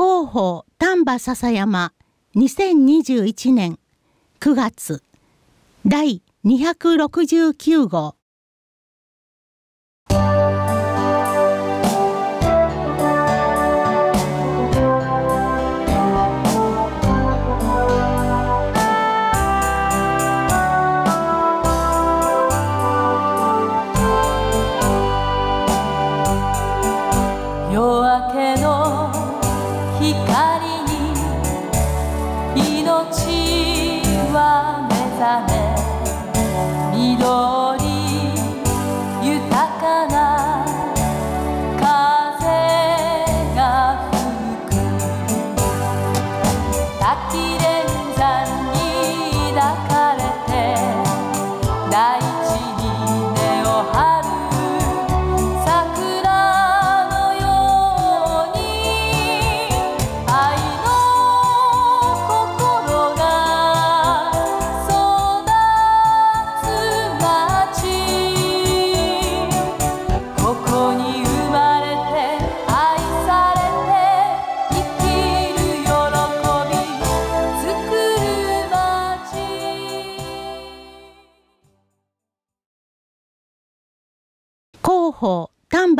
広報丹波笹山2021年9月第269号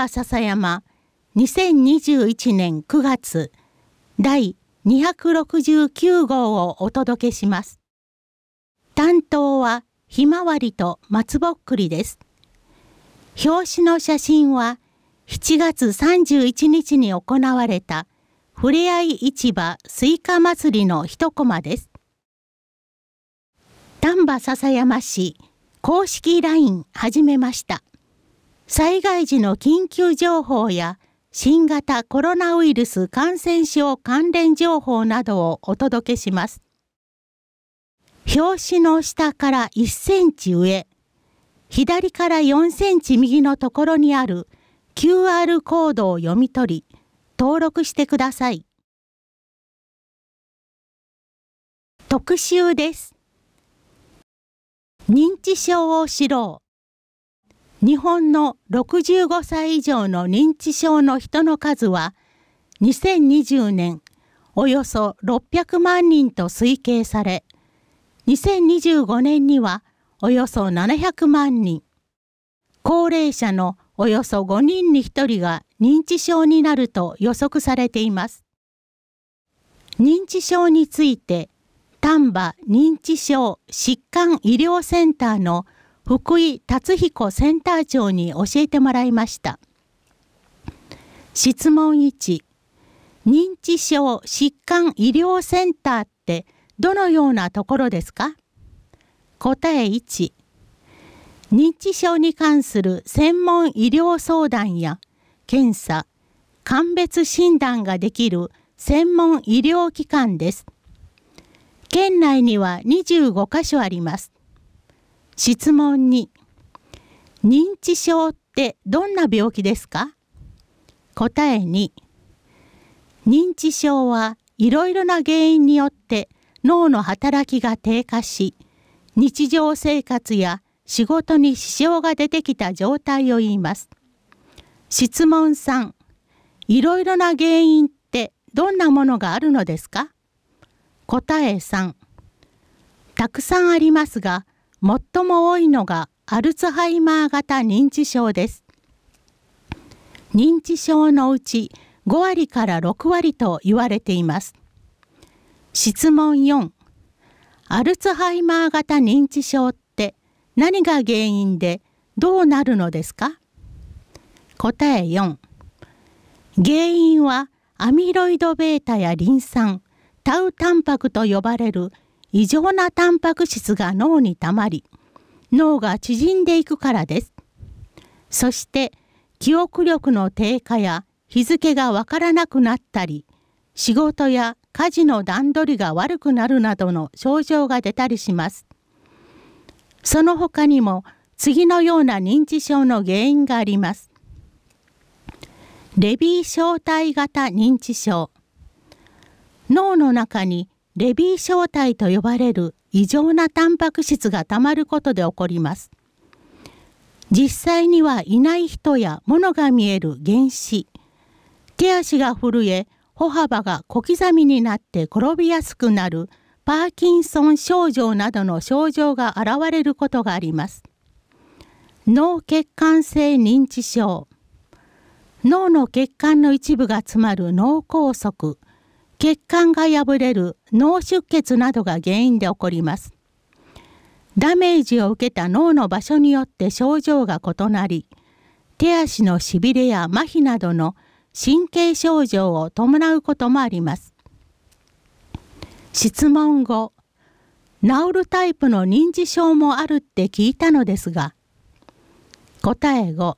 笹山2021年9月第269号をお届けします。担当はひまわりと松ぼっくりです。表紙の写真は7月31日に行われたふれあい市場スイカ祭りの一コマです。丹波笹山市公式 LINE 始めました。災害時の緊急情報や新型コロナウイルス感染症関連情報などをお届けします。表紙の下から1センチ上、左から4センチ右のところにある QR コードを読み取り、登録してください。特集です。認知症を知ろう。日本の65歳以上の認知症の人の数は2020年およそ600万人と推計され2025年にはおよそ700万人高齢者のおよそ5人に1人が認知症になると予測されています認知症について丹波認知症疾患医療センターの福井達彦センター長に教えてもらいました。質問1認知症疾患医療センターってどのようなところですか答え1認知症に関する専門医療相談や検査鑑別診断ができる専門医療機関です県内には25カ所あります質問2認知症ってどんな病気ですか答え2認知症はいろいろな原因によって脳の働きが低下し日常生活や仕事に支障が出てきた状態を言います。質問3いろいろな原因ってどんなものがあるのですか答え3たくさんありますが最も多いのがアルツハイマー型認知症です。認知症のうち5割から6割と言われています。質問4アルツハイマー型認知症って何が原因でどうなるのですか答え4原因はアミロイド β やリン酸タウタンパクと呼ばれる異常なタンパク質が脳にたまり脳が縮んでいくからですそして記憶力の低下や日付がわからなくなったり仕事や家事の段取りが悪くなるなどの症状が出たりしますその他にも次のような認知症の原因がありますレビー小体型認知症脳の中にレビー小体と呼ばれる異常なタンパク質がたまることで起こります。実際にはいない人や物が見える原子手足が震え歩幅が小刻みになって転びやすくなるパーキンソン症状などの症状が現れることがあります脳血管性認知症脳の血管の一部が詰まる脳梗塞血管が破れる脳出血などが原因で起こりますダメージを受けた脳の場所によって症状が異なり手足のしびれや麻痺などの神経症状を伴うこともあります質問後治るタイプの認知症もあるって聞いたのですが答え後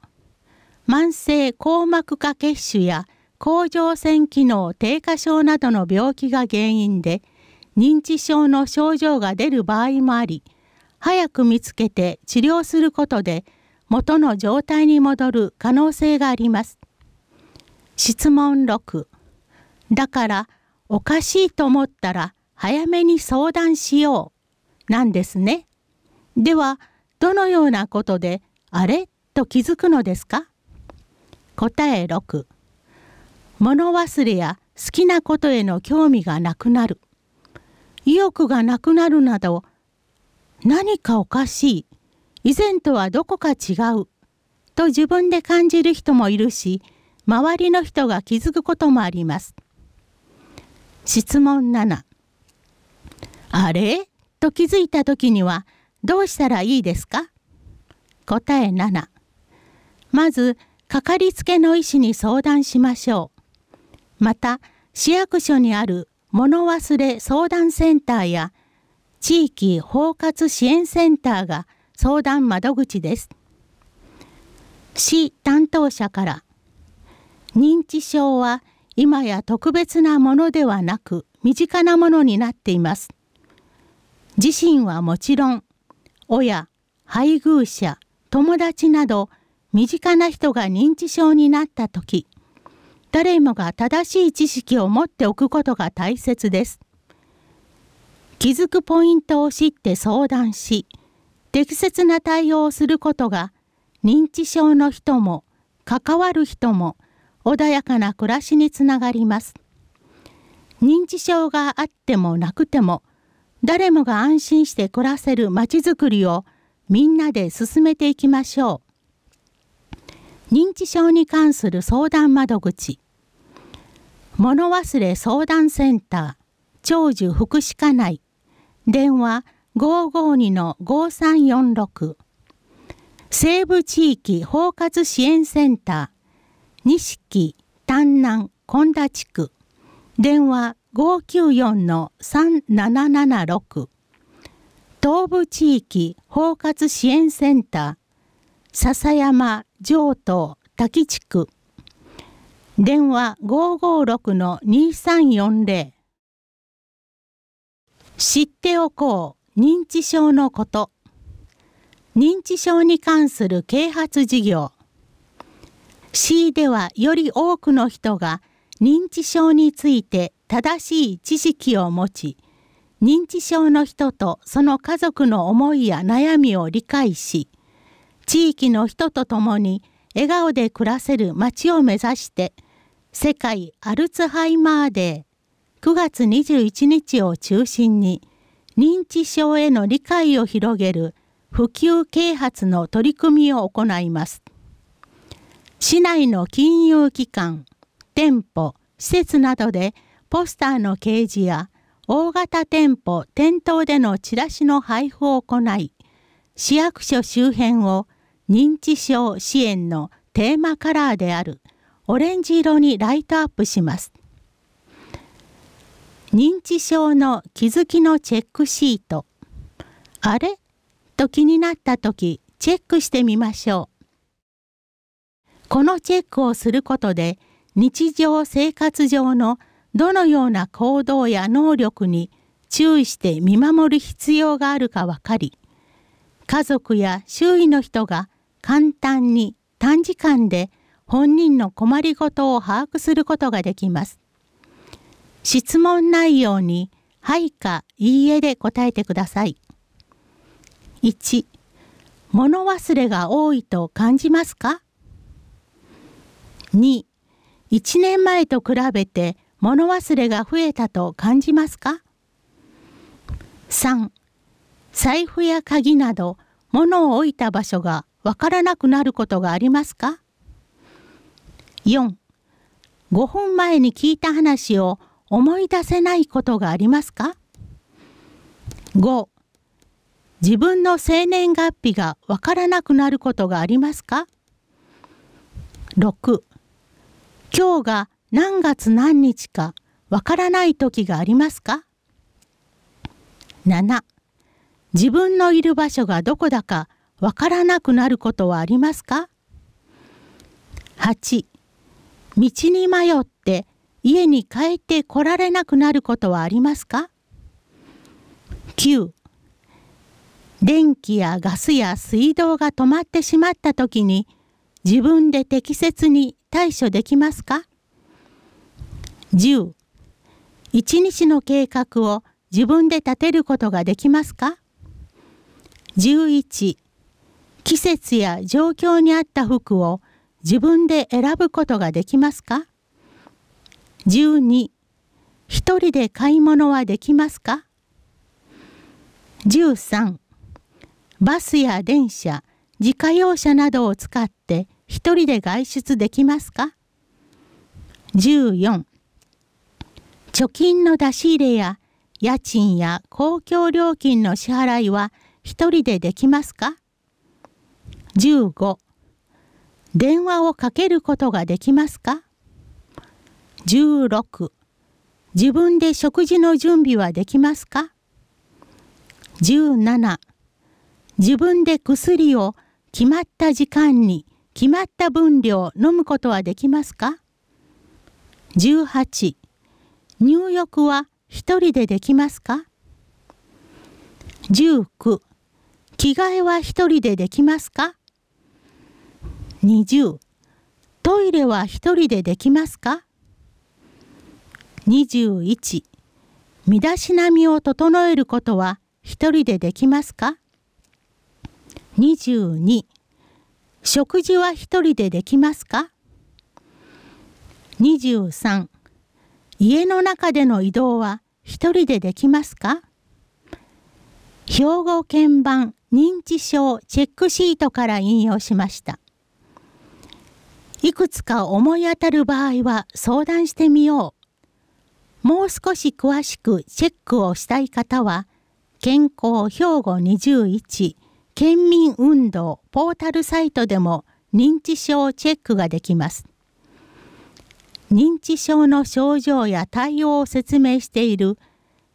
慢性硬膜下血腫や甲状腺機能低下症などの病気が原因で認知症の症状が出る場合もあり早く見つけて治療することで元の状態に戻る可能性があります。質問6だからおかしいと思ったら早めに相談しようなんですね。ではどのようなことであれと気づくのですか答え6物忘れや好きなことへの興味がなくなる意欲がなくなるなど何かおかしい以前とはどこか違うと自分で感じる人もいるし周りの人が気づくこともあります質問7あれと気づいた時にはどうしたらいいですか答え7まずかかりつけの医師に相談しましょうまた、市役所にある物忘れ相談センターや地域包括支援センターが相談窓口です。市担当者から、認知症は今や特別なものではなく身近なものになっています。自身はもちろん、親、配偶者、友達など身近な人が認知症になった時、誰もが正しい知識を持っておくことが大切です。気づくポイントを知って相談し、適切な対応をすることが認知症の人も関わる人も穏やかな暮らしにつながります。認知症があってもなくても誰もが安心して暮らせるまちづくりをみんなで進めていきましょう。認知症に関する相談窓口物忘れ相談センター長寿福祉課内電話552-5346西部地域包括支援センター錦丹南近田地区電話594-3776東部地域包括支援センター笹山城東滝地区電話556-2340知っておこう認知症のこと認知症に関する啓発事業 C ではより多くの人が認知症について正しい知識を持ち認知症の人とその家族の思いや悩みを理解し地域の人と共に笑顔で暮らせる街を目指して世界アルツハイマーデー9月21日を中心に認知症への理解を広げる普及啓発の取り組みを行います。市内の金融機関、店舗、施設などでポスターの掲示や大型店舗、店頭でのチラシの配布を行い、市役所周辺を認知症支援のテーマカラーであるオレンジ色にライトアップします。認知症の気づきのチェックシート。あれと気になった時、チェックしてみましょう。このチェックをすることで、日常生活上のどのような行動や能力に注意して見守る必要があるか分かり、家族や周囲の人が簡単に短時間で本人の困りごとを把握することができます。質問内容に、はいかいいえで答えてください。1、物忘れが多いと感じますか ?2、1年前と比べて物忘れが増えたと感じますか3財布や鍵など物を置いた場所がわからなくなることがありますか4 5本前に聞いた話を思い出せないことがありますか5自分の生年月日がわからなくなることがありますか6今日が何月何日かわからない時がありますか7自分のいる場所がどこだかわからなくなることはありますか8道に迷って家に帰ってこられなくなることはありますか ?9 電気やガスや水道が止まってしまった時に自分で適切に対処できますか10一日の計画を自分で立てることができますか11季節や状況に合った服を自分で選ぶことができますか ?12 一人で買い物はできますか13バスや電車自家用車などを使って一人で外出できますか14貯金の出し入れや家賃や公共料金の支払いは一人でできますか15電話をかけることができますか ?16 自分で食事の準備はできますか ?17 自分で薬を決まった時間に決まった分量飲むことはできますか ?18 入浴は一人でできますか19着替えは一人でできますか20トイレは一人でできますか21身だしなみを整えることは一人でできますか22食事は一人でできますか23家の中での移動は一人でできますか兵庫県版認知症チェックシートから引用しました。いくつか思い当たる場合は相談してみよう。もう少し詳しくチェックをしたい方は、健康兵庫21県民運動ポータルサイトでも認知症チェックができます。認知症の症状や対応を説明している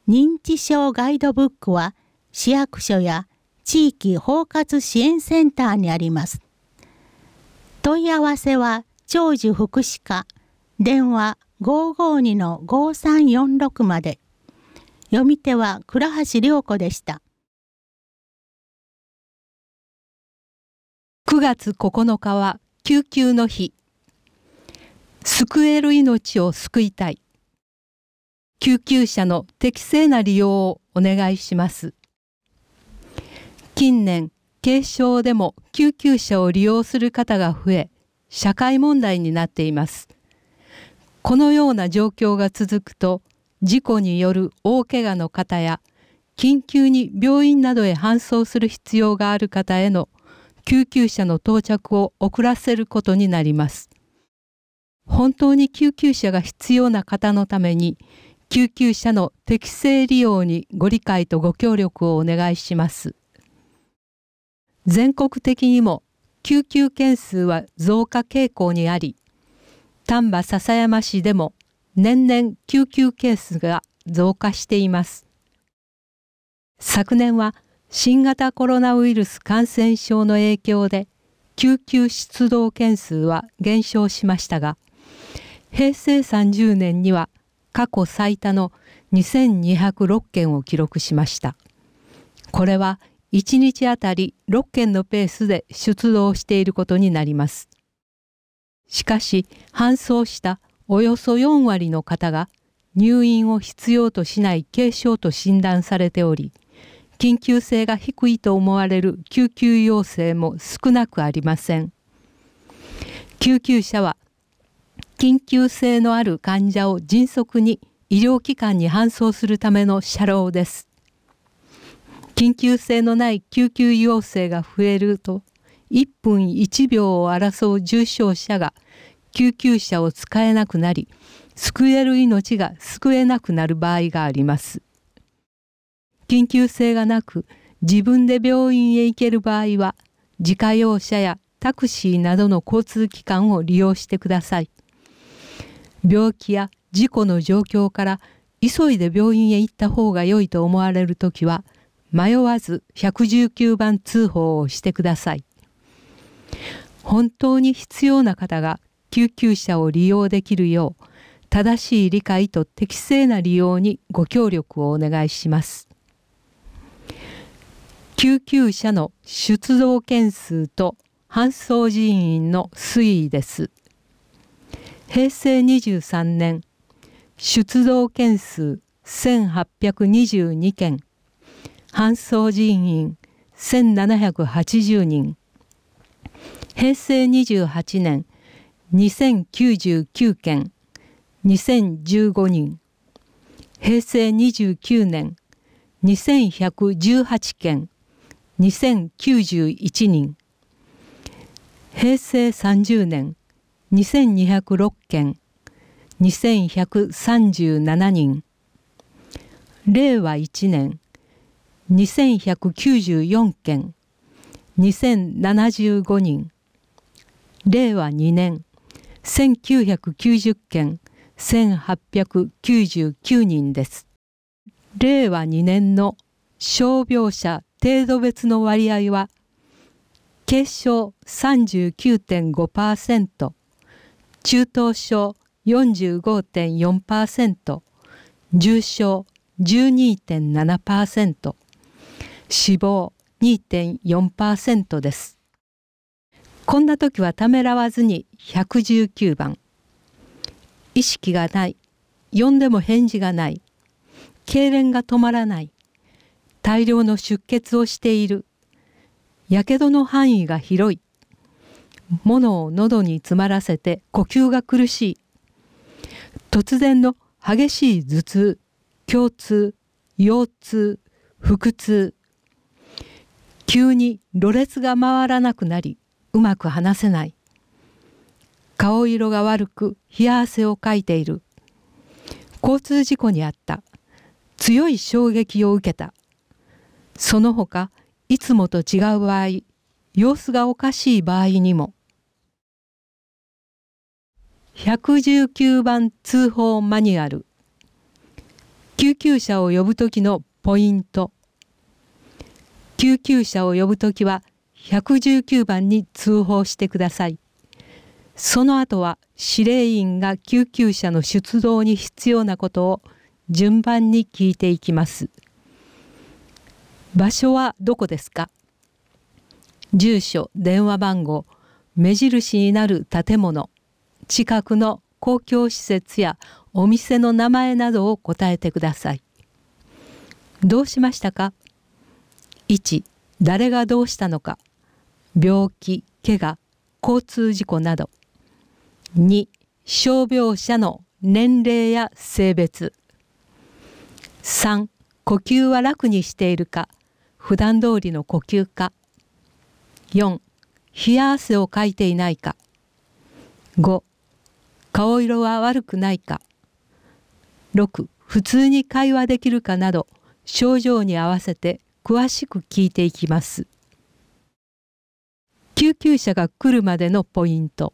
認知症ガイドブックは市役所や地域包括支援センターにあります。問い合わせは長寿福祉課電話552-5346まで読み手は倉橋良子でした9月9日は救急の日救える命を救いたい救急車の適正な利用をお願いします近年軽症でも救急車を利用する方が増え社会問題になっていますこのような状況が続くと事故による大けがの方や緊急に病院などへ搬送する必要がある方への救急車の到着を遅らせることになります本当に救急車が必要な方のために救急車の適正利用にご理解とご協力をお願いします。全国的にも救急件数は増加傾向にあり丹波篠山市でも年々救急件数が増加しています昨年は新型コロナウイルス感染症の影響で救急出動件数は減少しましたが平成30年には過去最多の2206件を記録しましたこれは1日あたり6件のペースで出動していることになります。しかし搬送したおよそ4割の方が入院を必要としない軽症と診断されており緊急性が低いと思われる救急要請も少なくありません救急車は緊急性のある患者を迅速に医療機関に搬送するための車両です緊急性のない救急要請が増えると1分1秒を争う重症者が救急車を使えなくなり救える命が救えなくなる場合があります緊急性がなく自分で病院へ行ける場合は自家用車やタクシーなどの交通機関を利用してください病気や事故の状況から急いで病院へ行った方が良いと思われる時は迷わず119番通報をしてください。本当に必要な方が救急車を利用できるよう正しい理解と適正な利用にご協力をお願いします。救急車の出動件数と搬送人員の推移です。平成23年出動件数1822件搬送人員1780人平成28年2099件2015人平成29年2118件2091人平成30年2206件2137人令和1年2194件2075人令和2年1990件1899人です令和2年の傷病者程度別の割合は軽症39.5%中等症45.4%重症12.7%死亡2.4%ですこんな時はためらわずに119番意識がない呼んでも返事がない痙攣が止まらない大量の出血をしているやけどの範囲が広い物を喉に詰まらせて呼吸が苦しい突然の激しい頭痛胸痛腰痛腹痛急にろれつが回らなくなりうまく話せない顔色が悪く冷や汗をかいている交通事故にあった強い衝撃を受けたその他いつもと違う場合様子がおかしい場合にも119番通報マニュアル救急車を呼ぶ時のポイント救急車を呼ぶときは119番に通報してください。その後は指令員が救急車の出動に必要なことを順番に聞いていきます。場所はどこですか住所、電話番号、目印になる建物、近くの公共施設やお店の名前などを答えてください。どうしましたか1誰がどうしたのか病気怪我交通事故など2傷病者の年齢や性別3呼吸は楽にしているか普段通りの呼吸か4冷や汗をかいていないか5顔色は悪くないか6普通に会話できるかなど症状に合わせて詳しく聞いていきます救急車が来るまでのポイント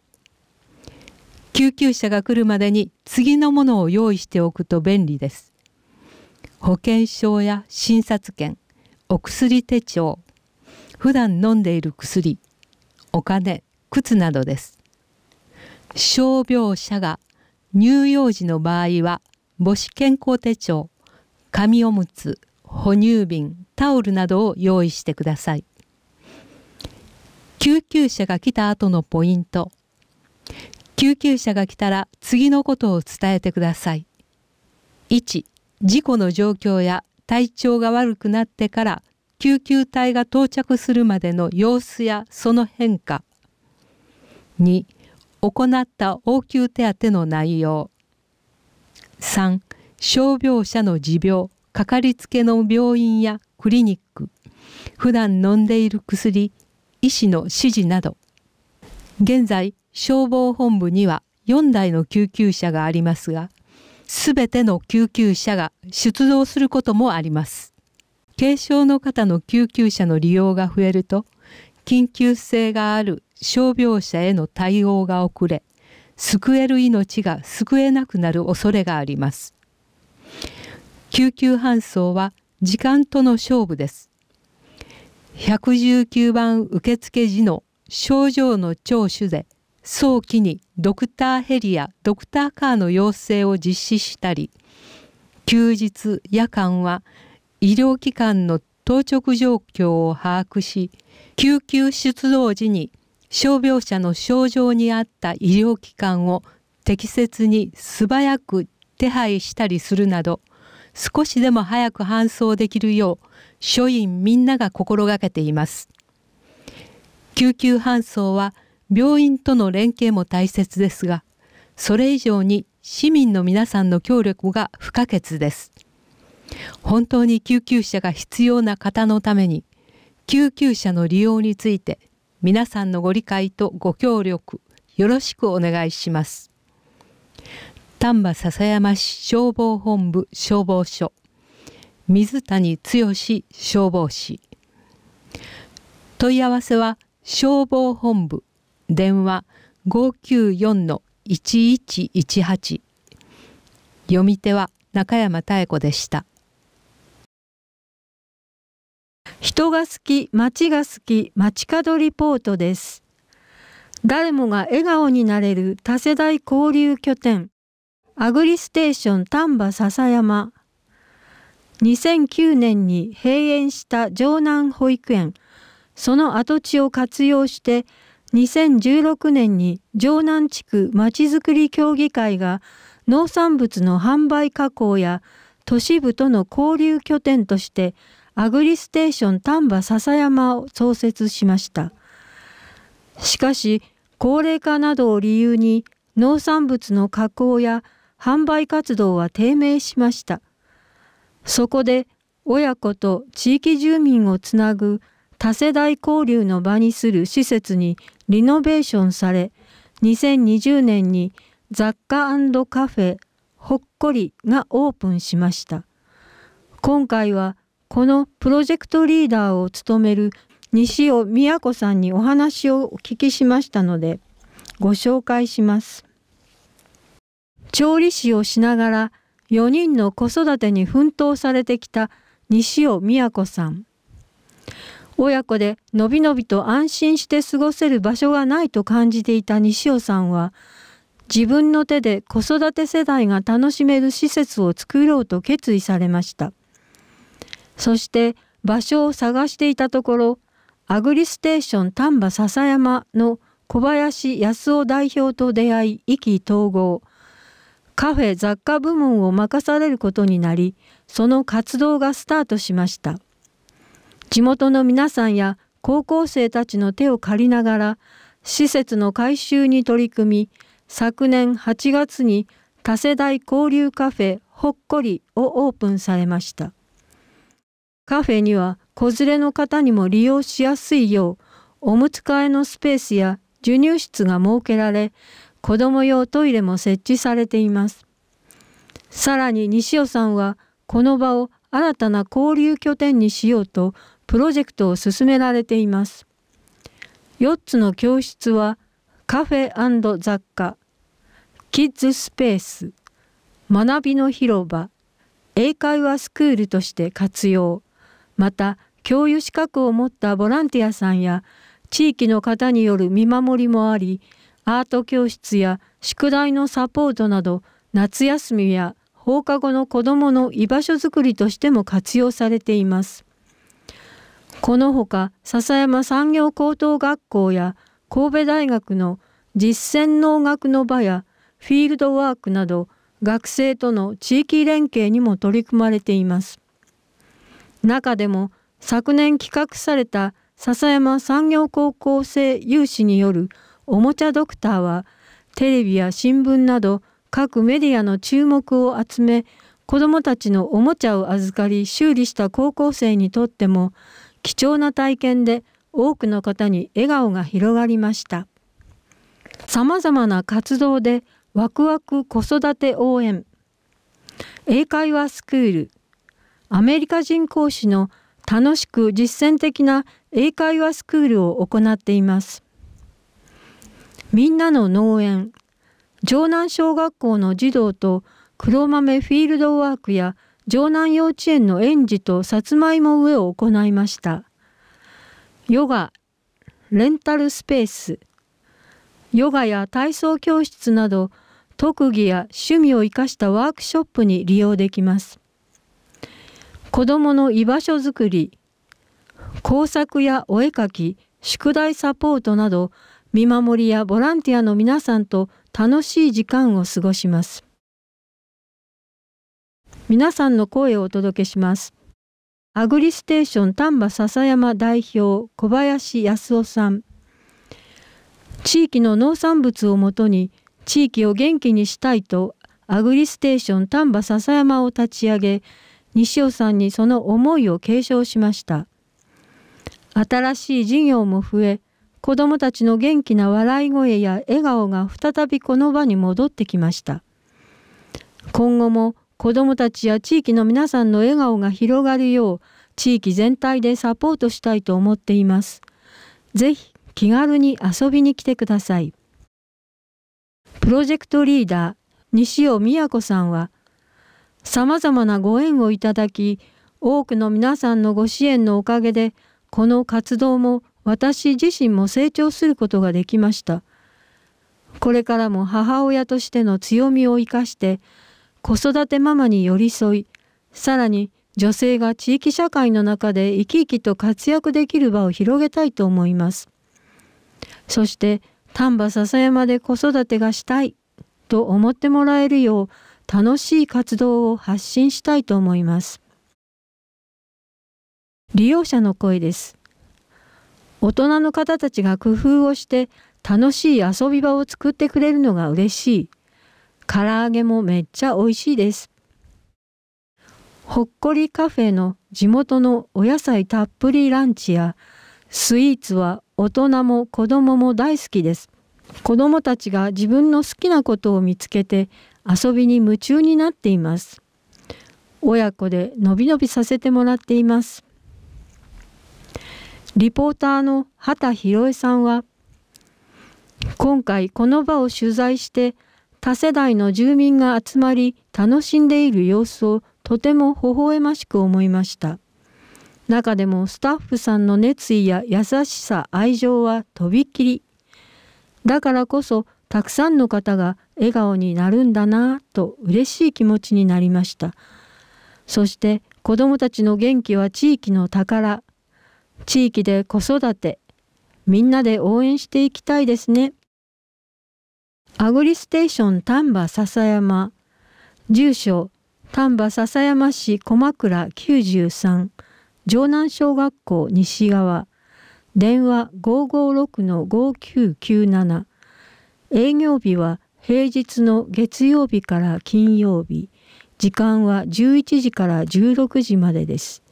救急車が来るまでに次のものを用意しておくと便利です保険証や診察券お薬手帳普段飲んでいる薬お金靴などです傷病者が乳幼児の場合は母子健康手帳紙おむつ哺乳瓶タオルなどを用意してください救急車が来た後のポイント救急車が来たら次のことを伝えてください1事故の状況や体調が悪くなってから救急隊が到着するまでの様子やその変化2行った応急手当の内容3傷病者の持病かかりつけの病院やクリニック普段飲んでいる薬医師の指示など現在消防本部には4台の救急車がありますが全ての救急車が出動することもあります軽症の方の救急車の利用が増えると緊急性がある傷病者への対応が遅れ救える命が救えなくなる恐れがあります救急搬送は時間との勝負です。119番受付時の症状の聴取で早期にドクターヘリやドクターカーの要請を実施したり休日夜間は医療機関の当直状況を把握し救急出動時に傷病者の症状に合った医療機関を適切に素早く手配したりするなど少しでも早く搬送できるよう署員みんなが心がけています救急搬送は病院との連携も大切ですがそれ以上に市民の皆さんの協力が不可欠です本当に救急車が必要な方のために救急車の利用について皆さんのご理解とご協力よろしくお願いします丹波篠山市消防本部消防署水谷剛消防士問い合わせは消防本部電話594-1118読み手は中山妙子でした人が好き街が好き街角リポートです誰もが笑顔になれる多世代交流拠点アグリステーション丹波篠山2009年に閉園した城南保育園その跡地を活用して2016年に城南地区まちづくり協議会が農産物の販売加工や都市部との交流拠点としてアグリステーション丹波篠山を創設しましたしかし高齢化などを理由に農産物の加工や販売活動は低迷しました。そこで親子と地域住民をつなぐ多世代交流の場にする施設にリノベーションされ2020年に雑貨カフェほっこりがオープンしました今回はこのプロジェクトリーダーを務める西尾美也子さんにお話をお聞きしましたのでご紹介します調理師をしながら4人の子育てに奮闘されてきた西尾美子さん親子でのびのびと安心して過ごせる場所がないと感じていた西尾さんは自分の手で子育て世代が楽しめる施設を作ろうと決意されましたそして場所を探していたところアグリステーション丹波篠山の小林康夫代表と出会い意気投合カフェ雑貨部門を任されることになりその活動がスタートしました地元の皆さんや高校生たちの手を借りながら施設の改修に取り組み昨年8月に多世代交流カフェほっこりをオープンされましたカフェには子連れの方にも利用しやすいようおむつ替えのスペースや授乳室が設けられ子供用トイレも設置されています。さらに西尾さんはこの場を新たな交流拠点にしようとプロジェクトを進められています。4つの教室はカフェ雑貨、キッズスペース、学びの広場、英会話スクールとして活用、また教諭資格を持ったボランティアさんや地域の方による見守りもあり、アート教室や宿題のサポートなど夏休みや放課後の子どもの居場所づくりとしても活用されています。このほか笹山産業高等学校や神戸大学の実践農学の場やフィールドワークなど学生との地域連携にも取り組まれています。中でも昨年企画された笹山産業高校生有志によるおもちゃドクターはテレビや新聞など各メディアの注目を集め子どもたちのおもちゃを預かり修理した高校生にとっても貴重な体験で多くの方に笑顔が広がりましたさまざまな活動でワクワク子育て応援英会話スクールアメリカ人講師の楽しく実践的な英会話スクールを行っています。みんなの農園城南小学校の児童と黒豆フィールドワークや城南幼稚園の園児とさつまいも植えを行いましたヨガレンタルスペースヨガや体操教室など特技や趣味を生かしたワークショップに利用できます子供の居場所づくり工作やお絵かき宿題サポートなど見守りやボランティアの皆さんと楽しい時間を過ごします皆さんの声をお届けしますアグリステーション丹波篠山代表小林康夫さん地域の農産物をもとに地域を元気にしたいとアグリステーション丹波篠山を立ち上げ西尾さんにその思いを継承しました新しい事業も増え子供たちの元気な笑い声や笑顔が再びこの場に戻ってきました。今後も子供たちや地域の皆さんの笑顔が広がるよう地域全体でサポートしたいと思っています。ぜひ気軽に遊びに来てください。プロジェクトリーダー西尾美子さんは様々なご縁をいただき多くの皆さんのご支援のおかげでこの活動も私自身も成長することができました。これからも母親としての強みを生かして子育てママに寄り添いさらに女性が地域社会の中で生き生きと活躍できる場を広げたいと思いますそして丹波篠山で子育てがしたいと思ってもらえるよう楽しい活動を発信したいと思います利用者の声です大人の方たちが工夫をして楽しい遊び場を作ってくれるのが嬉しい。唐揚げもめっちゃ美味しいです。ほっこりカフェの地元のお野菜たっぷりランチやスイーツは大人も子供も大好きです。子供たちが自分の好きなことを見つけて遊びに夢中になっています。親子でのびのびさせてもらっています。リポーターの畑博恵さんは今回この場を取材して多世代の住民が集まり楽しんでいる様子をとても微笑ましく思いました中でもスタッフさんの熱意や優しさ愛情はとびきりだからこそたくさんの方が笑顔になるんだなぁと嬉しい気持ちになりましたそして子どもたちの元気は地域の宝地域で子育てみんなで応援していきたいですねアグリステーション丹波篠山住所丹波篠山市駒倉93城南小学校西側電話556-5997営業日は平日の月曜日から金曜日時間は11時から16時までです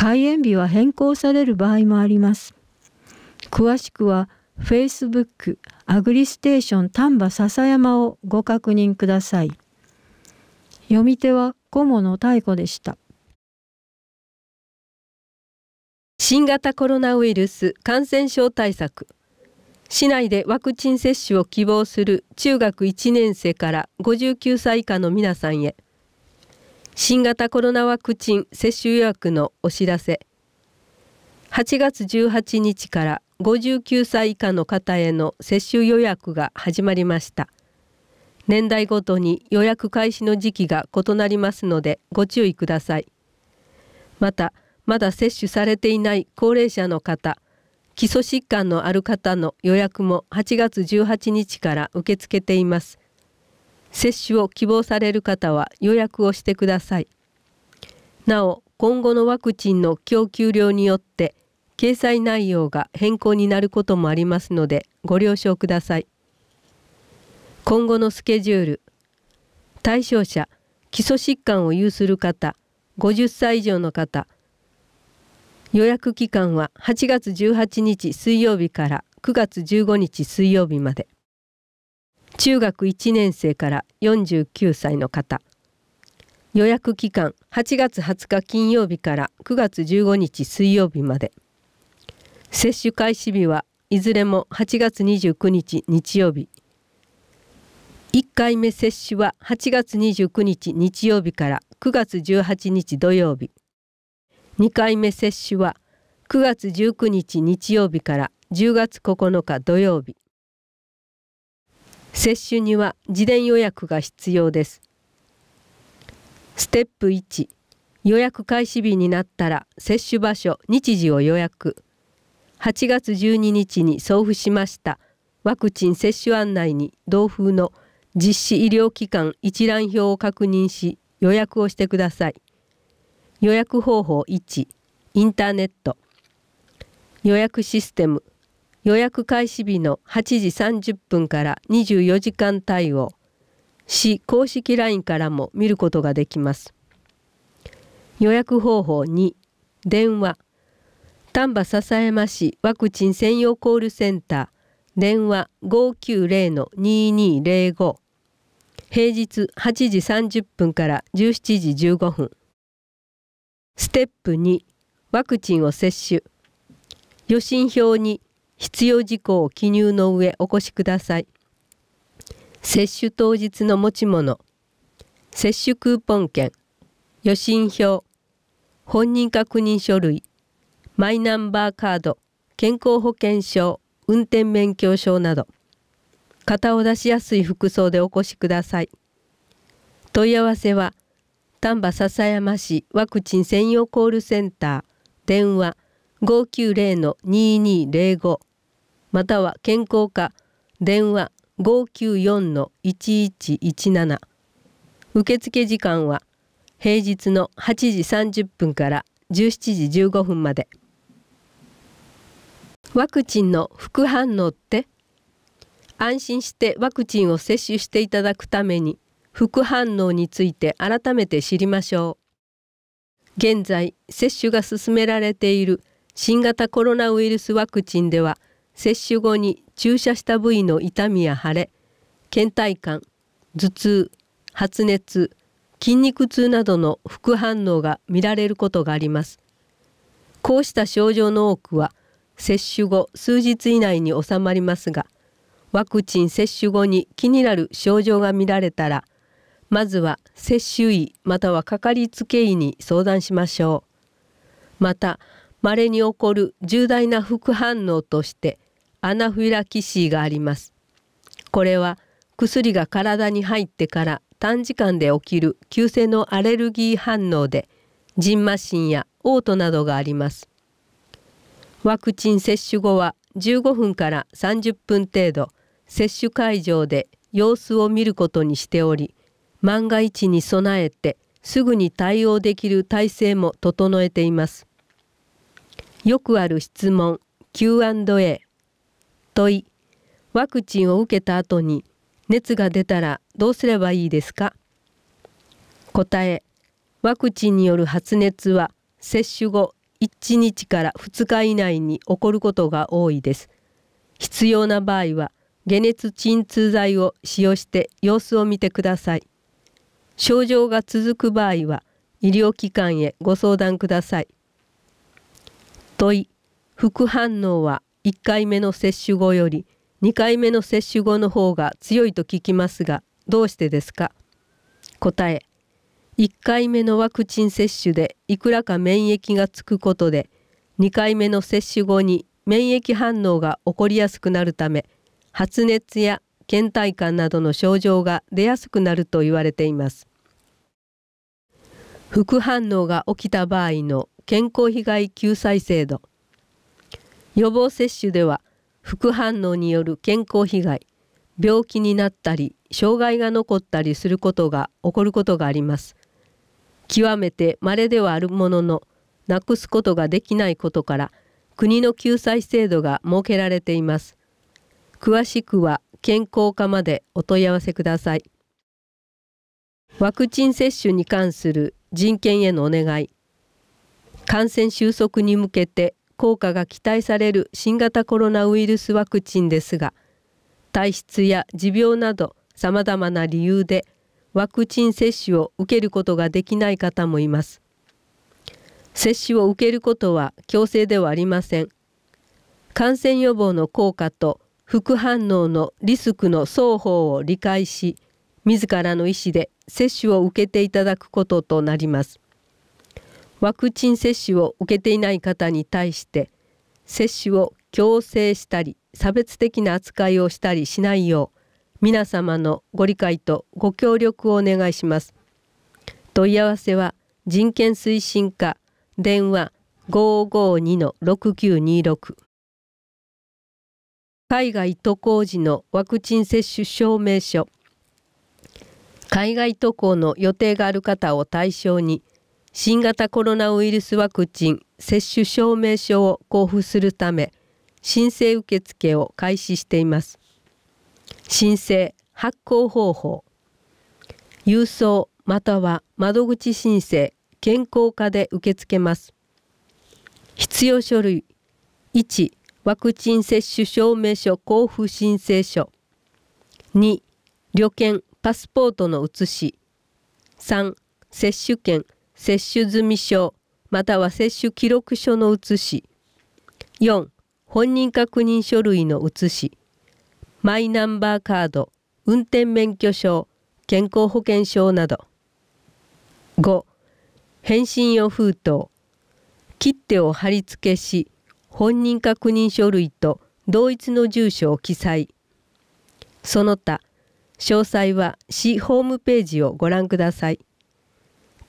開園日は変更される場合もあります詳しくは Facebook アグリステーション丹波篠山をご確認ください読み手は小野太子でした新型コロナウイルス感染症対策市内でワクチン接種を希望する中学1年生から59歳以下の皆さんへ「新型コロナワクチン接種予約のお知らせ8月18日から59歳以下の方への接種予約が始まりました年代ごとに予約開始の時期が異なりますのでご注意くださいまたまだ接種されていない高齢者の方基礎疾患のある方の予約も8月18日から受け付けています接種を希望される方は予約をしてくださいなお今後のワクチンの供給量によって掲載内容が変更になることもありますのでご了承ください今後のスケジュール対象者基礎疾患を有する方50歳以上の方予約期間は8月18日水曜日から9月15日水曜日まで。中学1年生から49歳の方予約期間8月20日金曜日から9月15日水曜日まで接種開始日はいずれも8月29日日曜日1回目接種は8月29日日曜日から9月18日土曜日2回目接種は9月19日日曜日から10月9日土曜日接種には事前予約が必要ですステップ1予約開始日になったら接種場所日時を予約8月12日に送付しましたワクチン接種案内に同封の実施医療機関一覧表を確認し予約をしてください予約方法1インターネット予約システム予約開始日の8時30分から24時間対応市公式 LINE からも見ることができます予約方法2電話丹波篠山市ワクチン専用コールセンター電話590-2205平日8時30分から17時15分ステップ2ワクチンを接種予診票に必要事項を記入の上お越しください接種当日の持ち物接種クーポン券予診票本人確認書類マイナンバーカード健康保険証運転免許証など型を出しやすい服装でお越しください問い合わせは丹波篠山市ワクチン専用コールセンター電話590-2205または健康課電話594-1117受付時間は平日の8時30分から17時15分までワクチンの副反応って安心してワクチンを接種していただくために副反応について改めて知りましょう現在接種が進められている新型コロナウイルスワクチンでは接種後に注射した部位の痛みや腫れ倦怠感頭痛発熱筋肉痛などの副反応が見られることがありますこうした症状の多くは接種後数日以内に収まりますがワクチン接種後に気になる症状が見られたらまずは接種医またはかかりつけ医に相談しましょうまた稀に起こる重大な副反応としてアナフィラキシーがあります。これは薬が体に入ってから短時間で起きる急性のアレルギー反応でジンマシンや嘔吐などがあります。ワクチン接種後は15分から30分程度接種会場で様子を見ることにしており万が一に備えてすぐに対応できる体制も整えています。よくある質問 Q&A 問いワクチンを受けた後に熱が出たらどうすればいいですか答えワクチンによる発熱は接種後1日から2日以内に起こることが多いです必要な場合は解熱鎮痛剤を使用して様子を見てください症状が続く場合は医療機関へご相談ください問い副反応は1回目の接種後より2回目の接種後の方が強いと聞きますがどうしてですか答え1回目のワクチン接種でいくらか免疫がつくことで2回目の接種後に免疫反応が起こりやすくなるため発熱や倦怠感などの症状が出やすくなると言われています副反応が起きた場合の健康被害救済制度予防接種では副反応による健康被害病気になったり障害が残ったりすることが起こることがあります極めて稀ではあるもののなくすことができないことから国の救済制度が設けられています詳しくは健康課までお問い合わせくださいワクチン接種に関する人権へのお願い感染収束に向けて効果が期待される新型コロナウイルスワクチンですが体質や持病などさまざまな理由でワクチン接種を受けることができない方もいます接種を受けることは強制ではありません感染予防の効果と副反応のリスクの双方を理解し自らの意思で接種を受けていただくこととなりますワクチン接種を受けていない方に対して接種を強制したり差別的な扱いをしたりしないよう皆様のご理解とご協力をお願いします。問い合わせは人権推進課電話552-6926海外渡航時のワクチン接種証明書海外渡航の予定がある方を対象に新型コロナウイルスワクチン接種証明書を交付するため申請受付を開始しています申請発行方法郵送または窓口申請健康課で受け付けます必要書類1ワクチン接種証明書交付申請書2旅券パスポートの写し3接種券接種済証または接種記録書の写し4本人確認書類の写しマイナンバーカード運転免許証健康保険証など5返信用封筒切手を貼り付けし本人確認書類と同一の住所を記載その他詳細は市ホームページをご覧ください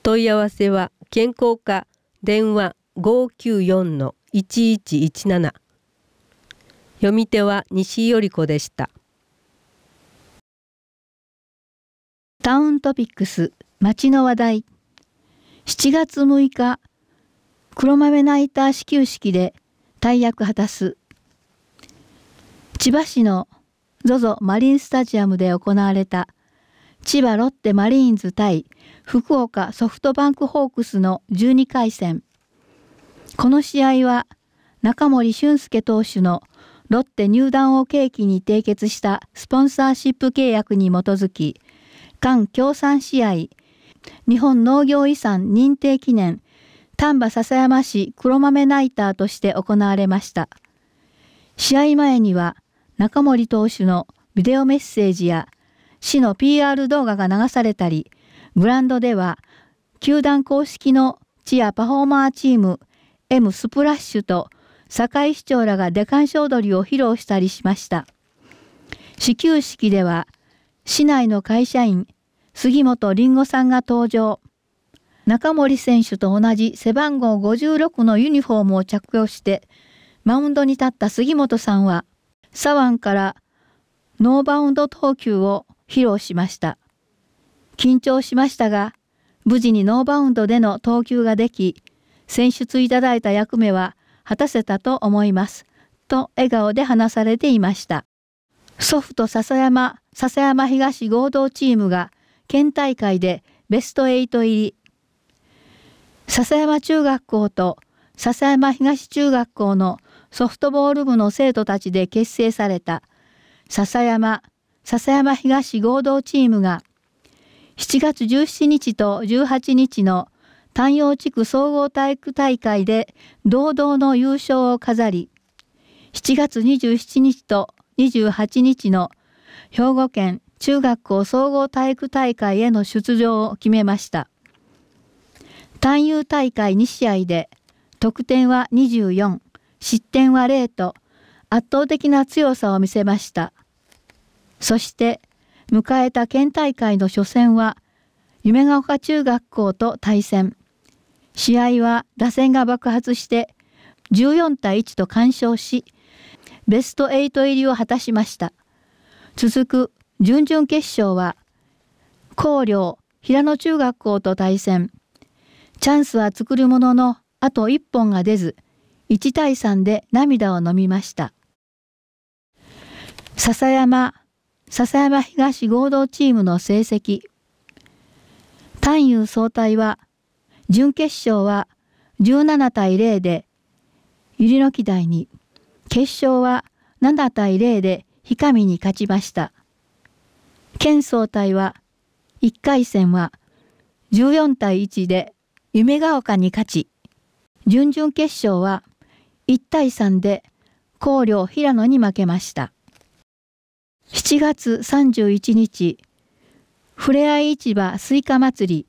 問い合わせは健康課電話594-1117読み手は西依子でしたタウントピックス町の話題7月6日黒豆ナイター始球式で大役果たす千葉市の ZOZO マリンスタジアムで行われた千葉ロッテマリーンズ対福岡ソフトバンクホークスの12回戦。この試合は中森俊介投手のロッテ入団を契機に締結したスポンサーシップ契約に基づき、間協賛試合、日本農業遺産認定記念、丹波篠山市黒豆ナイターとして行われました。試合前には中森投手のビデオメッセージや市の PR 動画が流されたり、グランドでは球団公式のチアパフォーマーチーム M スプラッシュと堺市長らがデカンショ踊りを披露したりしました。始球式では市内の会社員杉本りんごさんが登場。中森選手と同じ背番号56のユニフォームを着用してマウンドに立った杉本さんは左腕からノーバウンド投球を披露しました。緊張しましたが、無事にノーバウンドでの投球ができ、選出いただいた役目は果たせたと思います。と笑顔で話されていました。祖父と笹山、笹山東合同チームが県大会でベスト8入り。笹山中学校と笹山東中学校のソフトボール部の生徒たちで結成された笹山笹山東合同チームが7月17日と18日の丹陽地区総合体育大会で堂々の優勝を飾り7月27日と28日の兵庫県中学校総合体育大会への出場を決めました単優大会2試合で得点は24失点は0と圧倒的な強さを見せましたそして迎えた県大会の初戦は夢ヶ丘中学校と対戦試合は打線が爆発して14対1と完勝しベスト8入りを果たしました続く準々決勝は高陵平野中学校と対戦チャンスは作るもののあと1本が出ず1対3で涙を飲みました笹山笹山東合同チームの成績。単優総体は、準決勝は17対0で、ゆりの木台に、決勝は7対0で氷上に勝ちました。県総体は、1回戦は14対1で夢ヶ丘に勝ち、準々決勝は1対3で広陵平野に負けました。7月31日ふれあい市場スイカ祭り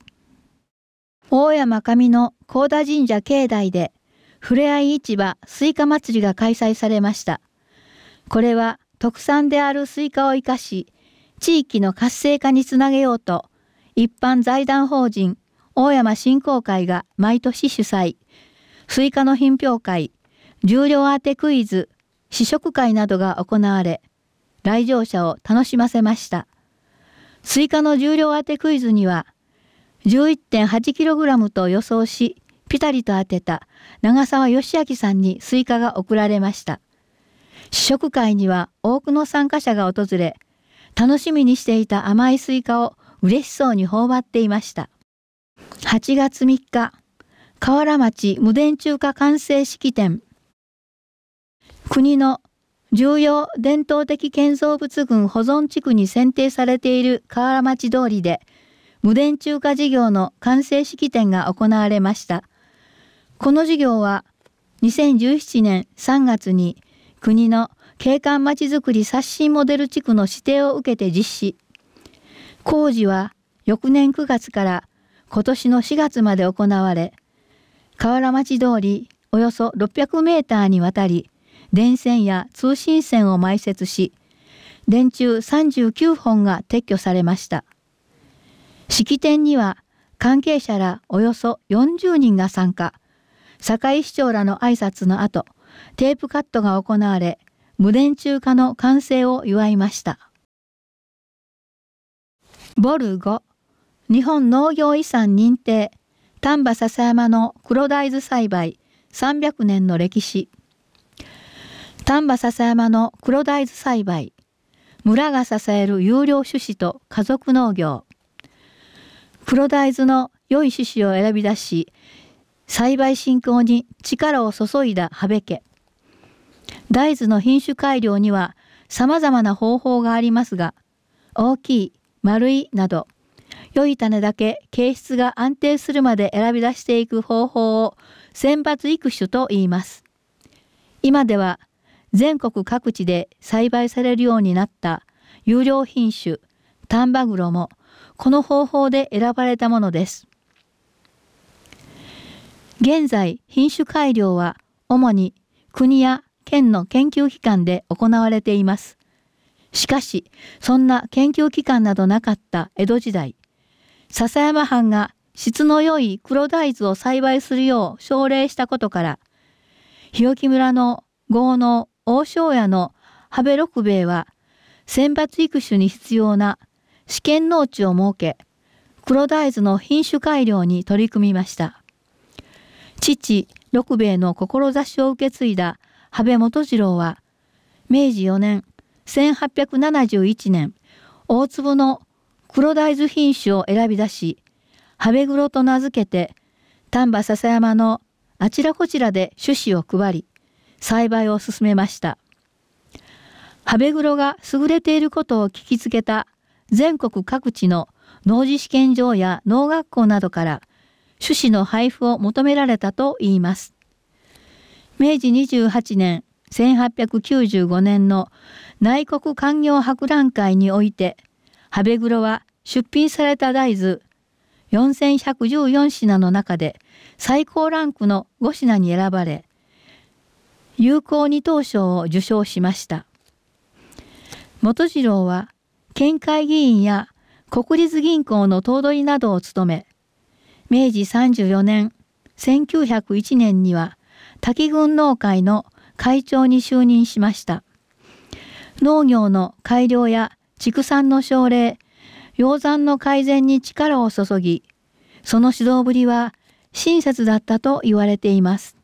大山上の高田神社境内でふれあい市場スイカ祭りが開催されましたこれは特産であるスイカを生かし地域の活性化につなげようと一般財団法人大山振興会が毎年主催スイカの品評会重量当てクイズ試食会などが行われ来場者を楽しませました。スイカの重量当てクイズには 11.8kg と予想しピタリと当てた長澤義明さんにスイカが贈られました。試食会には多くの参加者が訪れ楽しみにしていた甘いスイカを嬉しそうに頬張っていました。8月3日、河原町無電中華完成式典。国の重要伝統的建造物群保存地区に選定されている河原町通りで、無電柱化事業の完成式典が行われました。この事業は、2017年3月に国の景観まちづくり刷新モデル地区の指定を受けて実施。工事は翌年9月から今年の4月まで行われ、河原町通りおよそ600メーターにわたり、電線や通信線を埋設し電柱39本が撤去されました式典には関係者らおよそ40人が参加堺市長らの挨拶の後テープカットが行われ無電柱化の完成を祝いましたボル5日本農業遺産認定丹波篠山の黒大豆栽培300年の歴史丹波篠山の黒大豆栽培村が支える有料種子と家族農業黒大豆の良い種子を選び出し栽培振興に力を注いだ羽部家大豆の品種改良には様々な方法がありますが大きい丸いなど良い種だけ形質が安定するまで選び出していく方法を選抜育種と言います今では全国各地で栽培されるようになった有料品種丹波黒もこの方法で選ばれたものです。現在品種改良は主に国や県の研究機関で行われています。しかしそんな研究機関などなかった江戸時代笹山藩が質の良い黒大豆を栽培するよう奨励したことから日置村の豪農王将屋のハベ六兵衛は、選抜育種に必要な試験農地を設け、黒大豆の品種改良に取り組みました。父、六兵衛の志を受け継いだ羽部元次郎は、明治4年、1871年、大粒の黒大豆品種を選び出し、羽部黒と名付けて、丹波篠山のあちらこちらで種子を配り、栽培を進めました。ハベグロが優れていることを聞きつけた全国各地の農事試験場や農学校などから種子の配布を求められたといいます。明治28年1895年の内国官業博覧会においてハベグロは出品された大豆4114品の中で最高ランクの5品に選ばれ有効二等賞を受賞しました。元次郎は県会議員や国立銀行の頭取などを務め、明治34年、1901年には滝軍農会の会長に就任しました。農業の改良や畜産の奨励、養蚕の改善に力を注ぎ、その指導ぶりは親切だったと言われています。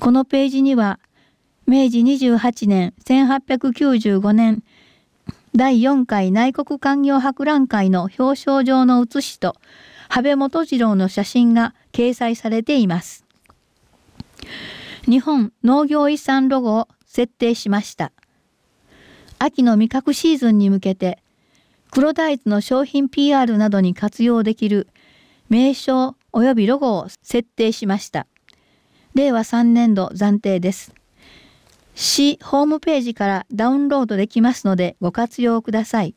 このページには明治28年1895年第4回内国官業博覧会の表彰状の写しと羽部元次郎の写真が掲載されています。日本農業遺産ロゴを設定しました。秋の味覚シーズンに向けて黒大豆の商品 PR などに活用できる名称及びロゴを設定しました。令和3年度暫定です。市ホームページからダウンロードできますのでご活用ください。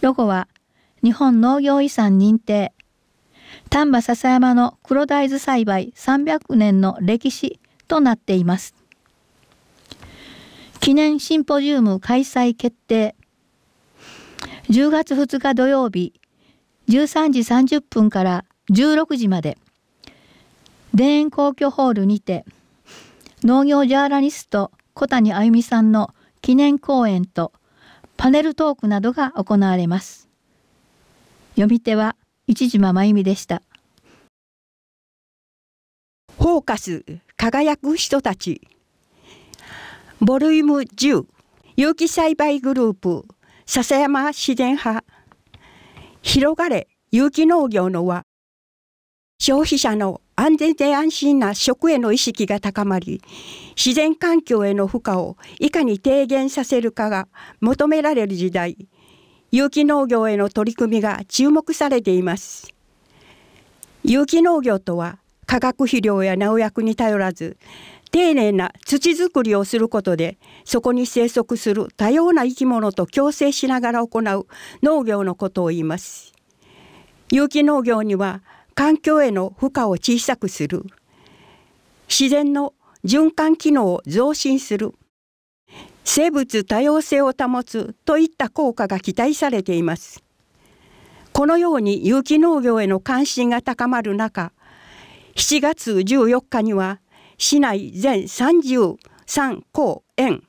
ロゴは日本農業遺産認定丹波篠山の黒大豆栽培300年の歴史となっています。記念シンポジウム開催決定10月2日土曜日13時30分から16時まで田園公共ホールにて農業ジャーナリスト小谷あゆみさんの記念講演とパネルトークなどが行われます読み手は一島真由美でしたフォーカス輝く人たちボリューム10有機栽培グループ笹山自然派広がれ有機農業の輪消費者の安全で安心な食への意識が高まり自然環境への負荷をいかに低減させるかが求められる時代有機農業への取り組みが注目されています有機農業とは化学肥料や農薬に頼らず丁寧な土づくりをすることでそこに生息する多様な生き物と共生しながら行う農業のことを言います有機農業には環境への負荷を小さくする自然の循環機能を増進する生物多様性を保つといった効果が期待されていますこのように有機農業への関心が高まる中7月14日には市内全33校園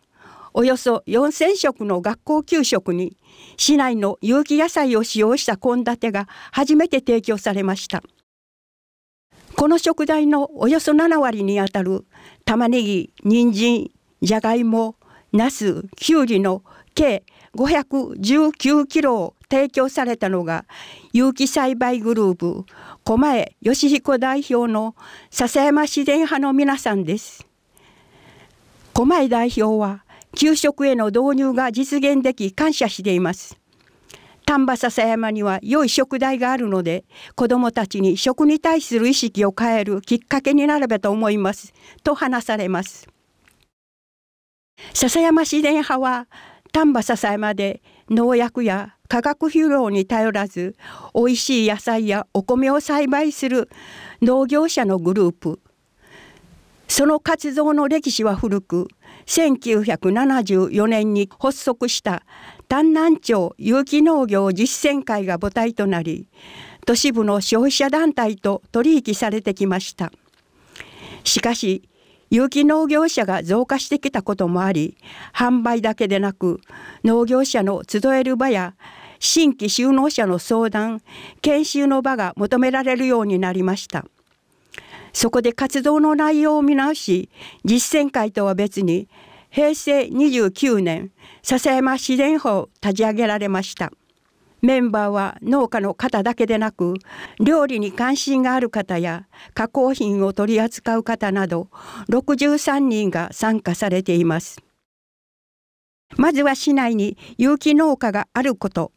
およそ4,000食の学校給食に市内の有機野菜を使用した献立が初めて提供されましたこの食材のおよそ7割にあたる玉ねぎ人参じゃがいもナスきゅうりの計519キロを提供されたのが有機栽培グループ駒江義彦代表の笹山自然派の皆さんです狛江代表は給食への導入が実現でき感謝しています。丹波篠山には良い食材があるので子どもたちに食に対する意識を変えるきっかけになればと思いますと話されます篠山自然派は丹波篠山で農薬や化学肥料に頼らず美味しい野菜やお米を栽培する農業者のグループその活動の歴史は古く1974年に発足した丹南町有機農業実践会が母体となり都市部の消費者団体と取引されてきましたしかし有機農業者が増加してきたこともあり販売だけでなく農業者の集える場や新規就農者の相談研修の場が求められるようになりました。そこで活動の内容を見直し実践会とは別に平成29年笹山自然法を立ち上げられましたメンバーは農家の方だけでなく料理に関心がある方や加工品を取り扱う方など63人が参加されていますまずは市内に有機農家があること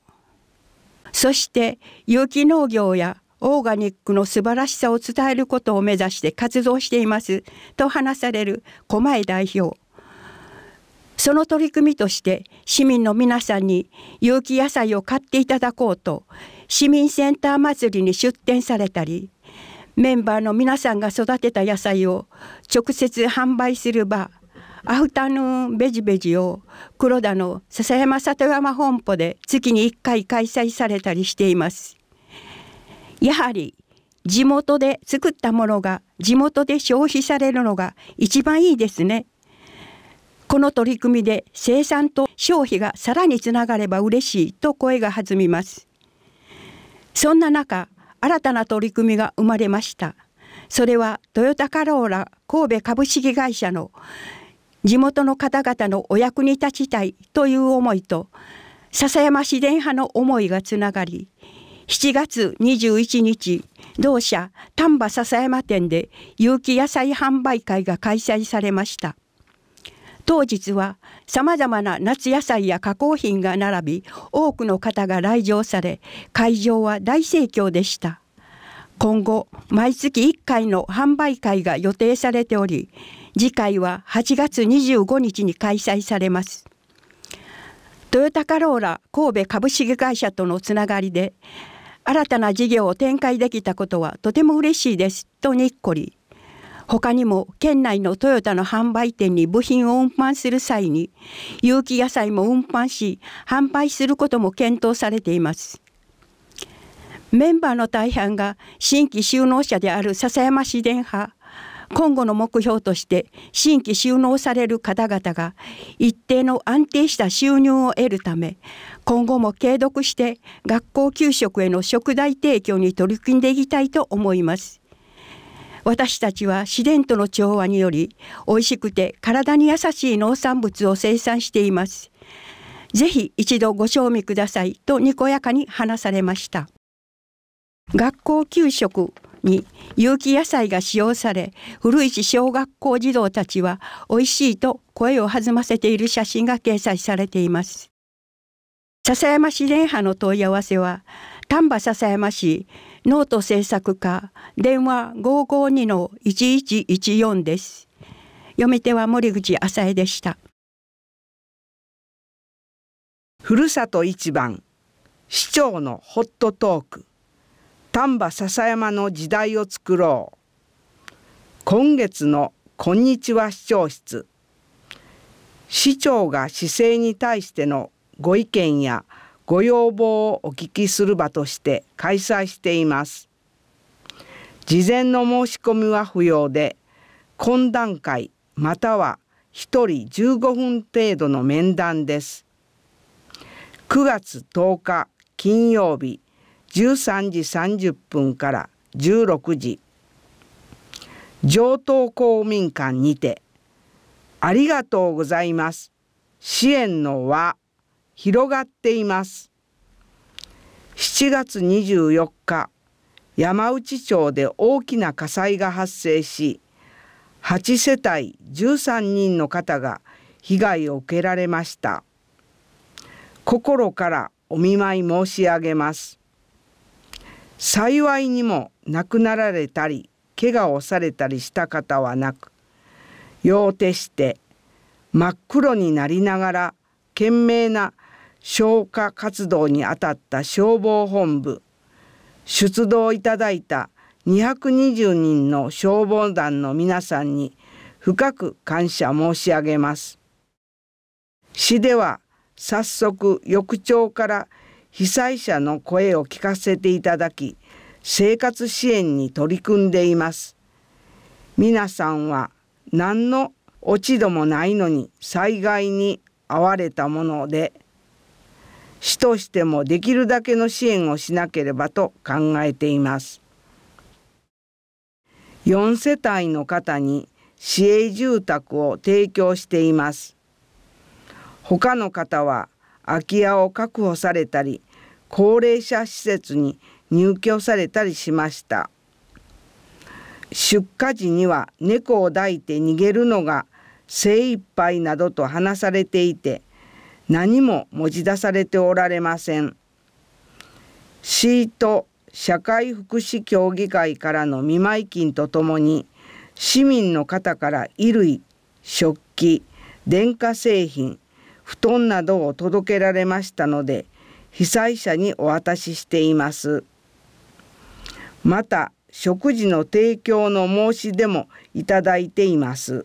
そして有機農業やオーガニックの素晴らしさを伝えることを目指して活動していますと話される狛江代表その取り組みとして市民の皆さんに有機野菜を買っていただこうと市民センター祭りに出展されたりメンバーの皆さんが育てた野菜を直接販売する場アフタヌーンベジベジを黒田の笹山里山本舗で月に1回開催されたりしています。やはり地元で作ったものが地元で消費されるのが一番いいですね。この取り組みで生産と消費がさらにつながれば嬉しいと声が弾みます。そんな中、新たな取り組みが生まれました。それはトヨタカローラ神戸株式会社の地元の方々のお役に立ちたいという思いと笹山自然派の思いがつながり7月21日同社丹波笹山店で有機野菜販売会が開催されました当日はさまざまな夏野菜や加工品が並び多くの方が来場され会場は大盛況でした今後毎月1回の販売会が予定されており次回は8月25日に開催されますトヨタカローラ神戸株式会社とのつながりで新たな事業を展開できたことはとても嬉しいですとにっこり他にも県内のトヨタの販売店に部品を運搬する際に有機野菜も運搬し販売することも検討されていますメンバーの大半が新規就農者である笹山市電派今後の目標として新規就農される方々が一定の安定した収入を得るため今後も継続して学校給食への食材提供に取り組んでいきたいと思います。私たちは自然との調和により美味しくて体に優しい農産物を生産しています。ぜひ一度ご賞味くださいとにこやかに話されました。学校給食に有機野菜が使用され古市小学校児童たちは美味しいと声を弾ませている写真が掲載されています笹山市連波の問い合わせは丹波笹山市ノート制作課電話552-1114です。読み手は森口浅江でした。ふるさと一番市長のホットトーク丹波笹山の時代を作ろう今月のこんにちは市長室市長が市政に対してのご意見やご要望をお聞きする場として開催しています。事前の申し込みは不要で、懇談会または1人15分程度の面談です。9月10日金曜日13時30分から16時、上東公民館にて、ありがとうございます。支援の輪広がっています7月24日山内町で大きな火災が発生し8世帯13人の方が被害を受けられました心からお見舞い申し上げます幸いにも亡くなられたり怪我をされたりした方はなく夜を徹して真っ黒になりながら懸命な消火活動にあたった消防本部出動いただいた220人の消防団の皆さんに深く感謝申し上げます市では早速翌朝から被災者の声を聞かせていただき生活支援に取り組んでいます皆さんは何の落ち度もないのに災害に遭われたもので市としてもできるだけの支援をしなければと考えています。4世帯の方に市営住宅を提供しています。他の方は空き家を確保されたり、高齢者施設に入居されたりしました。出荷時には猫を抱いて逃げるのが精一杯などと話されていて、何も持ち出されておられません。シート社会福祉協議会からの見舞金とともに市民の方から衣類、食器、電化製品、布団などを届けられましたので被災者にお渡ししています。また食事の提供の申し出もいただいています。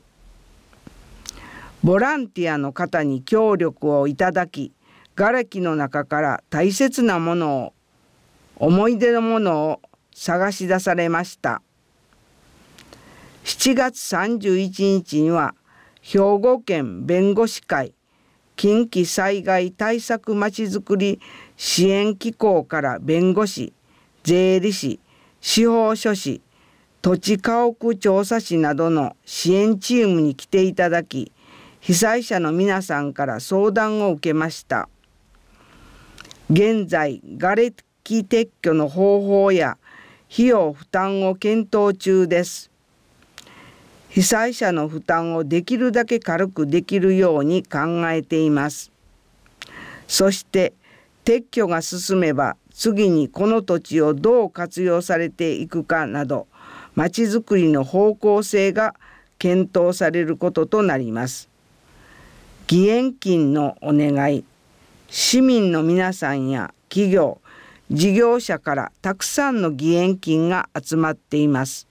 ボランティアの方に協力をいただき瓦礫の中から大切なものを思い出のものを探し出されました7月31日には兵庫県弁護士会近畿災害対策まちづくり支援機構から弁護士税理士司法書士土地家屋調査士などの支援チームに来ていただき被災者の皆さんから相談を受けました現在瓦礫撤去の方法や費用負担を検討中です被災者の負担をできるだけ軽くできるように考えていますそして撤去が進めば次にこの土地をどう活用されていくかなどまちづくりの方向性が検討されることとなります。義援金のお願い市民の皆さんや企業事業者からたくさんの義援金が集まっています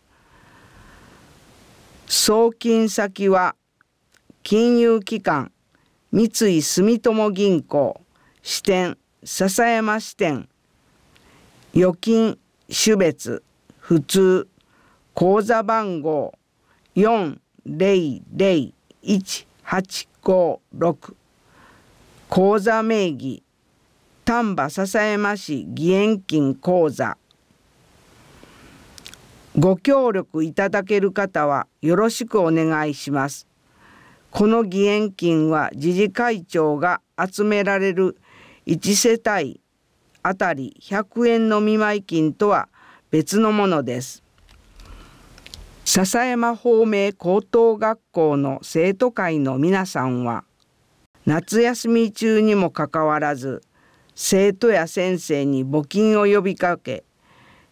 送金先は金融機関三井住友銀行支店篠山支店預金種別普通口座番号40011 856口座名義丹波篠山市義援金口座ご協力いただける方はよろしくお願いします。この義援金は自治会長が集められる1世帯あたり100円の見舞い金とは別のものです。笹山方面高等学校の生徒会の皆さんは夏休み中にもかかわらず生徒や先生に募金を呼びかけ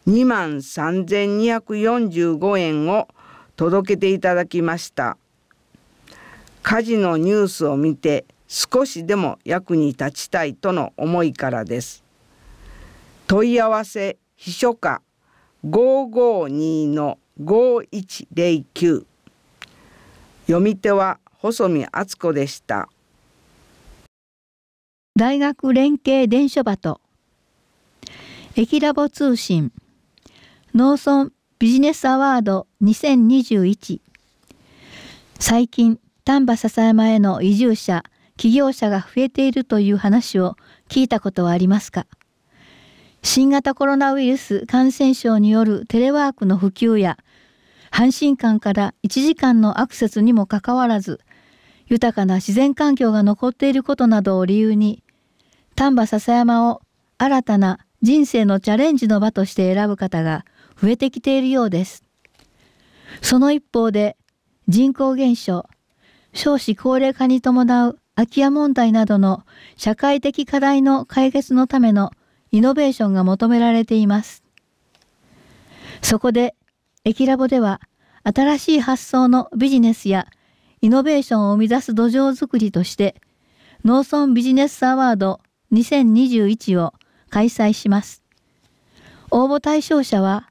2万3245円を届けていただきました火事のニュースを見て少しでも役に立ちたいとの思いからです問い合わせ秘書課552の読み手は細見敦子でした大学連携伝書鳩駅ラボ通信農村ビジネスアワード2021最近丹波篠山への移住者起業者が増えているという話を聞いたことはありますか新型コロナウイルス感染症によるテレワークの普及や阪神間から1時間のアクセスにもかかわらず豊かな自然環境が残っていることなどを理由に丹波篠山を新たな人生のチャレンジの場として選ぶ方が増えてきているようです。その一方で人口減少、少子高齢化に伴う空き家問題などの社会的課題の解決のためのイノベーションが求められています。そこでキラボでは新しい発想のビジネスやイノベーションを生み出す土壌づくりとして農村ビジネスアワード2021を開催します。応募対象者は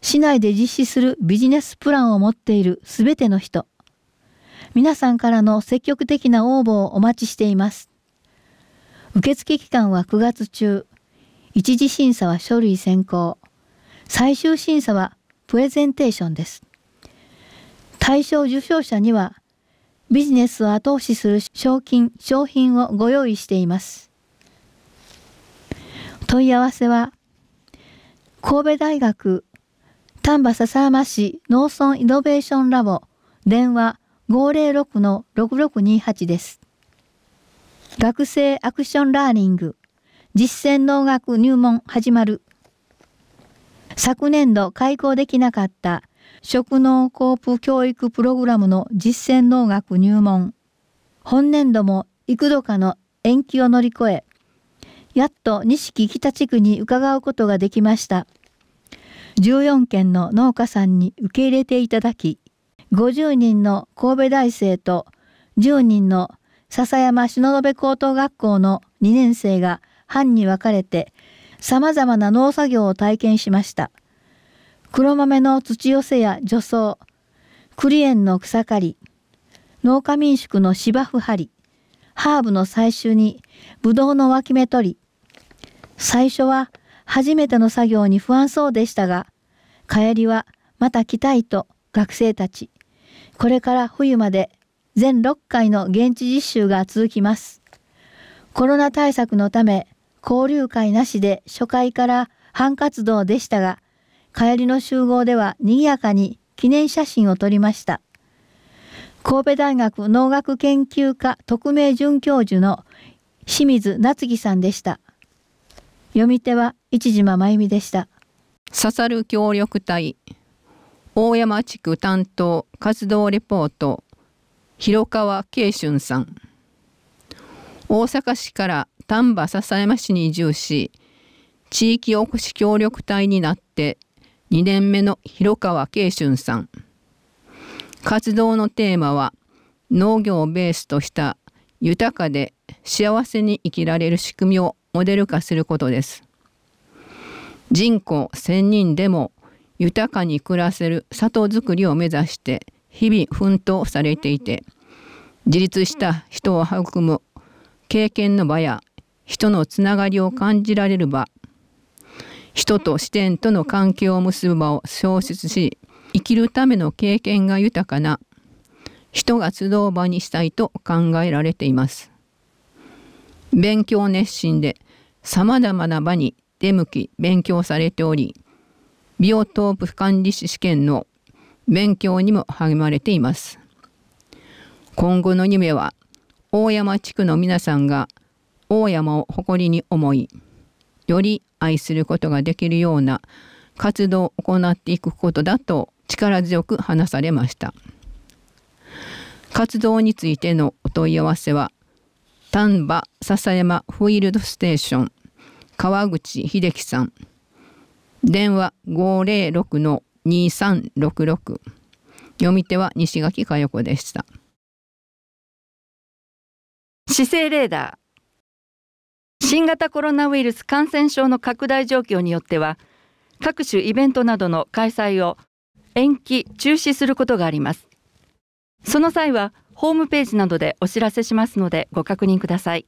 市内で実施するビジネスプランを持っているすべての人。皆さんからの積極的な応募をお待ちしています。受付期間は9月中。一次審査は書類選考。最終審査はプレゼンテーションです。対象受賞者にはビジネスを後押しする賞金、商品をご用意しています。問い合わせは、神戸大学丹波篠山市農村イノベーションラボ電話506-6628です。学生アクションラーニング実践農学入門始まる昨年度開校できなかった職能コープ教育プログラムの実践農学入門。本年度も幾度かの延期を乗り越え、やっと錦北地区に伺うことができました。14件の農家さんに受け入れていただき、50人の神戸大生と10人の笹山篠延高等学校の2年生が班に分かれて様々な農作業を体験しました。黒豆の土寄せや除草、栗園の草刈り、農家民宿の芝生張り、ハーブの採集に、ぶどうの脇芽取り。最初は初めての作業に不安そうでしたが、帰りはまた来たいと学生たち。これから冬まで全6回の現地実習が続きます。コロナ対策のため、交流会なしで初回から班活動でしたが、帰りの集合では賑やかに記念写真を撮りました。神戸大学農学研究科特命准教授の清水夏樹さんでした。読み手は市島真由美でした。刺さる協力隊大山地区担当活動レポート広川慶春さん大阪市から丹波篠山市に移住し地域おこし協力隊になって2年目の広川慶春さん活動のテーマは農業をベースとした豊かで幸せに生きられる仕組みをモデル化することです人口1,000人でも豊かに暮らせる里づくりを目指して日々奮闘されていて自立した人を育む経験の場や人のつながりを感じられる場人と視点との関係を結ぶ場を創出し生きるための経験が豊かな人が集う場にしたいと考えられています勉強熱心でさまざまな場に出向き勉強されておりビオトープ管理士試験の勉強にも励まれています今後の夢は大山地区の皆さんが大山を誇りに思いより愛することができるような活動を行っていくことだと力強く話されました活動についてのお問い合わせは丹波篠山フィールドステーション川口秀樹さん電話506の2366読み手は西垣佳代子でした姿勢レーダー新型コロナウイルス感染症の拡大状況によっては各種イベントなどの開催を延期中止することがありますその際はホームページなどでお知らせしますのでご確認ください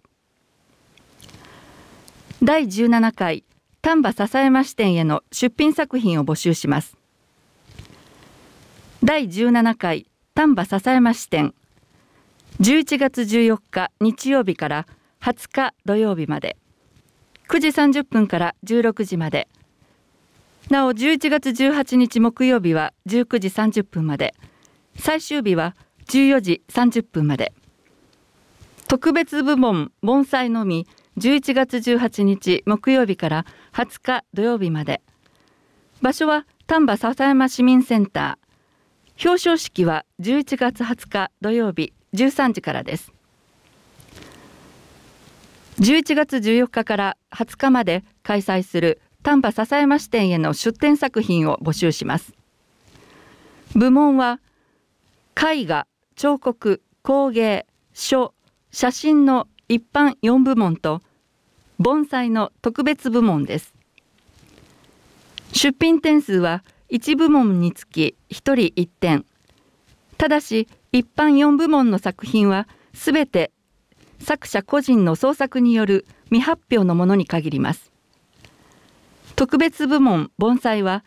第17回丹波篠山支店への出品作品を募集します第17回丹波篠山支店11月14日日曜日から20日土曜日まで9時30分から16時までなお11月18日木曜日は19時30分まで最終日は14時30分まで特別部門盆栽のみ11月18日木曜日から20日土曜日まで場所は丹波篠山市民センター表彰式は11月20日土曜日13時からです11月14日から20日まで開催する丹波篠山支店への出展作品を募集します部門は絵画彫刻工芸書写真の一般4部門と盆栽の特別部門です出品点数は1部門につき1人1点ただし一般4部門の作品はすべて作者個人の創作による未発表のものに限ります特別部門盆栽は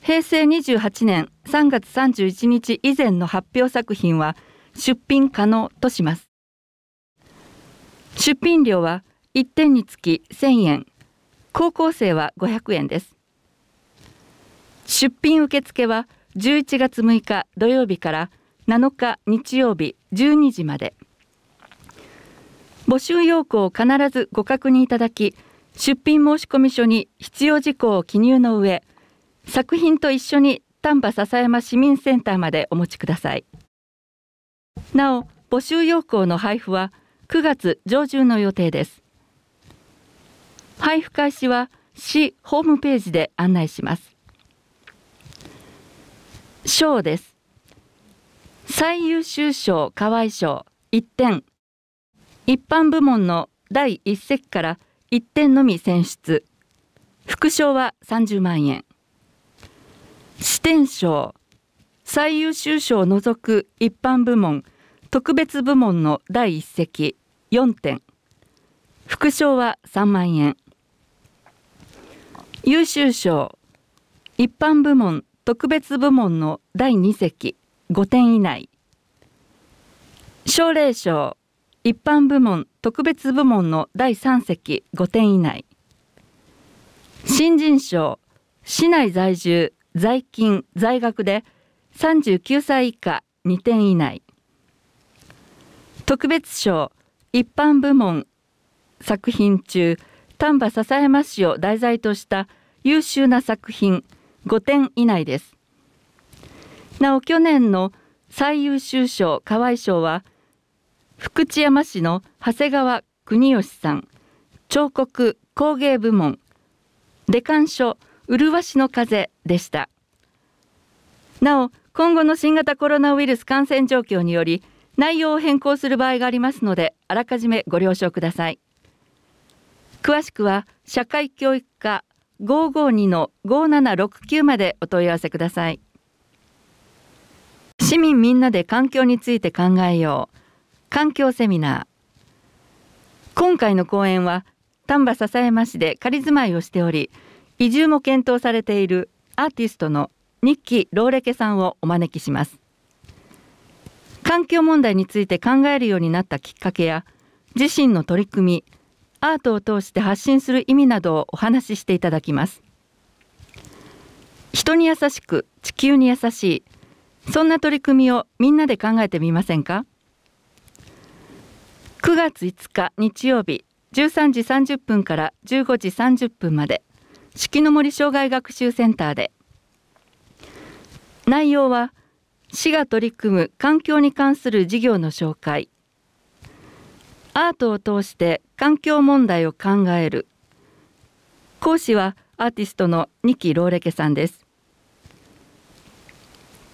平成28年3月31日以前の発表作品は出品可能とします出品料は1点につき1000円高校生は500円です出品受付は11月6日土曜日から7日日曜日12時まで募集要項を必ずご確認いただき出品申込書に必要事項を記入の上作品と一緒に丹波篠山市民センターまでお持ちくださいなお募集要項の配布は9月上旬の予定です配布開始は市ホームページで案内します賞です最優秀賞河合賞1点一般部門の第一席から一点のみ選出副賞は30万円支点賞最優秀賞を除く一般部門特別部門の第一席4点副賞は3万円優秀賞一般部門特別部門の第2席5点以内奨励賞一般部門特別部門の第3席5点以内新人賞市内在住在勤在学で39歳以下2点以内特別賞一般部門作品中丹波篠山市を題材とした優秀な作品5点以内ですなお去年の最優秀賞河合賞は福知山市の長谷川国吉さん彫刻工芸部門出鑑書麗しの風でしたなお今後の新型コロナウイルス感染状況により内容を変更する場合がありますのであらかじめご了承ください詳しくは社会教育課552-5769までお問い合わせください市民みんなで環境について考えよう環境セミナー今回の講演は丹波篠山市で仮住まいをしており移住も検討されているアーティストの日記ローレケさんをお招きします環境問題について考えるようになったきっかけや自身の取り組みアートを通して発信する意味などをお話ししていただきます人に優しく地球に優しいそんな取り組みをみんなで考えてみませんか9月5日日曜日13時30分から15時30分まで四季の森障害学習センターで内容は市が取り組む環境に関する事業の紹介アートを通して環境問題を考える講師はアーティストの二木ローレケさんです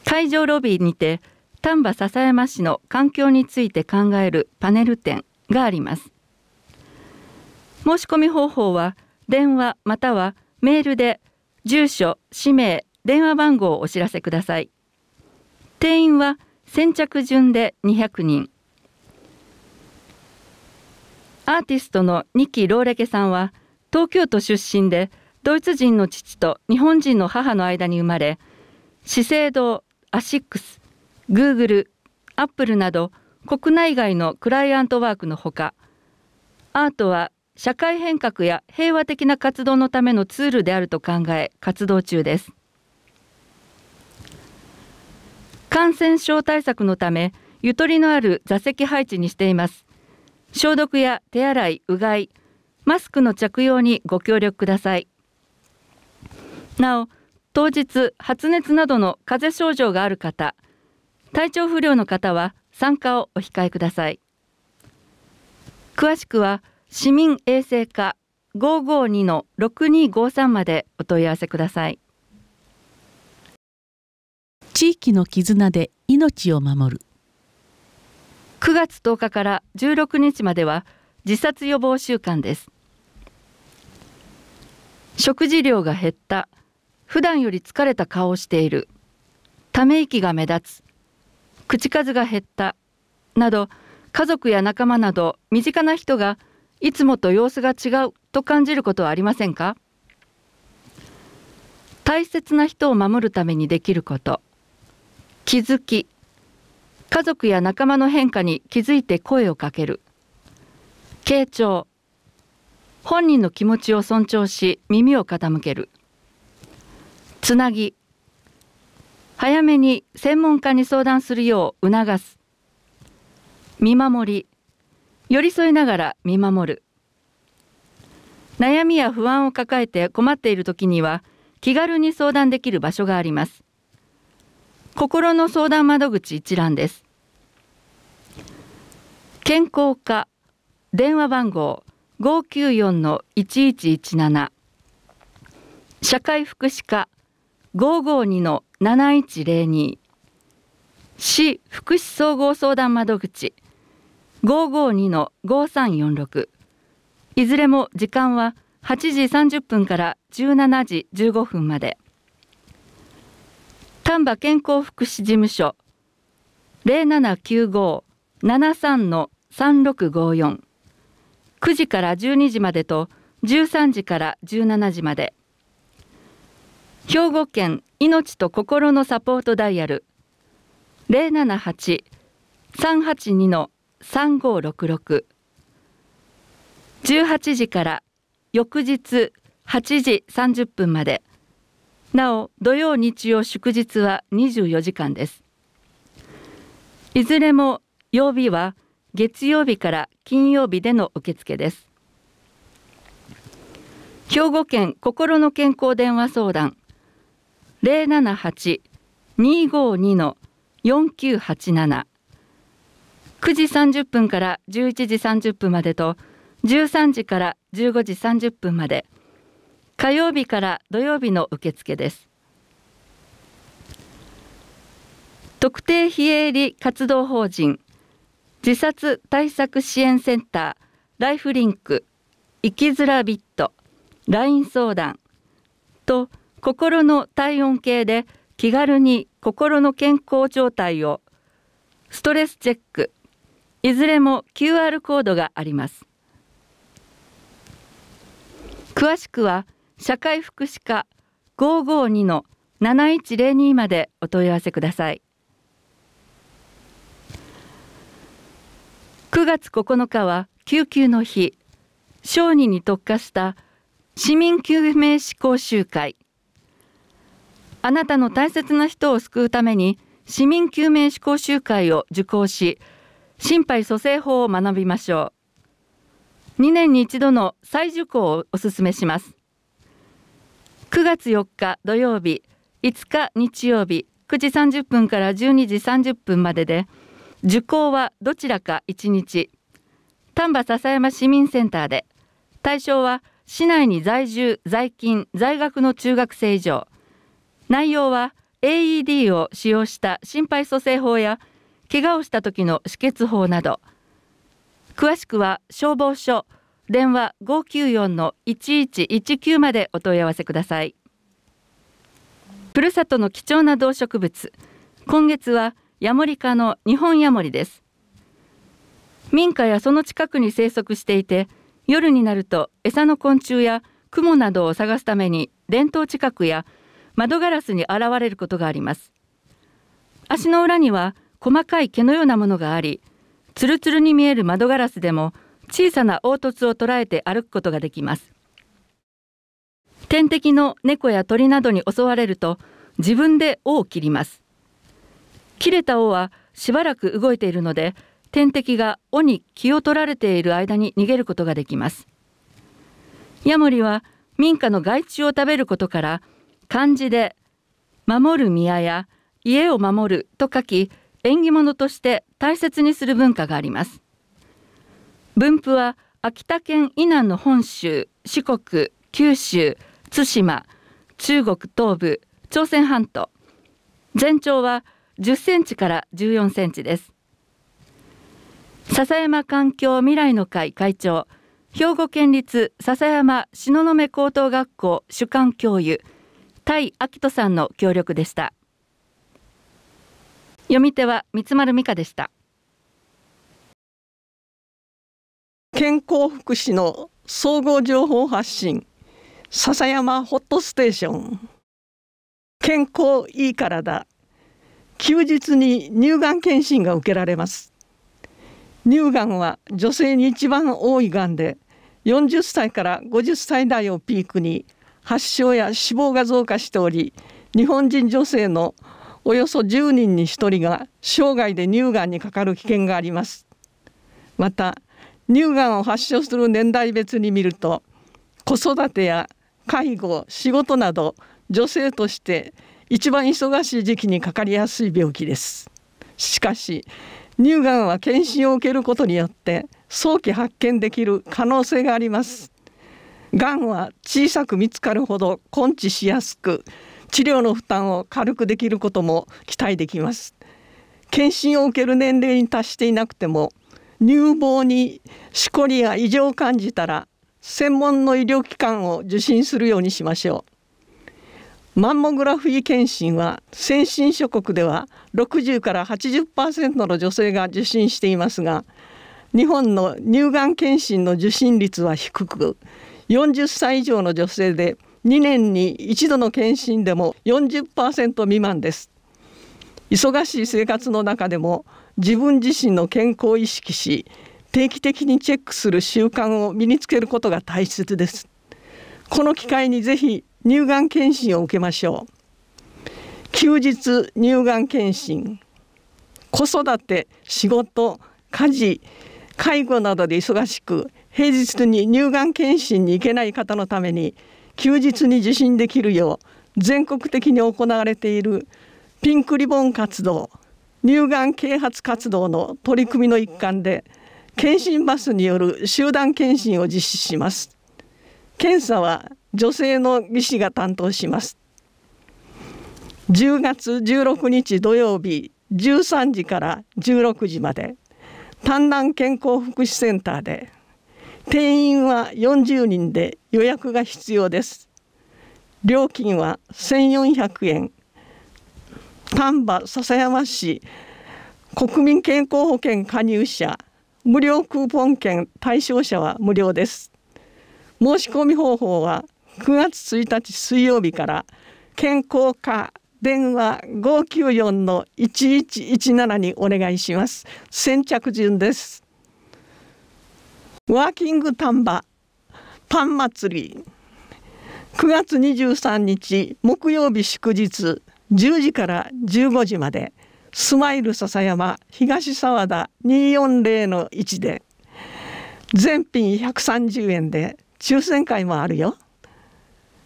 会場ロビーにて丹波篠山市の環境について考えるパネル展があります申し込み方法は電話またはメールで住所氏名電話番号をお知らせください定員は先着順で200人アーティストの二木ローレケさんは東京都出身でドイツ人の父と日本人の母の間に生まれ資生堂アシックス Google、Apple など国内外のクライアントワークのほかアートは社会変革や平和的な活動のためのツールであると考え活動中です感染症対策のためゆとりのある座席配置にしています消毒や手洗いうがいマスクの着用にご協力くださいなお当日発熱などの風邪症状がある方体調不良の方は参加をお控えください詳しくは市民衛生課552-6253までお問い合わせください地域の絆で命を守る9月10日から16日までは自殺予防週間です食事量が減った普段より疲れた顔をしているため息が目立つ口数が減ったなど家族や仲間など身近な人がいつもと様子が違うと感じることはありませんか大切な人を守るためにできること気づき家族や仲間の変化に気づいて声をかける傾聴本人の気持ちを尊重し耳を傾けるつなぎ早めに専門家に相談するよう促す見守り寄り添いながら見守る悩みや不安を抱えて困っている時には気軽に相談できる場所があります心の相談窓口一覧です健康課電話番号594-1117社会福祉課五二の七一零二。市福祉総合相談窓口552-5346いずれも時間は8時30分から17時15分まで丹波健康福祉事務所0795-73-3654 9時から12時までと13時から17時まで兵庫県命と心のサポートダイヤル078-382-3566 18時から翌日8時30分までなお土曜日曜祝日は24時間ですいずれも曜日は月曜日から金曜日での受付です兵庫県心の健康電話相談零七八二五二の四九八七。九時三十分から十一時三十分までと十三時から十五時三十分まで火曜日から土曜日の受付です特定非営利活動法人自殺対策支援センターライフリンク生きづらビット LINE 相談と心の体温計で気軽に心の健康状態をストレスチェックいずれも QR コードがあります詳しくは社会福祉課552の7102までお問い合わせください9月9日は救急の日小児に特化した市民救命士講習会あなたの大切な人を救うために市民救命士講集会を受講し心肺蘇生法を学びましょう2年に1度の再受講をお勧めします9月4日土曜日5日日曜日9時30分から12時30分までで受講はどちらか1日丹波篠山市民センターで対象は市内に在住在勤在学の中学生以上内容は AED を使用した心肺蘇生法や怪我をした時の止血法など詳しくは消防署電話594-1119までお問い合わせくださいふるさとの貴重な動植物今月はヤモリ科の日本ヤモリです民家やその近くに生息していて夜になると餌の昆虫や蜘蛛などを探すために電灯近くや窓ガラスに現れることがあります足の裏には細かい毛のようなものがありツルツルに見える窓ガラスでも小さな凹凸を捉えて歩くことができます天敵の猫や鳥などに襲われると自分で尾を切ります切れた尾はしばらく動いているので天敵が尾に気を取られている間に逃げることができますヤモリは民家の害虫を食べることから漢字で守る宮や家を守ると書き縁起物として大切にする文化があります分布は秋田県以南の本州四国九州対馬中国東部朝鮮半島全長は10センチから14センチです笹山環境未来の会会長兵庫県立笹山東雲高等学校主幹教諭田井明人さんの協力でした読み手は三丸美香でした健康福祉の総合情報発信笹山ホットステーション健康いい体休日に乳がん検診が受けられます乳がんは女性に一番多いがんで40歳から50歳代をピークに発症や死亡が増加しており日本人女性のおよそ10人に1人が生涯で乳がんにかかる危険がありますまた乳がんを発症する年代別に見ると子育てや介護仕事など女性として一番忙しい時期にかかりやすい病気ですしかし乳がんは検診を受けることによって早期発見できる可能性がありますがんは小さく見つかるほど根治しやすく治療の負担を軽くできることも期待できます検診を受ける年齢に達していなくても乳房にしこりや異常を感じたら専門の医療機関を受診するようにしましょうマンモグラフィー検診は先進諸国では60から80%の女性が受診していますが日本の乳がん検診の受診率は低く40歳以上の女性で2年に1度の検診でも40%未満です忙しい生活の中でも自分自身の健康を意識し定期的にチェックする習慣を身につけることが大切ですこの機会にぜひ乳がん検診を受けましょう休日乳がん検診子育て仕事家事介護などで忙しく平日に乳がん検診に行けない方のために休日に受診できるよう全国的に行われているピンクリボン活動乳がん啓発活動の取り組みの一環で検診バスによる集団検診を実施します検査は女性の技師が担当します10月16日土曜日13時から16時まで丹南健康福祉センターで定員は40人で予約が必要です料金は1400円丹波篠山市国民健康保険加入者無料クーポン券対象者は無料です申し込み方法は9月1日水曜日から健康課電話594 1117にお願いします先着順ですワーキング丹波パン祭り9月23日木曜日祝日10時から15時までスマイル笹山東沢田240-1ので全品130円で抽選会もあるよ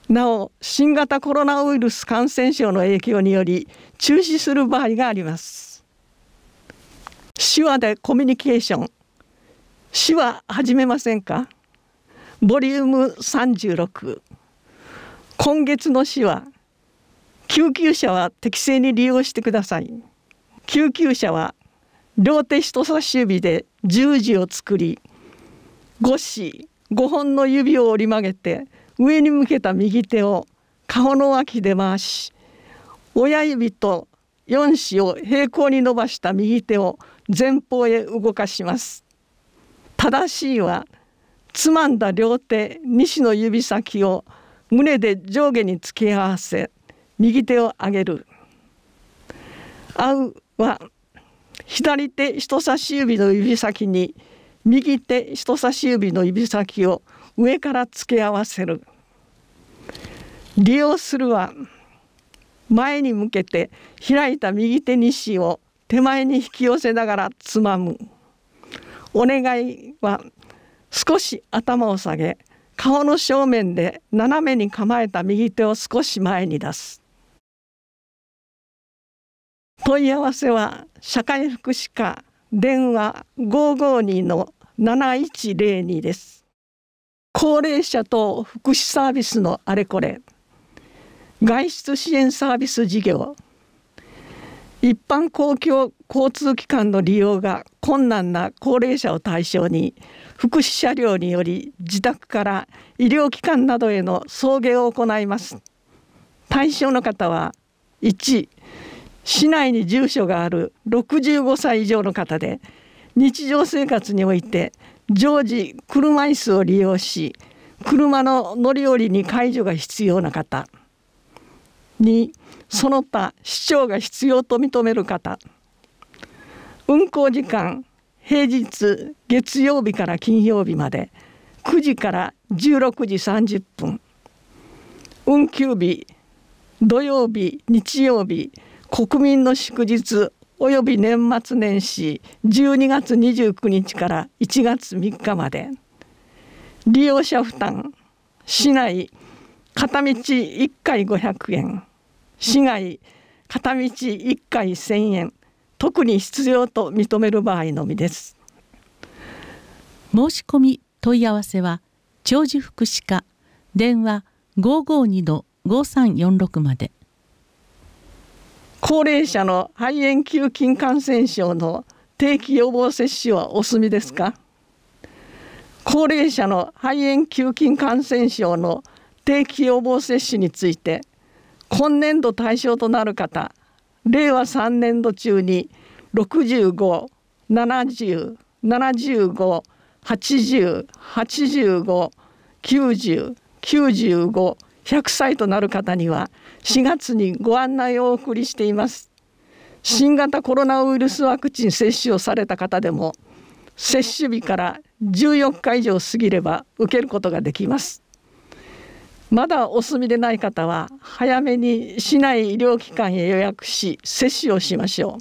なお新型コロナウイルス感染症の影響により中止する場合があります手話でコミュニケーション手は始めませんかボリューム36今月の詩は救急車は適正に利用してください救急車は両手人差し指で十字を作り五指5本の指を折り曲げて上に向けた右手を顔の脇で回し親指と4指を平行に伸ばした右手を前方へ動かします正しいはつまんだ両手西の指先を胸で上下に突き合わせ右手を上げる。合うは左手人差し指の指先に右手人差し指の指先を上から付け合わせる利用するは前に向けて開いた右手にしを手前に引き寄せながらつまむ。お願いは少し頭を下げ顔の正面で斜めに構えた右手を少し前に出す問い合わせは社会福祉課電話552の7102です高齢者等福祉サービスのあれこれ外出支援サービス事業一般公共交通機関の利用が困難な高齢者を対象に福祉車両により自宅から医療機関などへの送迎を行います対象の方は1市内に住所がある65歳以上の方で日常生活において常時車椅子を利用し車の乗り降りに介助が必要な方2その他市長が必要と認める方運行時間平日月曜日から金曜日まで9時から16時30分運休日土曜日日曜日国民の祝日および年末年始12月29日から1月3日まで利用者負担市内片道1回500円市外片道1回1,000円特に必要と認める場合のみです申し込み問い合わせは長寿福祉課電話552-5346まで高齢者の肺炎球菌感染症の定期予防接種はお済みですか高齢者の肺炎球菌感染症の定期予防接種について今年度対象となる方令和3年度中に6 5 7 0 7 5 8 0 8 5 9 0 9 5 1 0 0歳となる方には4月にご案内をお送りしています新型コロナウイルスワクチン接種をされた方でも接種日から14日以上過ぎれば受けることができますまだお済みでない方は早めに市内医療機関へ予約し接種をしましょ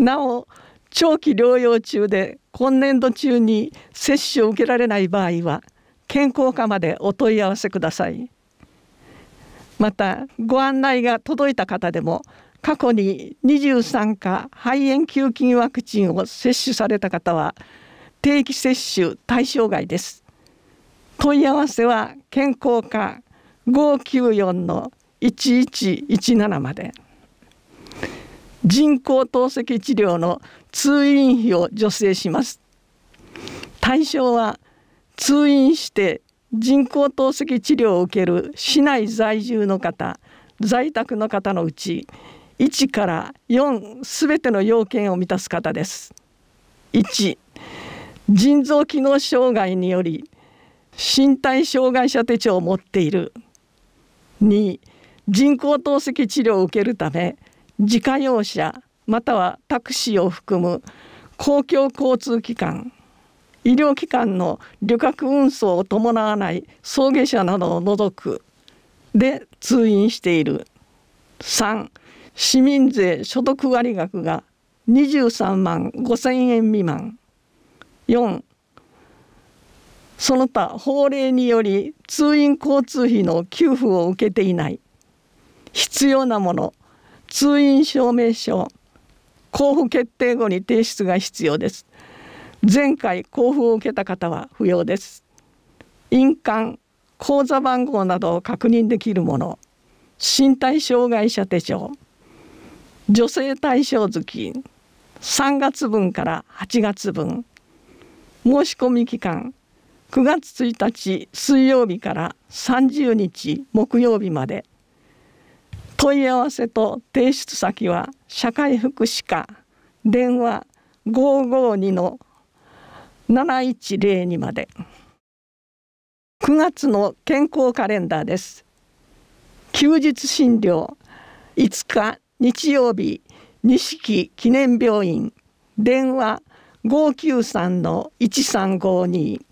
うなお長期療養中で今年度中に接種を受けられない場合は健康課までお問い合わせくださいまたご案内が届いた方でも過去に23価肺炎球菌ワクチンを接種された方は定期接種対象外です問い合わせは健康課594の1117まで人工透析治療の通院費を助成します対象は通院して人工透析治療を受ける市内在住の方在宅の方のうち1から4すべての要件を満たす方です1腎臓機能障害により身体障害者手帳を持っている2人工透析治療を受けるため自家用車またはタクシーを含む公共交通機関医療機関の旅客運送を伴わない送迎車などを除くで通院している3市民税所得割額が23万5,000円未満4その他法令により通院交通費の給付を受けていない必要なもの通院証明書交付決定後に提出が必要です前回交付を受けた方は不要です印鑑口座番号などを確認できるもの身体障害者手帳女性対象月3月分から8月分申し込み期間9月1日水曜日から30日木曜日まで問い合わせと提出先は社会福祉課電話552の7102まで9月の健康カレンダーです休日診療5日日曜日錦記念病院電話593の1352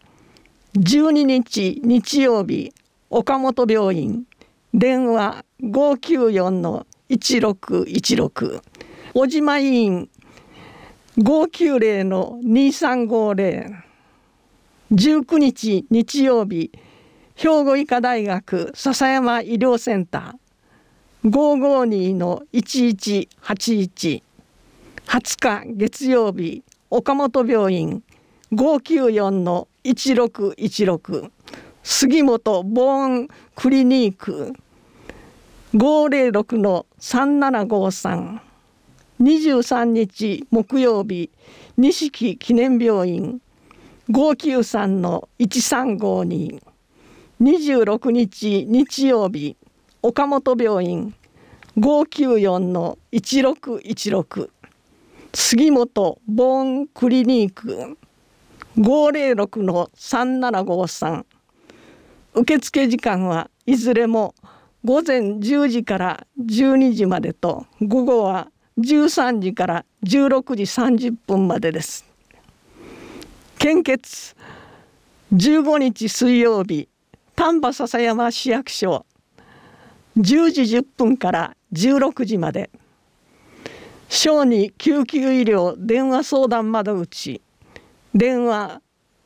12日日曜日岡本病院電話594-1616小島医院590-2350 19日日曜日兵庫医科大学笹山医療センター552-1181 20日月曜日岡本病院594 1 1 6 6 1616杉本ボーンクリニーク506の3753 23日木曜日錦記念病院593の1352 26日日曜日岡本病院594の1616杉本ボーンクリニークの受付時間はいずれも午前10時から12時までと午後は13時から16時30分までです献血15日水曜日丹波篠山市役所10時10分から16時まで小児救急医療電話相談窓口電話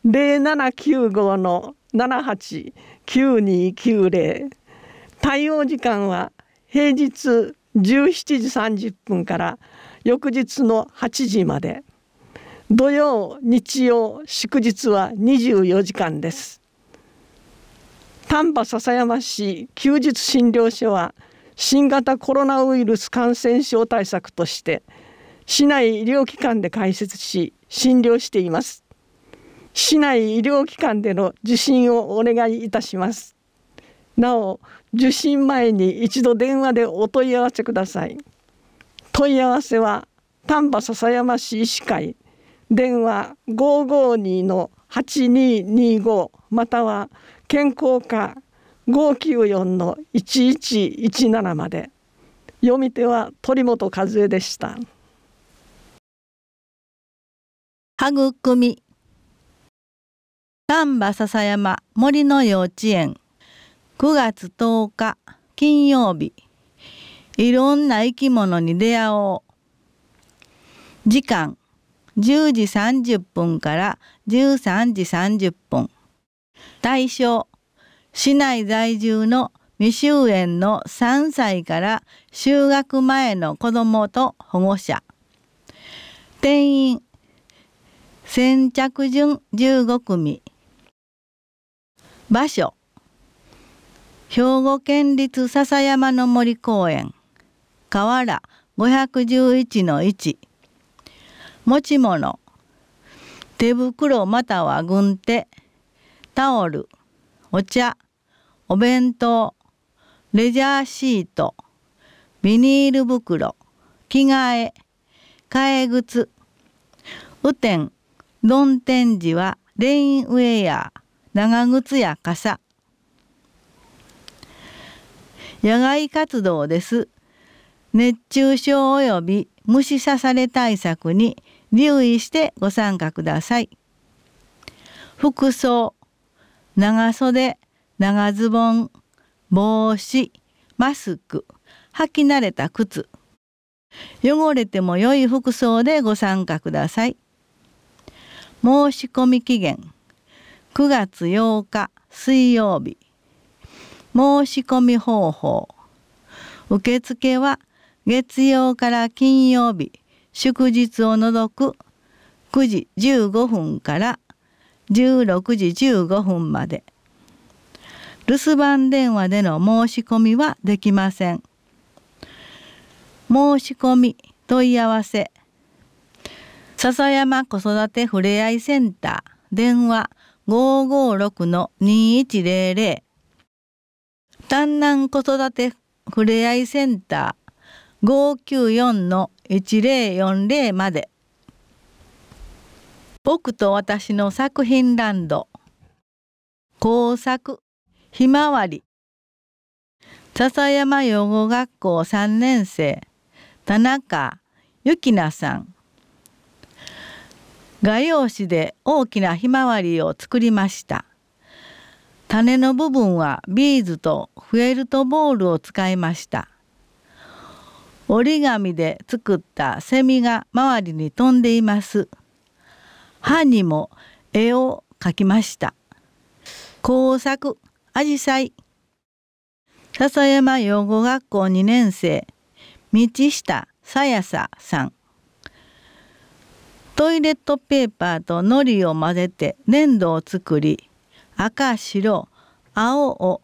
0795の789290対応時間は平日17時30分から翌日の8時まで土曜日曜祝日は24時間です丹波篠山市休日診療所は新型コロナウイルス感染症対策として「市内医療機関で開設し診療しています市内医療機関での受診をお願いいたしますなお受診前に一度電話でお問い合わせください問い合わせは丹波篠山市医師会電話552 8225または健康課594 1117まで読み手は鳥本和恵でした。育み丹波篠山森の幼稚園9月10日金曜日いろんな生き物に出会おう時間10時30分から13時30分対象市内在住の未就園の3歳から就学前の子どもと保護者定員先着順15組場所兵庫県立笹山の森公園河原511の1持ち物手袋または軍手タオルお茶お弁当レジャーシートビニール袋着替え替え靴雨天論点時はレインウェア長靴や傘野外活動です熱中症及び虫刺され対策に留意してご参加ください服装長袖長ズボン帽子マスク履き慣れた靴汚れても良い服装でご参加ください。申し込み期限9月8日水曜日申し込み方法受付は月曜から金曜日祝日を除く9時15分から16時15分まで留守番電話での申し込みはできません申し込み問い合わせ笹山子育てふれあいセンター電話556-2100丹南子育てふれあいセンター594-1040まで僕と私の作品ランド工作ひまわり笹山養護学校3年生田中ゆきなさん画用紙で大きなひまわりを作りました種の部分はビーズとフェルトボールを使いました折り紙で作ったセミが周りに飛んでいます歯にも絵を描きました工作アジサイ笹山養護学校2年生道下さやささんトイレットペーパーと糊を混ぜて粘土を作り赤白青を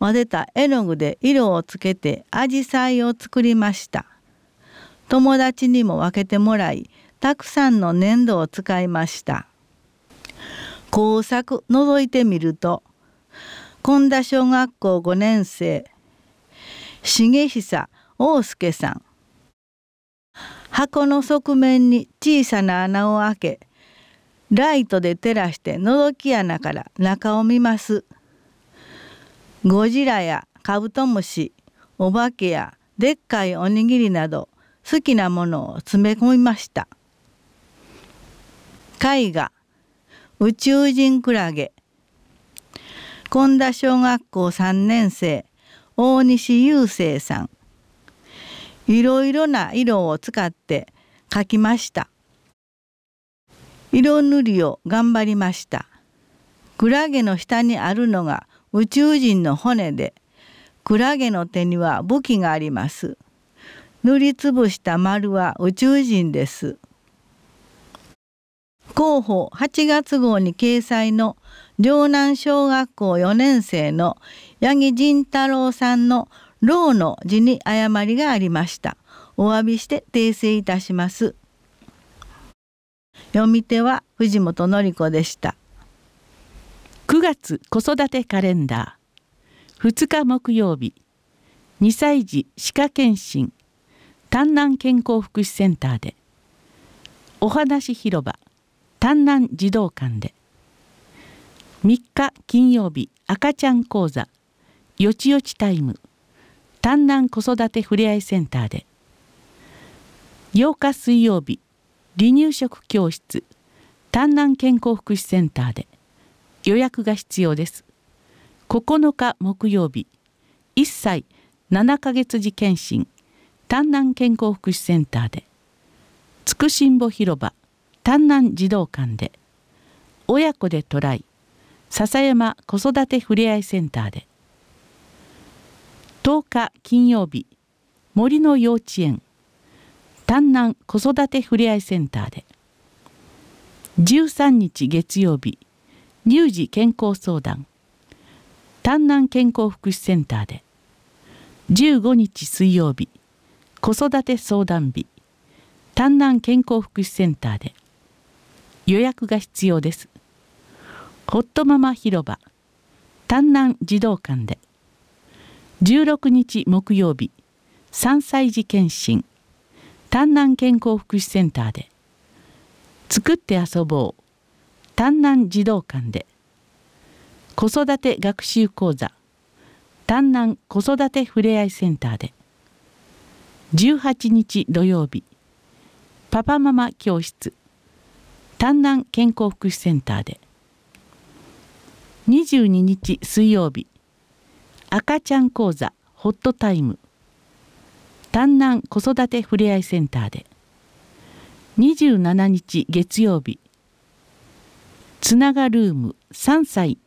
混ぜた絵の具で色をつけてアジサイを作りました友達にも分けてもらいたくさんの粘土を使いました工作覗いてみると近田小学校5年生重久大介さん箱の側面に小さな穴を開けライトで照らしてのぞき穴から中を見ます。ゴジラやカブトムシお化けやでっかいおにぎりなど好きなものを詰め込みました絵画「宇宙人クラゲ」近田小学校3年生大西雄生さんいろいろな色を使って描きました色塗りを頑張りましたクラゲの下にあるのが宇宙人の骨でクラゲの手には武器があります塗りつぶした丸は宇宙人です広報8月号に掲載の城南小学校4年生の八木仁太郎さんの老の字に誤りがありましたお詫びして訂正いたします読み手は藤本典子でした9月子育てカレンダー2日木曜日2歳児歯科検診丹南健康福祉センターでお話広場丹南児童館で3日金曜日赤ちゃん講座よちよちタイム丹南子育てふれあいセンターで8日水曜日離乳食教室丹南健康福祉センターで予約が必要です9日木曜日1歳7ヶ月児検診丹南健康福祉センターでつくしんぼ広場丹南児童館で親子でトライ笹山子育てふれあいセンターで10日金曜日森の幼稚園丹南子育てふれあいセンターで13日月曜日乳児健康相談丹南健康福祉センターで15日水曜日子育て相談日丹南健康福祉センターで予約が必要ですホットママ広場丹南児童館で16日木曜日3歳児検診丹南健康福祉センターで「作って遊ぼう」「丹南児童館で」子育て学習講座丹南子育てふれあいセンターで18日土曜日パパママ教室丹南健康福祉センターで22日水曜日赤ちゃん講座ホットタイム丹南子育てふれあいセンターで27日月曜日つながルーム3歳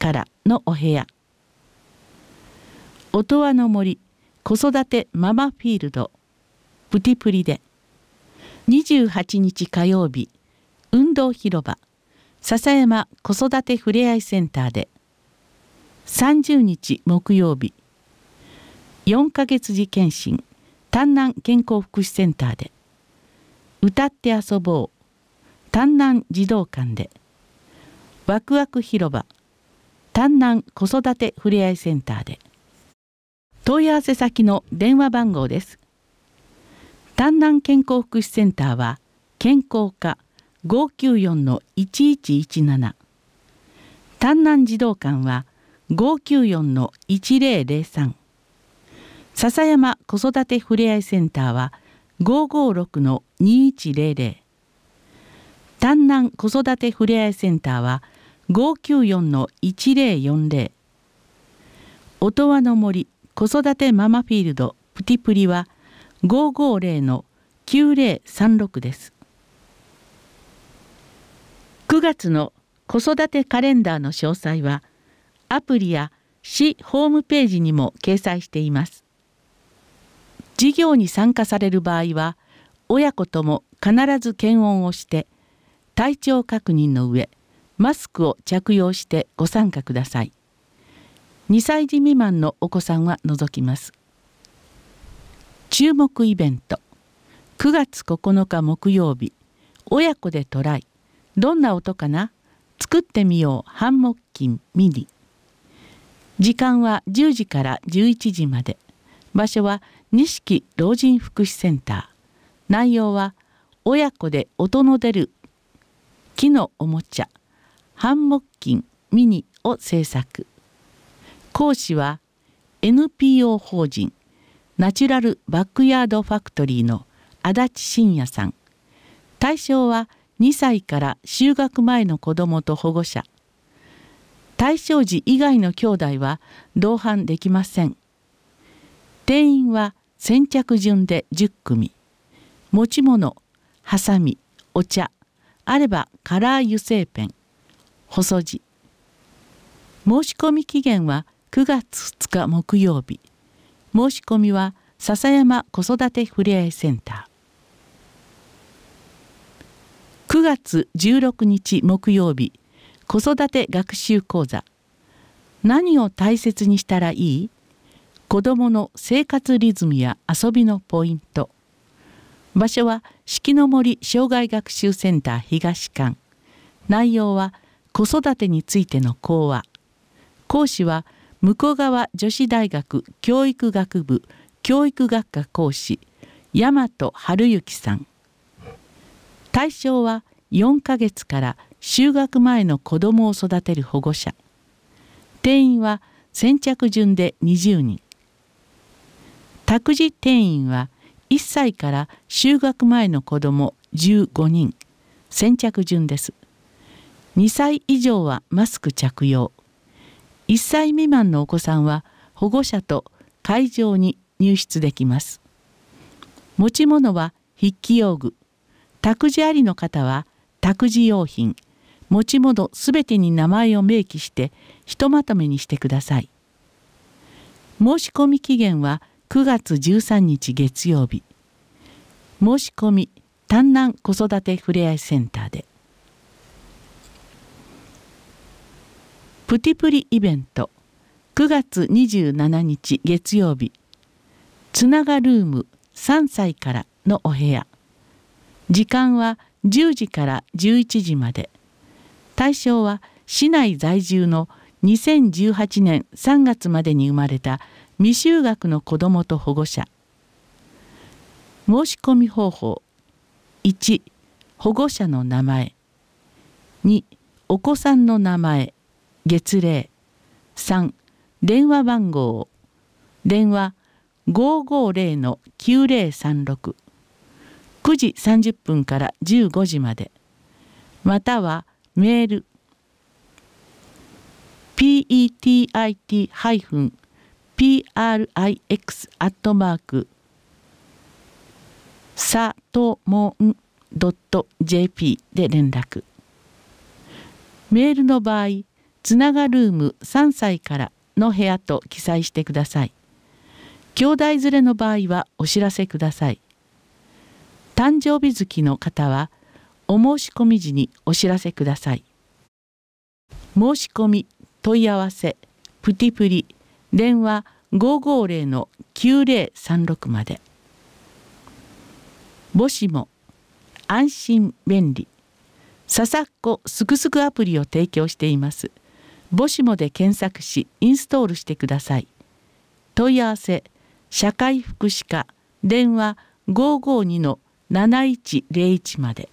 からのお部屋音羽の森子育てママフィールドプティプリで28日火曜日運動広場笹山子育てふれあいセンターで30日木曜日4ヶ月児検診丹南健康福祉センターで歌って遊ぼう丹南児童館でワクワク広場丹南子育てふれあいセンターで問い合わせ先の電話番号です丹南健康福祉センターは健康課594-1117丹南児童館は5笹山子育てふれあいセンターは556-2100丹南子育てふれあいセンターは594-1040音羽の森子育てママフィールドプティプリは550-9036です9月の子育てカレンダーの詳細は「アプリや市ホームページにも掲載しています。事業に参加される場合は親子とも必ず検温をして体調確認の上マスクを着用してご参加ください。2歳児未満のお子さんは除きます。注目イベント9月9日木曜日親子でトライどんな音かな作ってみようハンモッキンミニ時間は10時から11時まで場所は錦老人福祉センター内容は親子で音の出る木のおもちゃハンモッキンミニを制作講師は NPO 法人ナチュラルバックヤードファクトリーの足立真也さん対象は2歳から就学前の子どもと保護者対象児以外の兄弟は同伴できません定員は先着順で10組持ち物はさみお茶あればカラー油性ペン細字申し込み期限は9月2日木曜日申し込みは笹山子育てふれあいセンター9月16日木曜日子育て学習講座何を大切にしたらいい子どもの生活リズムや遊びのポイント場所は四季の森障害学習センター東館内容は子育てについての講話講師は向こう側女子大学教育学部教育学科講師大和春之さん対象は4ヶ月から就学前の子どもを育てる保護者定員は先着順で20人託児定員は1歳から就学前の子ども15人先着順です2歳以上はマスク着用1歳未満のお子さんは保護者と会場に入室できます持ち物は筆記用具託児ありの方は託児用品持ち物すべてに名前を明記してひとまとめにしてください申し込み期限は9月13日月曜日申し込み丹南子育てふれあいセンターでプティプリイベント9月27日月曜日つながルーム3歳からのお部屋時間は10時から11時まで「対象は市内在住の2018年3月までに生まれた未就学の子どもと保護者申し込み方法1保護者の名前2お子さんの名前月齢3電話番号電話550-9036 9時30分から15時までまたはメール pet-prix i t アットマークさともん .jp で連絡メールの場合つながルーム3歳からの部屋と記載してください兄弟連れの場合はお知らせください誕生日月の方はお申し込み時にお知らせください申し込み問い合わせプティプリ電話550-9036まで母子も安心便利ささっこすくすくアプリを提供しています母子もで検索しインストールしてください問い合わせ社会福祉課電話552-7101まで。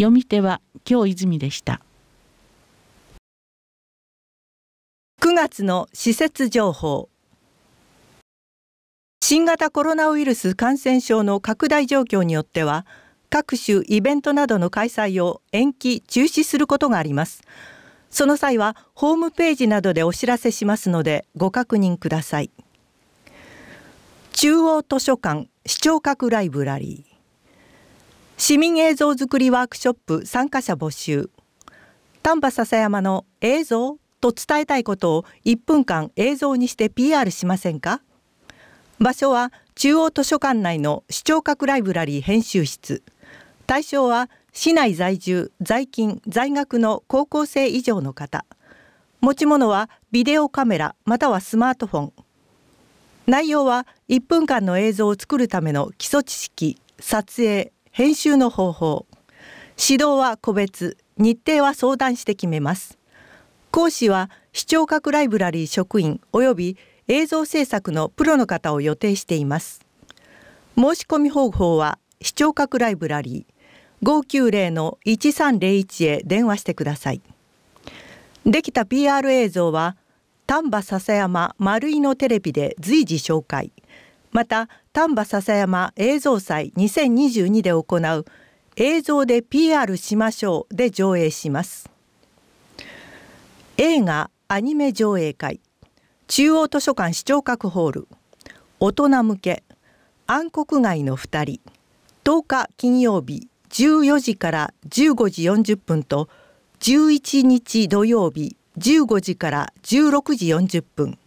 読み手は京泉でした9月の施設情報新型コロナウイルス感染症の拡大状況によっては各種イベントなどの開催を延期中止することがありますその際はホームページなどでお知らせしますのでご確認ください中央図書館視聴覚ライブラリー市民映像づくりワークショップ参加者募集丹波篠山の映像と伝えたいことを1分間映像にして PR しませんか場所は中央図書館内の視聴覚ライブラリー編集室対象は市内在住在勤在学の高校生以上の方持ち物はビデオカメラまたはスマートフォン内容は1分間の映像を作るための基礎知識撮影編集の方法指導は個別日程は相談して決めます講師は視聴覚ライブラリー職員及び映像制作のプロの方を予定しています申し込み方法は視聴覚ライブラリー590 1301へ電話してくださいできた PR 映像は丹波篠山丸井のテレビで随時紹介また丹波篠山映像祭2022で行う映像で PR しましょうで上映します映画アニメ上映会中央図書館視聴覚ホール大人向け暗黒街の2人10日金曜日14時から15時40分と11日土曜日15時から16時40分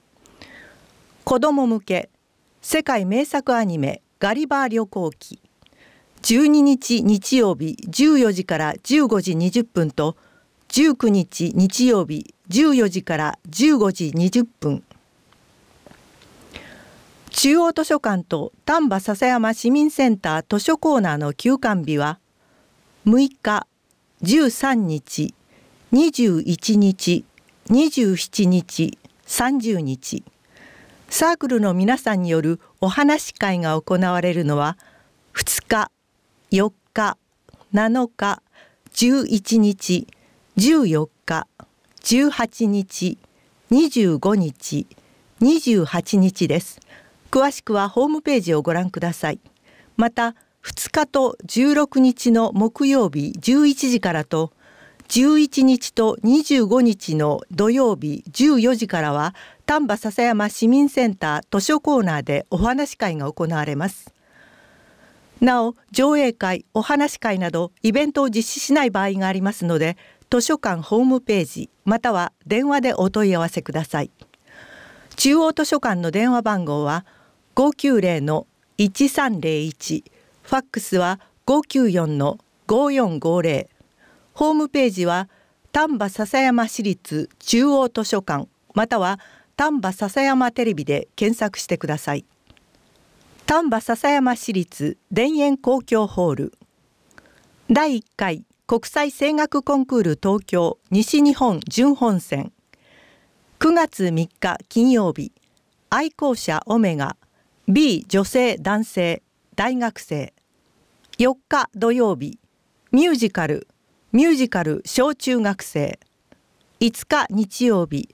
子ども向け世界名作アニメガリバー旅行記12日日曜日14時から15時20分と19日日曜日14時から15時20分中央図書館と丹波篠山市民センター図書コーナーの休館日は6日13日21日27日30日サークルの皆さんによるお話会が行われるのは2日4日7日11日14日18日25日28日です詳しくはホームページをご覧くださいまた2日と16日の木曜日11時からと11日と25日の土曜日14時からは丹波篠山市民センター図書コーナーでお話会が行われますなお上映会お話会などイベントを実施しない場合がありますので図書館ホームページまたは電話でお問い合わせください中央図書館の電話番号は590の1301ファックスは594の5450ホームページは丹波篠山市立中央図書館または丹波篠山テレビで検索してください丹波篠山市立田園公共ホール第1回国際声楽コンクール東京西日本準本線9月3日金曜日愛好者オメガ B 女性男性大学生4日土曜日ミュージカルミュージカル小中学生5日日曜日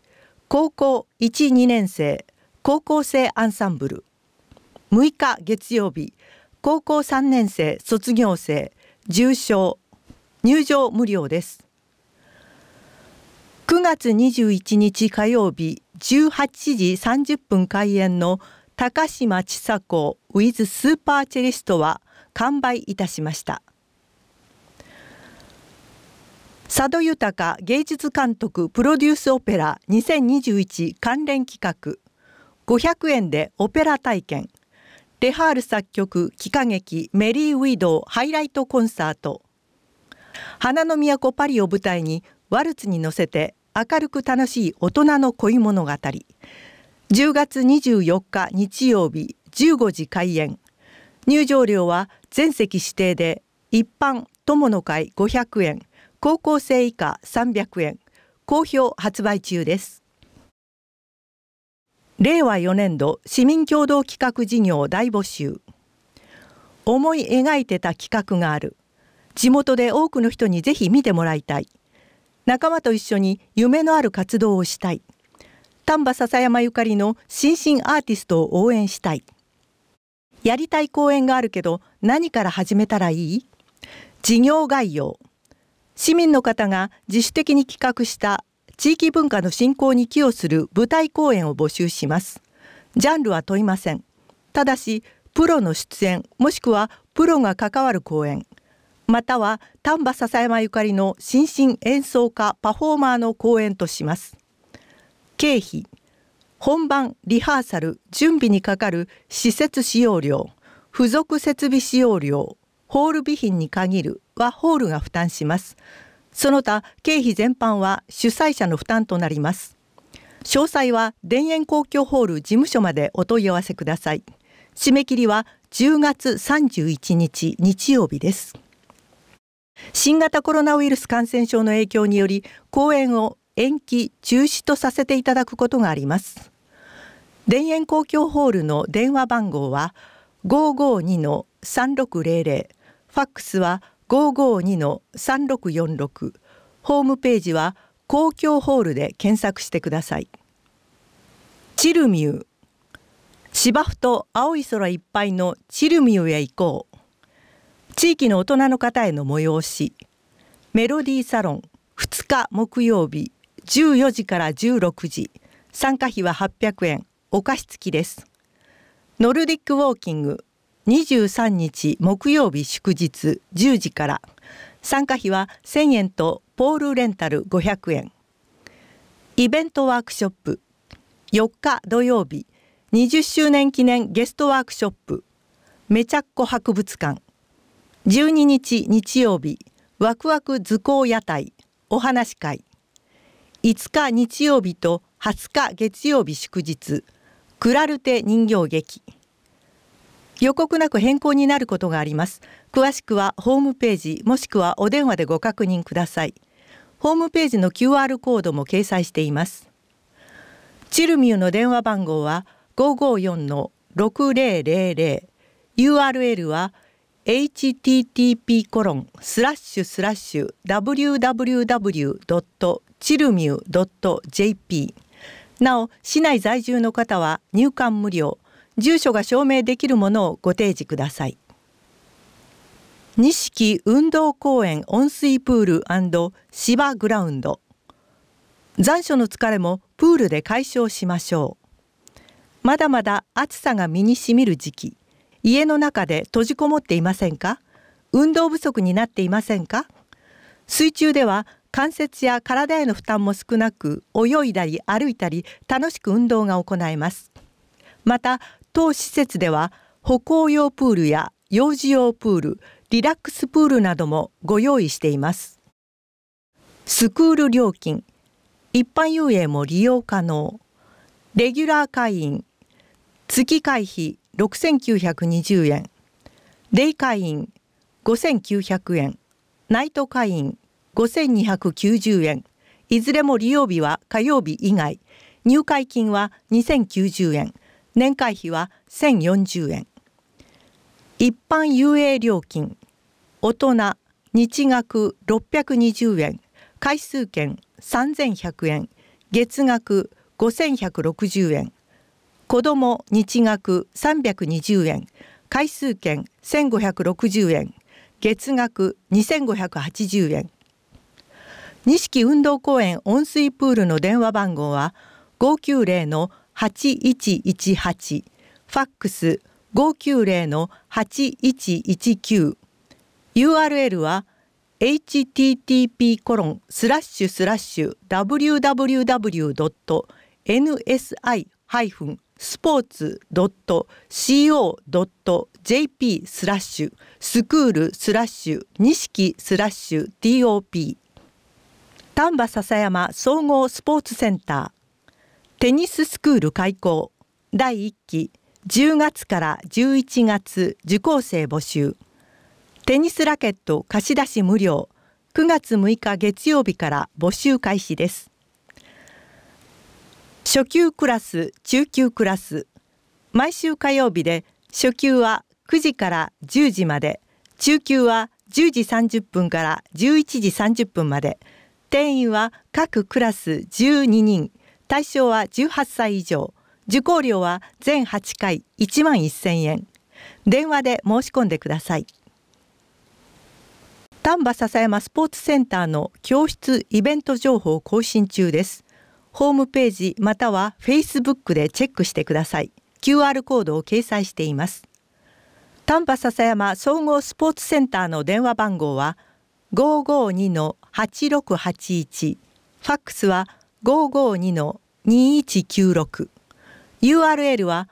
高校12年生高校生アンサンブル6日月曜日高校3年生卒業生重症入場無料です9月21日火曜日18時30分開演の高島千佐子ウィズスーパーチェリストは完売いたしました佐渡豊芸術監督プロデュースオペラ2021関連企画500円でオペラ体験レハール作曲「喜何劇メリー・ウィドウハイライトコンサート」花の都パリを舞台にワルツに乗せて明るく楽しい大人の恋物語10月24日日曜日15時開演入場料は全席指定で一般友の会500円高校生以下300円好評発売中です令和4年度市民共同企画事業大募集思い描いてた企画がある地元で多くの人にぜひ見てもらいたい仲間と一緒に夢のある活動をしたい丹波篠山ゆかりの新進アーティストを応援したいやりたい公演があるけど何から始めたらいい事業概要市民の方が自主的に企画した地域文化の振興に寄与する舞台公演を募集しますジャンルは問いませんただしプロの出演もしくはプロが関わる公演または丹波篠山ゆかりの新進演奏家パフォーマーの公演とします経費本番リハーサル準備にかかる施設使用料付属設備使用料ホール備品に限るはホールが負担しますその他経費全般は主催者の負担となります詳細は田園公共ホール事務所までお問い合わせください締め切りは10月31日日曜日です新型コロナウイルス感染症の影響により公演を延期中止とさせていただくことがあります田園公共ホールの電話番号は552 3600ファックスは552-3646ホームページは公共ホールで検索してくださいチルミュー芝生と青い空いっぱいのチルミューへ行こう地域の大人の方への催しメロディーサロン2日木曜日14時から16時参加費は800円お菓子付きですノルディックウォーキング23日木曜日祝日10時から参加費は1000円とポールレンタル500円イベントワークショップ4日土曜日20周年記念ゲストワークショップめちゃっこ博物館12日日曜日ワクワク図工屋台お話会5日日曜日と20日月曜日祝日クラルテ人形劇予告なく変更になることがあります詳しくはホームページもしくはお電話でご確認くださいホームページの QR コードも掲載していますチルミューの電話番号は554-6000 URL は http コロンスラッシュスラッシュ www.chilmu.jp なお市内在住の方は入館無料住所が証明できるものをご提示ください錦運動公園温水プール芝グラウンド残暑の疲れもプールで解消しましょうまだまだ暑さが身にしみる時期家の中で閉じこもっていませんか運動不足になっていませんか水中では関節や体への負担も少なく泳いだり歩いたり楽しく運動が行えますまた当施設では歩行用プールや幼児用プールリラックスプールなどもご用意していますスクール料金一般遊泳も利用可能レギュラー会員月会費6920円デイ会員5900円ナイト会員5290円いずれも利用日は火曜日以外入会金は2090円年会費は1040円一般遊泳料金大人日額620円回数券3100円月額5160円子ども日額320円回数券1560円月額2580円錦運動公園温水プールの電話番号は590の八一一八、ファックス五九零の8119 URL は http コロンスラッシュスラッシュ www.nsi-sports.co.jp スラッシュスクールスラッシュ錦スラッシュ DOP 丹波篠山総合スポーツセンターテニススクール開校第1期10月から11月受講生募集テニスラケット貸し出し無料9月6日月曜日から募集開始です初級クラス中級クラス毎週火曜日で初級は9時から10時まで中級は10時30分から11時30分まで定員は各クラス12人対象は18歳以上受講料は全8回1万1000円電話で申し込んでください丹波篠山スポーツセンターの教室イベント情報更新中ですホームページまたは Facebook でチェックしてください QR コードを掲載しています丹波篠山総合スポーツセンターの電話番号は552-8681ファックスは552-2196 URL は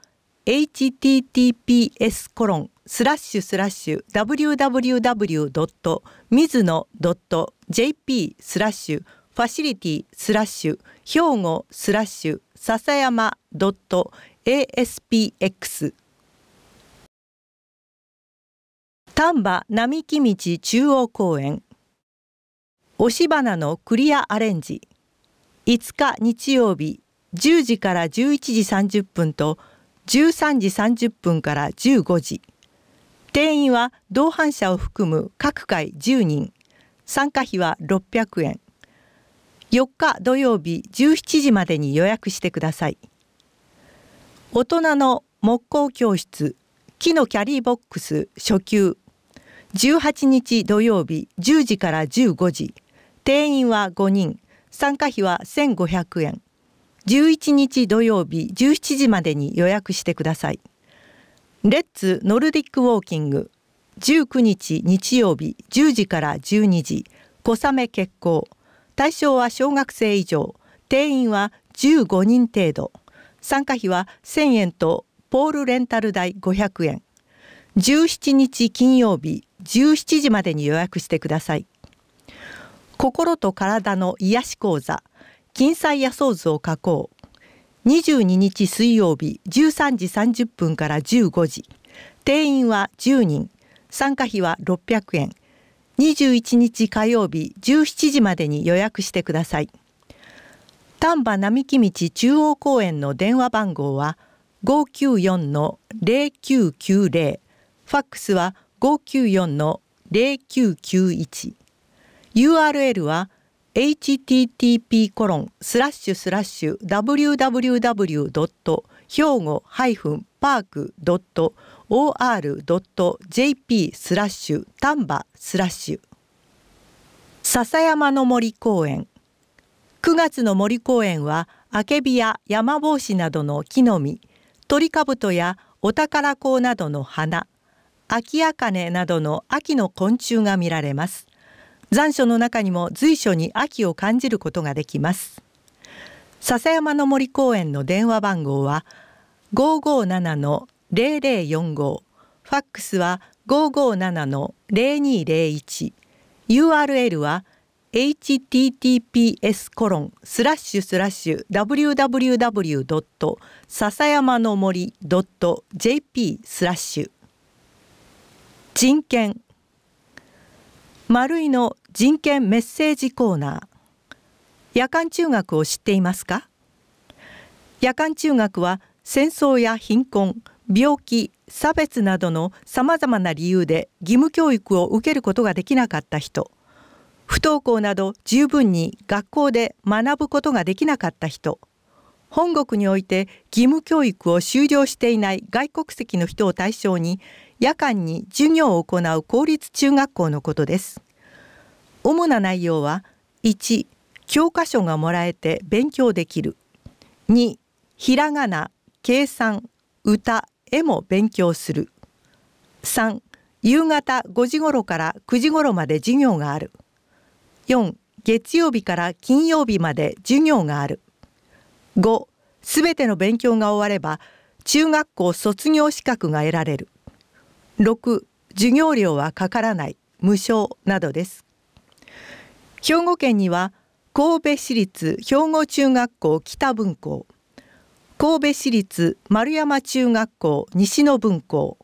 https コロンスラッシュスラッシュ www.mizuno.jp スラッシュファシリティスラッシュ兵庫スラッシュ笹山 .aspx 丹波並木道中央公園押し花のクリアアレンジ5日日曜日10時から11時30分と13時30分から15時定員は同伴者を含む各会10人参加費は600円4日土曜日17時までに予約してください大人の木工教室木のキャリーボックス初級18日土曜日10時から15時定員は5人参加費は1500円11日土曜日17時までに予約してくださいレッツノルディックウォーキング19日日曜日10時から12時小雨欠航。対象は小学生以上定員は15人程度参加費は1000円とポールレンタル代500円17日金曜日17時までに予約してください。心と体の癒し講座金彩野草図を書こう22日水曜日13時30分から15時定員は10人参加費は600円21日火曜日17時までに予約してください丹波並木道中央公園の電話番号は594の0990ファックスは594の0991 URL は http コロンスラッシュスラッシュ www. 兵庫パーク .or.jp スラッシュ丹波スラッシュ笹山の森公園9月の森公園はアケビや山帽子などの木の実鳥リカブやお宝甲などの花秋茜などの秋の昆虫が見られます。残暑の中にも随所に秋を感じることができます笹山の森公園の電話番号は557-0045ファックスは557-0201 URL は https コロンスラッシュスラッシュ www. 笹山の森 .jp スラッシュ人権丸ルの人権メッセージコーナー夜間中学を知っていますか夜間中学は戦争や貧困病気差別などのさまざまな理由で義務教育を受けることができなかった人不登校など十分に学校で学ぶことができなかった人本国において義務教育を修了していない外国籍の人を対象に夜間に授業を行う公立中学校のことです主な内容は1教科書がもらえて勉強できる2ひらがな計算歌絵も勉強する3夕方5時頃から9時頃まで授業がある4月曜日から金曜日まで授業がある5すべての勉強が終われば中学校卒業資格が得られる6授業料はかからない無償などです兵庫県には神戸市立兵庫中学校北分校神戸市立丸山中学校西野分校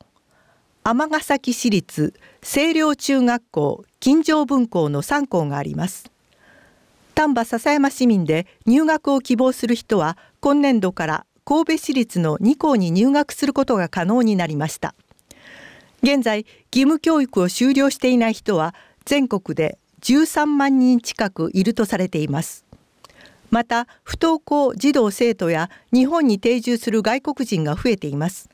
尼崎市立清涼中学校金城分校の3校があります丹波篠山市民で入学を希望する人は今年度から神戸市立の2校に入学することが可能になりました現在義務教育を修了していない人は全国で13万人近くいるとされていますまた不登校児童生徒や日本に定住する外国人が増えています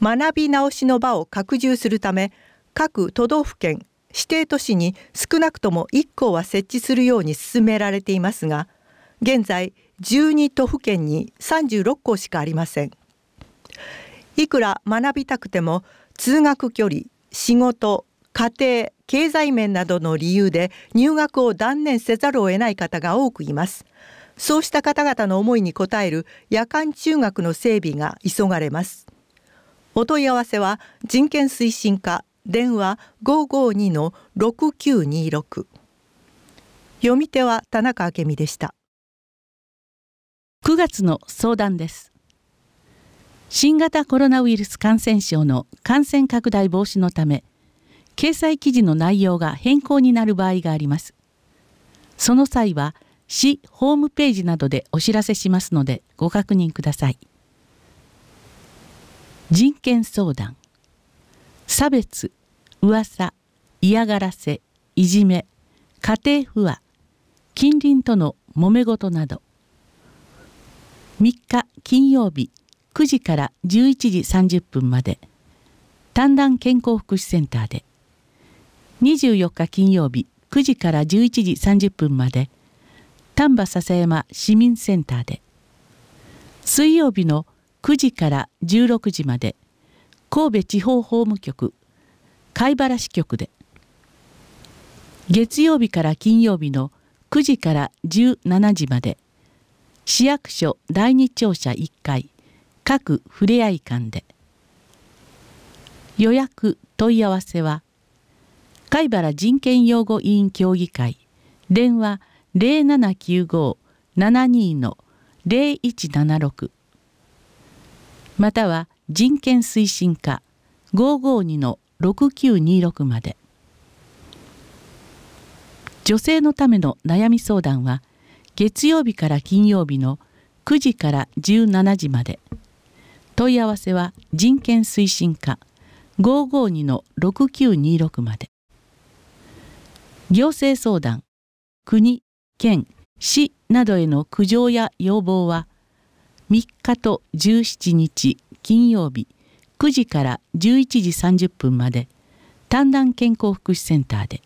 学び直しの場を拡充するため各都道府県指定都市に少なくとも1校は設置するように進められていますが現在12都府県に36校しかありませんいくら学びたくても通学距離仕事家庭経済面などの理由で入学を断念せざるを得ない方が多くいますそうした方々の思いに応える夜間中学の整備が急がれますお問い合わせは人権推進課電話552 6926読み手は田中明美でした9月の相談です新型コロナウイルス感染症の感染拡大防止のため掲載記事の内容が変更になる場合がありますその際は市ホームページなどでお知らせしますのでご確認ください人権相談差別噂嫌がらせいじめ家庭不和近隣との揉め事など3日金曜日9時から11時30分まで丹南健康福祉センターで24日金曜日9時から11時30分まで丹波篠山市民センターで水曜日の9時から16時まで神戸地方法務局貝原支局で月曜日から金曜日の9時から17時まで市役所第二庁舎1階各ふれあい館で予約問い合わせは貝原人権擁護委員協議会電話0795-72-0176または人権推進課552-6926まで女性のための悩み相談は月曜日から金曜日の9時から17時まで。問い合わせは人権推進課552-6926まで行政相談国県市などへの苦情や要望は3日と17日金曜日9時から11時30分まで丹南健康福祉センターで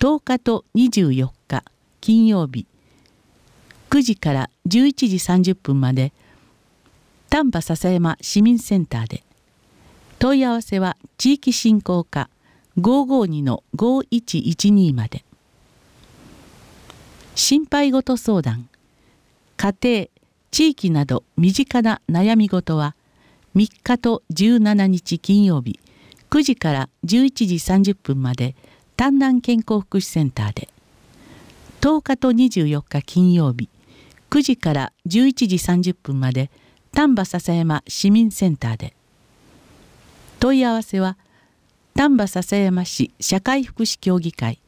10日と24日金曜日9時から11時30分まで丹波篠山市民センターで問い合わせは地域振興課552-5112まで心配事相談家庭地域など身近な悩み事は3日と17日金曜日9時から11時30分まで丹南健康福祉センターで10日と24日金曜日9時から11時30分まで丹波篠山市民センターで問い合わせは丹波篠山市社会福祉協議会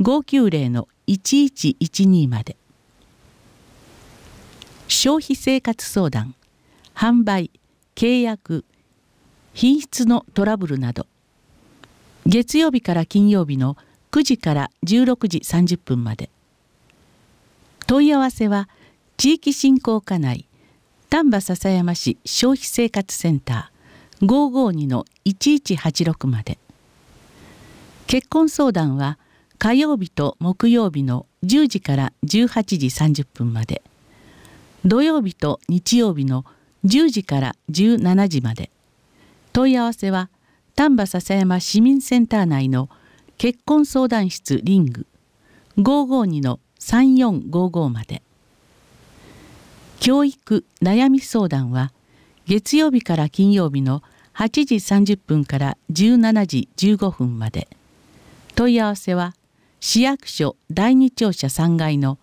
590-1112まで消費生活相談販売契約品質のトラブルなど月曜日から金曜日の9時から16時30分まで問い合わせは地域振興課内丹波篠山市消費生活センター552-1186まで結婚相談は火曜日と木曜日の10時から18時30分まで土曜日と日曜日の10時から17時まで問い合わせは丹波篠山市民センター内の結婚相談室リング552-3455まで教育悩み相談は月曜日から金曜日の8時30分から17時15分まで問い合わせは市役所第二庁舎3階の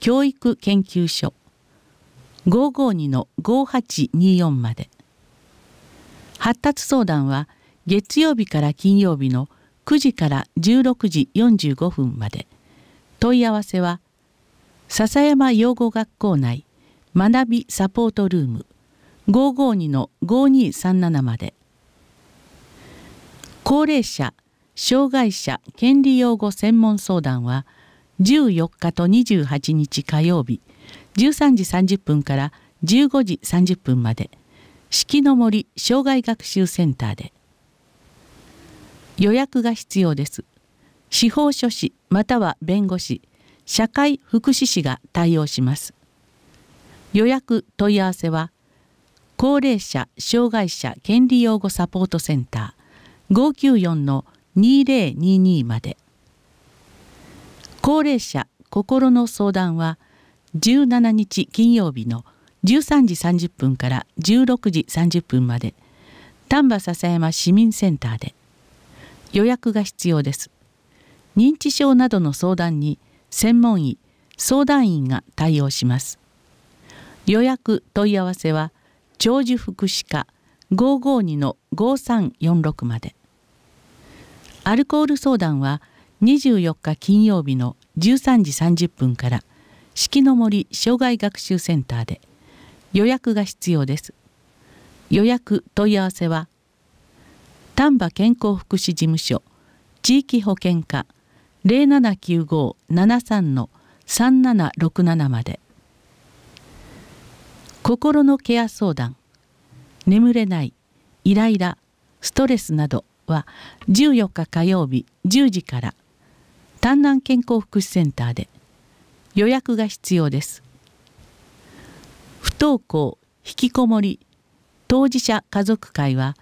教育研究所552-5824まで発達相談は月曜日から金曜日の9時から16時45分まで問い合わせは笹山養護学校内学びサポートルーム552-5237まで高齢者障害者権利擁護専門相談は14日と28日火曜日13時30分から15時30分まで四季の森障害学習センターで予約が必要です司法書士または弁護士社会福祉士が対応します予約問い合わせは高齢者・障害者権利擁護サポートセンター594-2022まで高齢者心の相談は17日金曜日の13時30分から16時30分まで丹波篠山市民センターで予約が必要です認知症などの相談に専門医相談員が対応します予約問い合わせは長寿福祉課552-5346までアルコール相談は24日金曜日の13時30分から四季の森障害学習センターで予約が必要です予約問い合わせは丹波健康福祉事務所地域保健課0795-73-3767まで。心のケア相談眠れないイライラストレスなどは14日火曜日10時から丹南健康福祉センターで予約が必要です不登校引きこもり当事者家族会は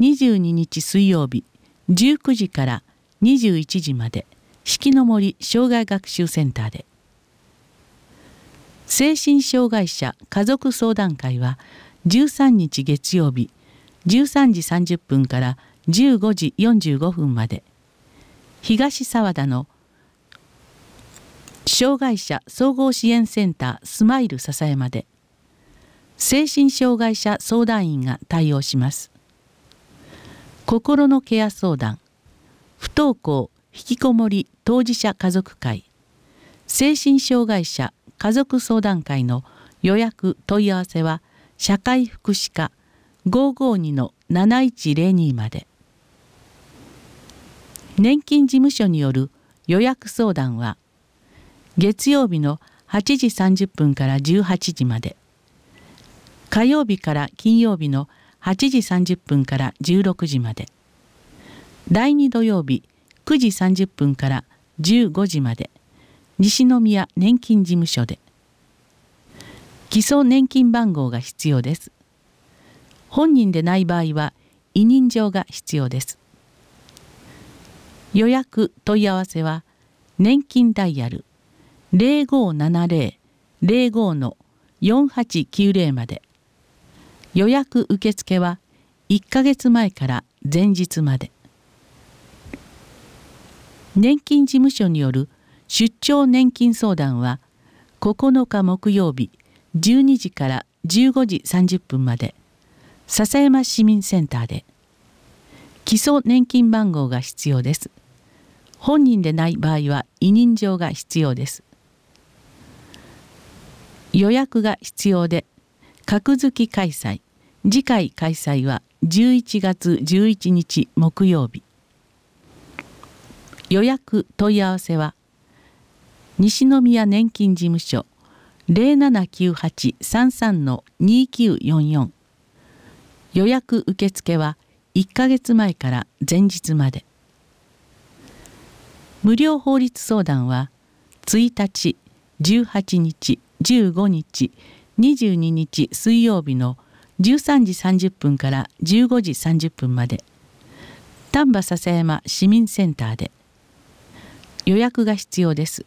22日水曜日19時から21時まで四季の森障害学習センターで精神障害者家族相談会は13日月曜日13時30分から15時45分まで東沢田の障害者総合支援センタースマイル笹山で精神障害者相談員が対応します心のケア相談不登校引きこもり当事者家族会精神障害者家族相談会の予約問い合わせは社会福祉課552-7102まで年金事務所による予約相談は月曜日の8時30分から18時まで火曜日から金曜日の8時30分から16時まで第2土曜日9時30分から15時まで。西宮年金事務所で基礎年金番号が必要です本人でない場合は委任状が必要です予約問い合わせは年金ダイヤル0570-05の4890まで予約受付は1ヶ月前から前日まで年金事務所による出張年金相談は9日木曜日12時から15時30分まで笹山市民センターで基礎年金番号が必要です本人でない場合は委任状が必要です予約が必要で格付き開催次回開催は11月11日木曜日予約問い合わせは西宮年金事務所0798-33-2944予約受付は1ヶ月前から前日まで無料法律相談は1日18日15日22日水曜日の13時30分から15時30分まで丹波篠山市民センターで予約が必要です。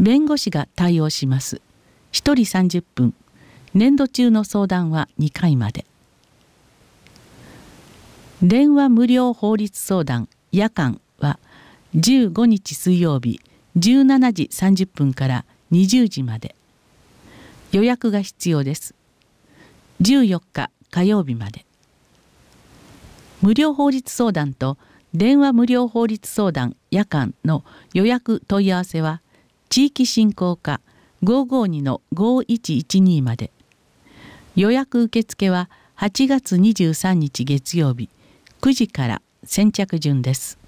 弁護士が対応します1人30分年度中の相談は2回まで電話無料法律相談夜間は15日水曜日17時30分から20時まで予約が必要です14日火曜日まで無料法律相談と電話無料法律相談夜間の予約問い合わせは地域振興課552-5112まで予約受付は8月23日月曜日9時から先着順です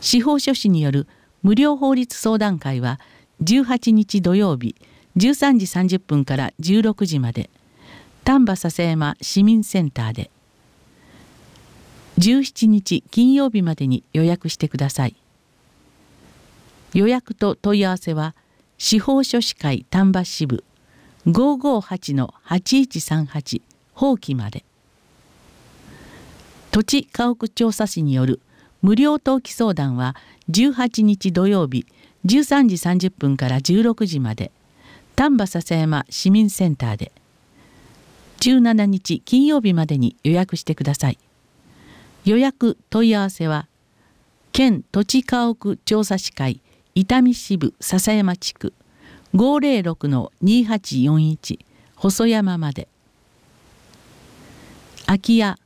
司法書士による無料法律相談会は18日土曜日13時30分から16時まで丹波篠山市民センターで17日金曜日までに予約してください予約と問い合わせは司法書士会丹波支部558-8138放棄まで土地家屋調査士による無料登記相談は18日土曜日13時30分から16時まで丹波篠山市民センターで17日金曜日までに予約してください予約問い合わせは県土地家屋調査士会伊丹支部笹山地区506-2841細山まで空き家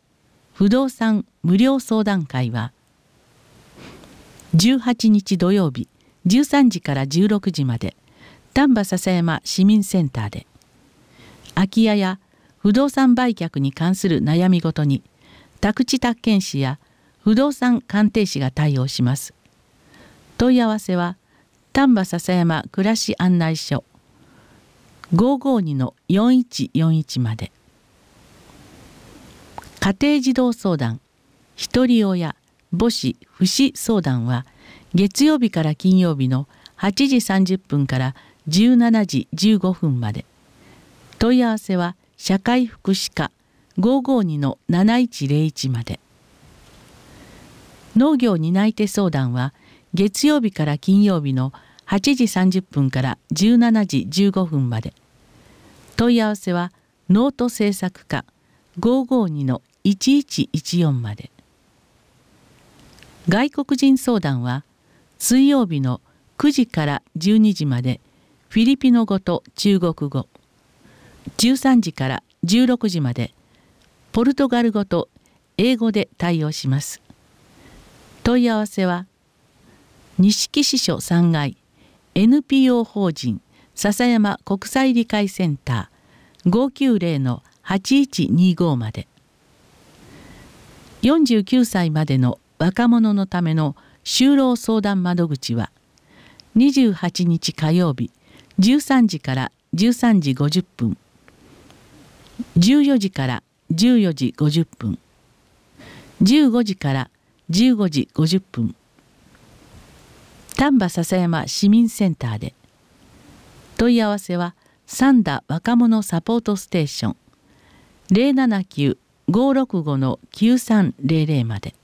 不動産無料相談会は18日土曜日13時から16時まで丹波篠山市民センターで空き家や不動産売却に関する悩みごとに宅地宅建士や不動産鑑定士が対応します問い合わせは丹波篠山暮らし案内所552-4141まで家庭児童相談ひとり親母子不死相談は月曜日から金曜日の8時30分から17時15分まで問い合わせは社会福祉課552-7101まで農業担い手相談は「月曜日から金曜日の8時30分から17時15分まで問い合わせはノート制作課552-1114まで外国人相談は水曜日の9時から12時までフィリピノ語と中国語13時から16時までポルトガル語と英語で対応します問い合わせは錦支所3階 NPO 法人笹山国際理解センター590の8125まで49歳までの若者のための就労相談窓口は28日火曜日13時から13時50分14時から14時50分15時から15時50分丹波篠山市民センターで問い合わせは三田若者サポートステーション079-565-9300まで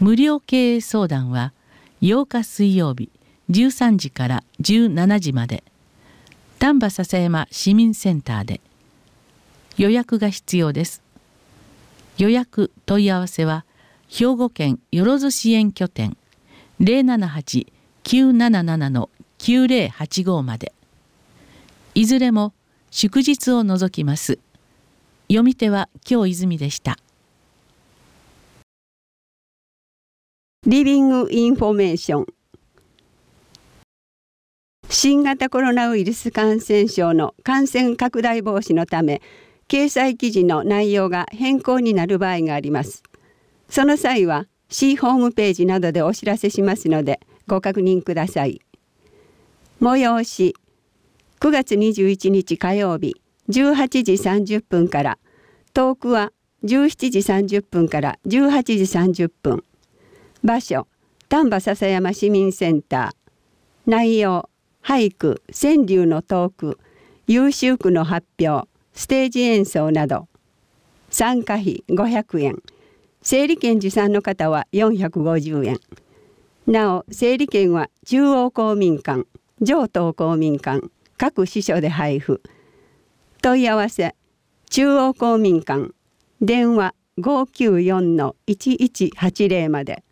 無料経営相談は8日水曜日13時から17時まで丹波篠山市民センターで予約が必要です予約問い合わせは兵庫県よろず支援拠点078-977-9085までいずれも祝日を除きます読み手は今日泉でしたリビングインフォメーション新型コロナウイルス感染症の感染拡大防止のため掲載記事の内容が変更になる場合がありますその際は市ホームページなどでお知らせしますのでご確認ください催し9月21日火曜日18時30分から遠くは17時30分から18時30分場所丹波篠山市民センター内容俳句川柳のトーク優秀句の発表ステージ演奏など参加費500円整理券持参の方は450円なお整理券は中央公民館上東公民館各支所で配布問い合わせ中央公民館電話594-1180まで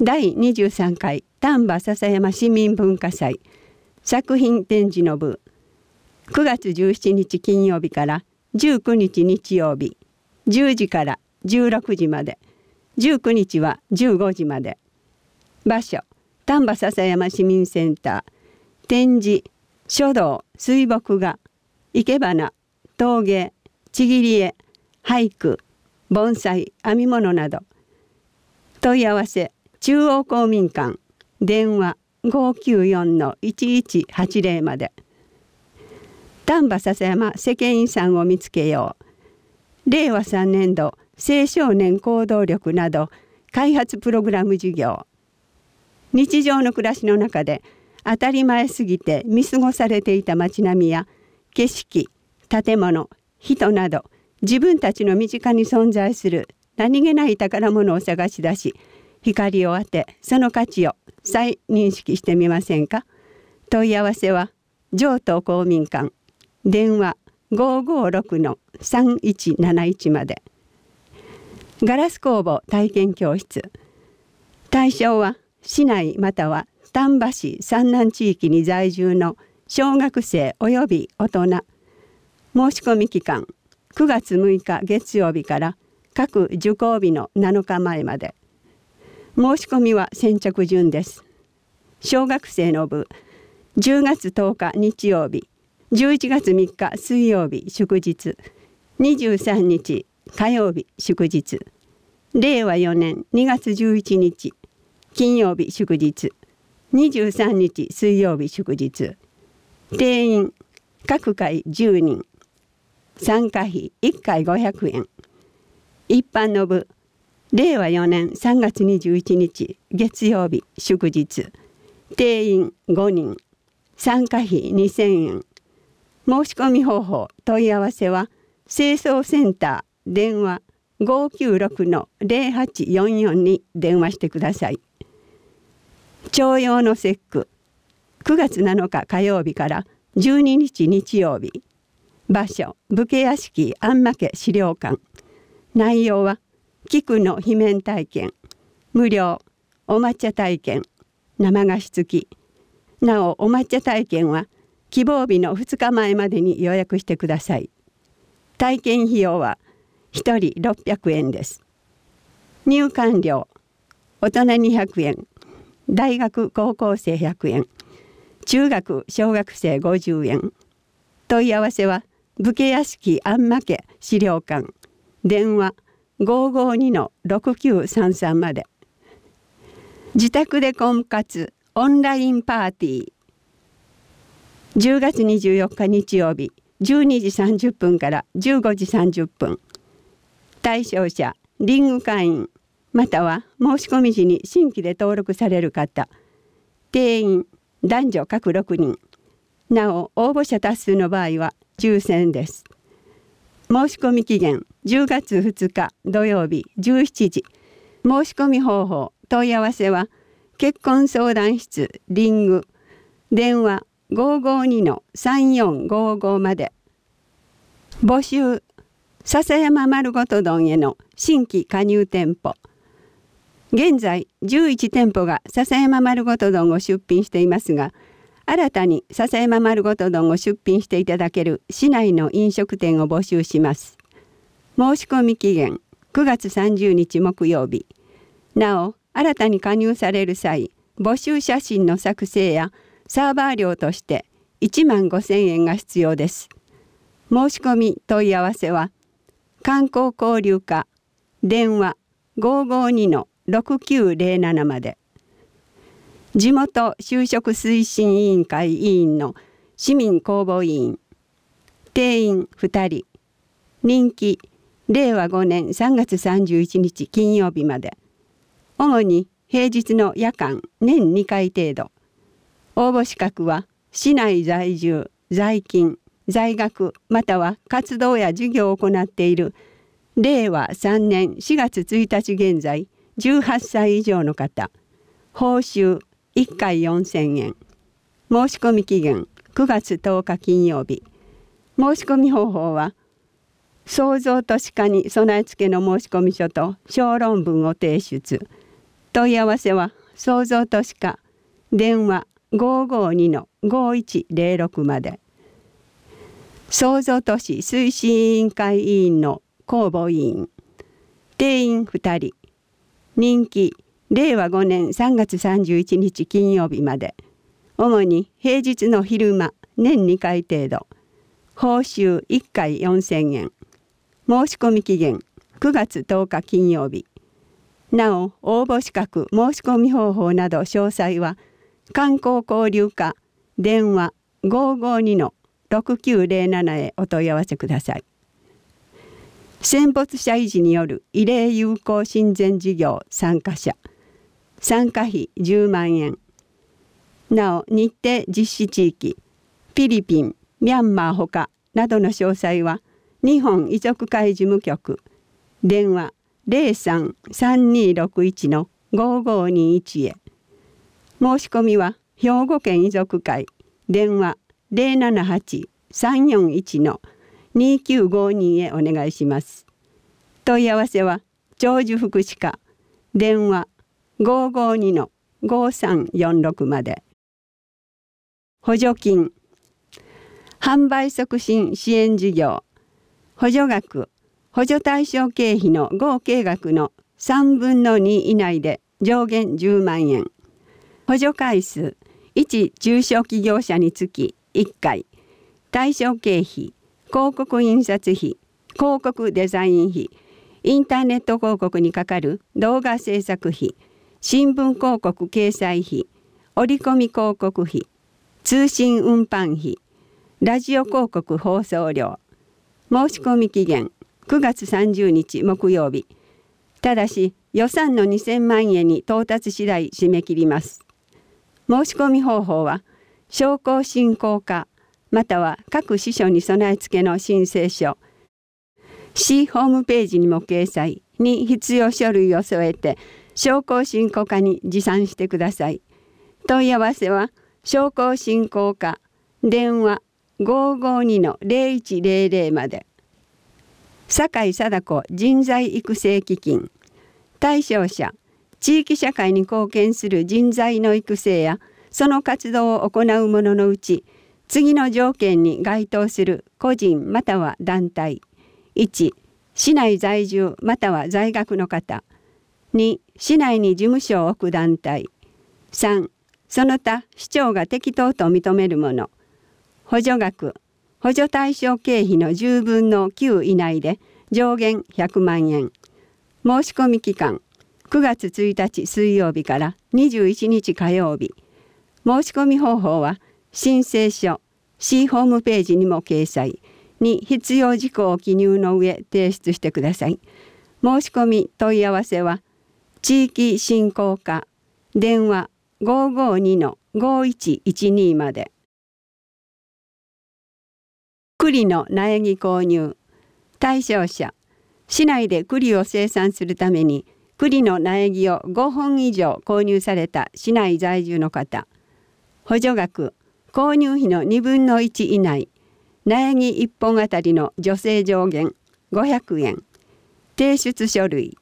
第23回丹波篠山市民文化祭作品展示の部9月17日金曜日から19日日曜日10時から16時まで19日は15時まで場所丹波篠山市民センター展示書道水墨画生け花陶芸ちぎり絵俳句盆栽編み物など問い合わせ中央公民館電話594-1180まで丹波篠山世間遺産を見つけよう令和3年度青少年行動力など開発プログラム事業日常の暮らしの中で当たり前すぎて見過ごされていた街並みや景色建物人など自分たちの身近に存在する何気ない宝物を探し出し光を当てその価値を再認識してみませんか問い合わせは上東公民館電話556-3171まで。ガラス工房体験教室対象は市内または丹波市三南地域に在住の小学生及び大人申し込み期間9月6日月曜日から各受講日の7日前まで申し込みは先着順です小学生の部10月10日日曜日11月3日水曜日祝日23日火曜日祝日令和4年2月11日金曜日祝日23日水曜日祝日定員各会10人参加費1回500円一般の部令和4年3月21日月曜日祝日定員5人参加費2000円申し込み方法問い合わせは清掃センター電話596-0844に電話してください徴用の節句9月7日火曜日から12日日曜日場所武家屋敷安間家資料館内容は菊の罷免体験無料お抹茶体験生菓子付きなおお抹茶体験は希望日の2日前までに予約してください体験費用は1人600円です入館料大人200円大学高校生100円中学小学生50円問い合わせは武家屋敷あんま家資料館電話552-6933まで自宅で婚活オンラインパーティー10月24日日曜日12時30分から15時30分対象者リング会員または申し込み時に新規で登録される方定員男女各6人なお応募者多数の場合は抽選です申し込み期限10月2日土曜日17時申し込み方法問い合わせは結婚相談室リング電話552-3455まで募集笹山丸ごと丼への新規加入店舗現在11店舗が笹山丸ごと丼を出品していますが新たに笹山丸ごと丼を出品していただける市内の飲食店を募集します申し込み期限9月30日木曜日なお新たに加入される際募集写真の作成やサーバー料として1万5000円が必要です申し込み問い合わせは観光交流課電話552-6907まで地元就職推進委員会委員の市民公募委員定員2人任期令和5年3月31日金曜日まで主に平日の夜間年2回程度応募資格は市内在住在勤在学または活動や授業を行っている令和3年4月1日現在18歳以上の方報酬1回4000円申し込み期限9月10日金曜日申し込み方法は創造と市科に備え付けの申込書と小論文を提出問い合わせは創造と市科電話552-5106まで。創造都市推進委員会委員の公募委員定員2人任期令和5年3月31日金曜日まで主に平日の昼間年2回程度報酬1回4,000円申し込み期限9月10日金曜日なお応募資格申し込み方法など詳細は観光交流課電話552の6907へお問い合わせください戦没者維持による慰霊友好親善事業参加者参加費10万円なお日程実施地域フィリピンミャンマーほかなどの詳細は日本遺族会事務局電話033261の5521へ申し込みは兵庫県遺族会電話078-341-2952へお願いします。問い合わせは長寿福祉課電話552-5346まで。補助金販売促進支援事業補助額補助対象経費の合計額の3分の2以内で上限10万円補助回数1中小企業者につき1回対象経費広告印刷費広告デザイン費インターネット広告にかかる動画制作費新聞広告掲載費折り込み広告費通信運搬費ラジオ広告放送料申し込み期限9月30日木曜日ただし予算の2000万円に到達次第締め切ります申し込み方法は商工振興課または各支所に備え付けの申請書市ホームページにも掲載に必要書類を添えて商工振興課に持参してください問い合わせは商工振興課電話552-0100まで酒井貞子人材育成基金対象者地域社会に貢献する人材の育成やその活動を行う者のうち次の条件に該当する個人または団体1市内在住または在学の方2市内に事務所を置く団体3その他市長が適当と認めるもの補助額補助対象経費の10分の9以内で上限100万円申し込み期間9月1日水曜日から21日火曜日申し込み方法は申請書 C ホームページにも掲載に必要事項を記入の上提出してください申し込み問い合わせは地域振興課電話552-5112まで栗の苗木購入対象者市内で栗を生産するために栗の苗木を5本以上購入された市内在住の方補助額購入費の2分の1以内苗木1本あたりの助成上限500円提出書類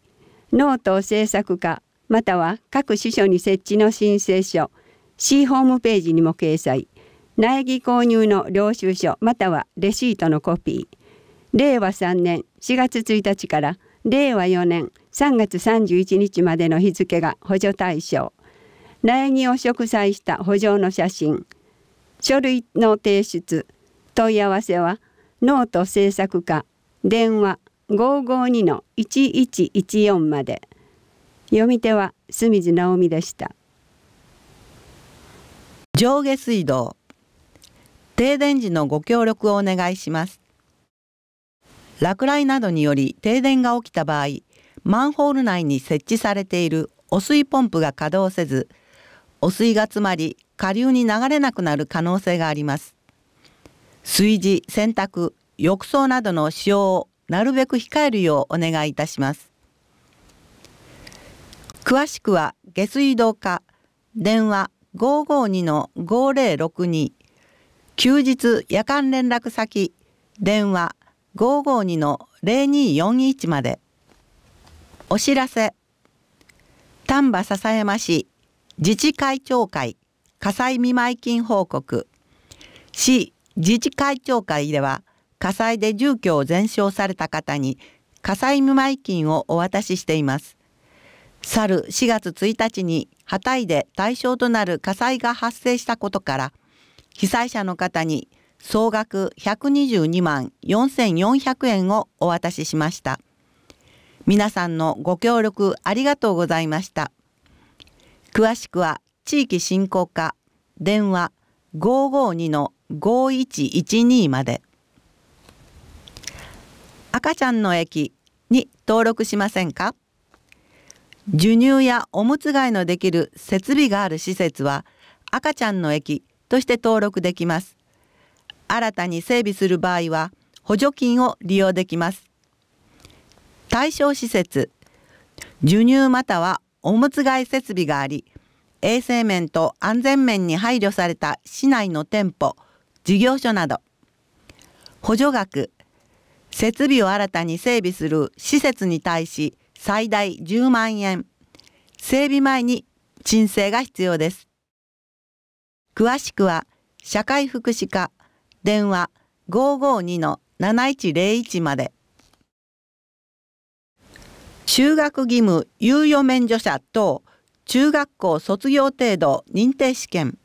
ノート制作課または各支所に設置の申請書 C ホームページにも掲載苗木購入の領収書またはレシートのコピー令和3年4月1日から令和4年3月31日までの日付が補助対象苗木を植栽した補助の写真書類の提出問い合わせはノート制作課電話552-1114まで読み手は清水直美でした上下水道停電時のご協力をお願いします落雷などにより停電が起きた場合マンホール内に設置されている汚水ポンプが稼働せず汚水が詰まり下流に流れなくなる可能性があります炊事洗濯浴槽などの使用をなるべく控えるようお願いいたします詳しくは下水道課電話552-5062休日夜間連絡先電話552-0241までお知らせ丹波篠山市自治会長会火災見舞金報告市自治会長会では火災で住居を全焼された方に火災見舞金をお渡ししています去る4月1日にハタイで対象となる火災が発生したことから被災者の方に総額122万4400円をお渡ししました皆さんのご協力ありがとうございました詳しくは地域振興課電話552-5112まで赤ちゃんの駅に登録しませんか授乳やおむつ替えのできる設備がある施設は赤ちゃんの駅として登録できます新たに整備する場合は補助金を利用できます対象施設授乳またはおむつ替え設備があり衛生面と安全面に配慮された市内の店舗事業所など補助額設備を新たに整備する施設に対し最大10万円整備前に申請が必要です詳しくは社会福祉課電話552-7101まで就学義務猶予免除者等中学校卒業程度認定試験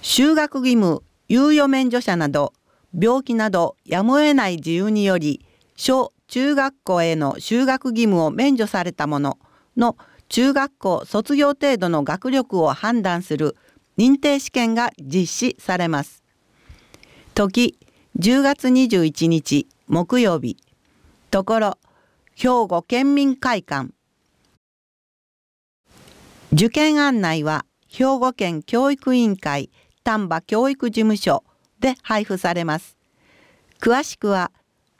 就学義務猶予免除者など病気などやむを得ない自由により小中学校への就学義務を免除された者の中学校卒業程度の学力を判断する認定試験が実施されます。時10月21日木曜日ところ兵庫県民会館受験案内は兵庫県教育委員会丹波教育事務所で配布されます詳しくは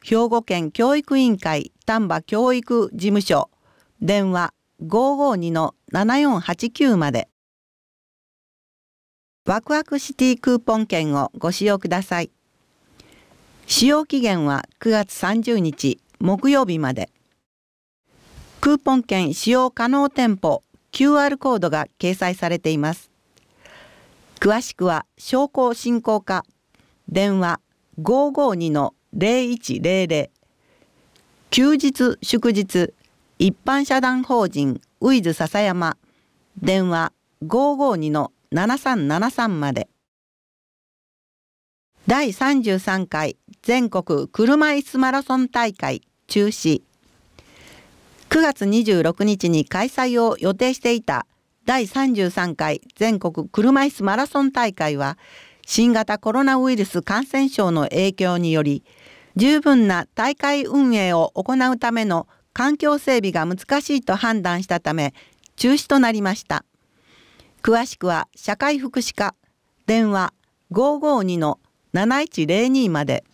兵庫県教育委員会丹波教育事務所電話552-7489までワクワクシティクーポン券をご使用ください使用期限は9月30日木曜日までクーポン券使用可能店舗 QR コードが掲載されています。詳しくは商工振興課電話552-0100休日祝日一般社団法人ウィズ笹山電話552-7373まで第33回全国車椅子マラソン大会中止9月26日に開催を予定していた第33回全国車椅子マラソン大会は新型コロナウイルス感染症の影響により十分な大会運営を行うための環境整備が難しいと判断したため中止となりました詳しくは社会福祉課電話552 7102まで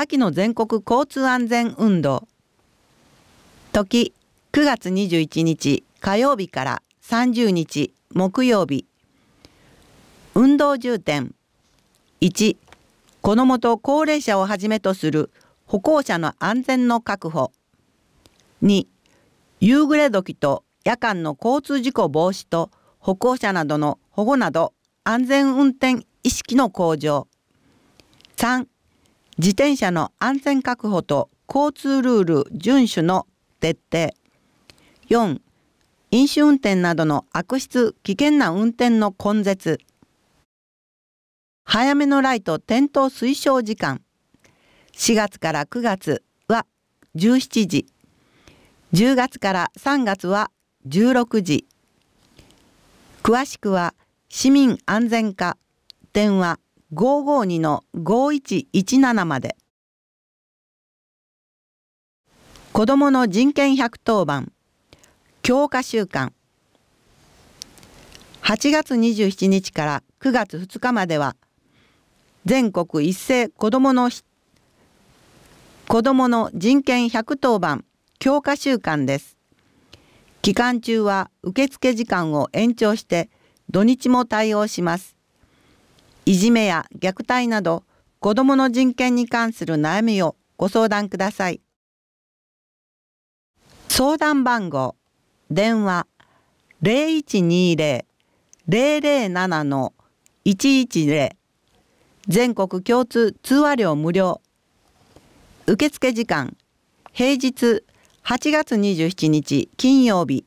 秋の全国交通安全運動時9月21日火曜日から30日木曜日運動重点1子どもと高齢者をはじめとする歩行者の安全の確保2夕暮れ時と夜間の交通事故防止と歩行者などの保護など安全運転意識の向上3自転車の安全確保と交通ルール遵守の徹底4飲酒運転などの悪質危険な運転の根絶早めのライト点灯推奨時間4月から9月は17時10月から3月は16時詳しくは市民安全課電話552の5117まで子どもの人権110番強化週間8月27日から9月2日までは全国一斉子どもの子どもの人権110番強化週間です期間中は受付時間を延長して土日も対応しますいじめや虐待など子どもの人権に関する悩みをご相談ください相談番号電話0120-007の110全国共通通話料無料受付時間平日8月27日金曜日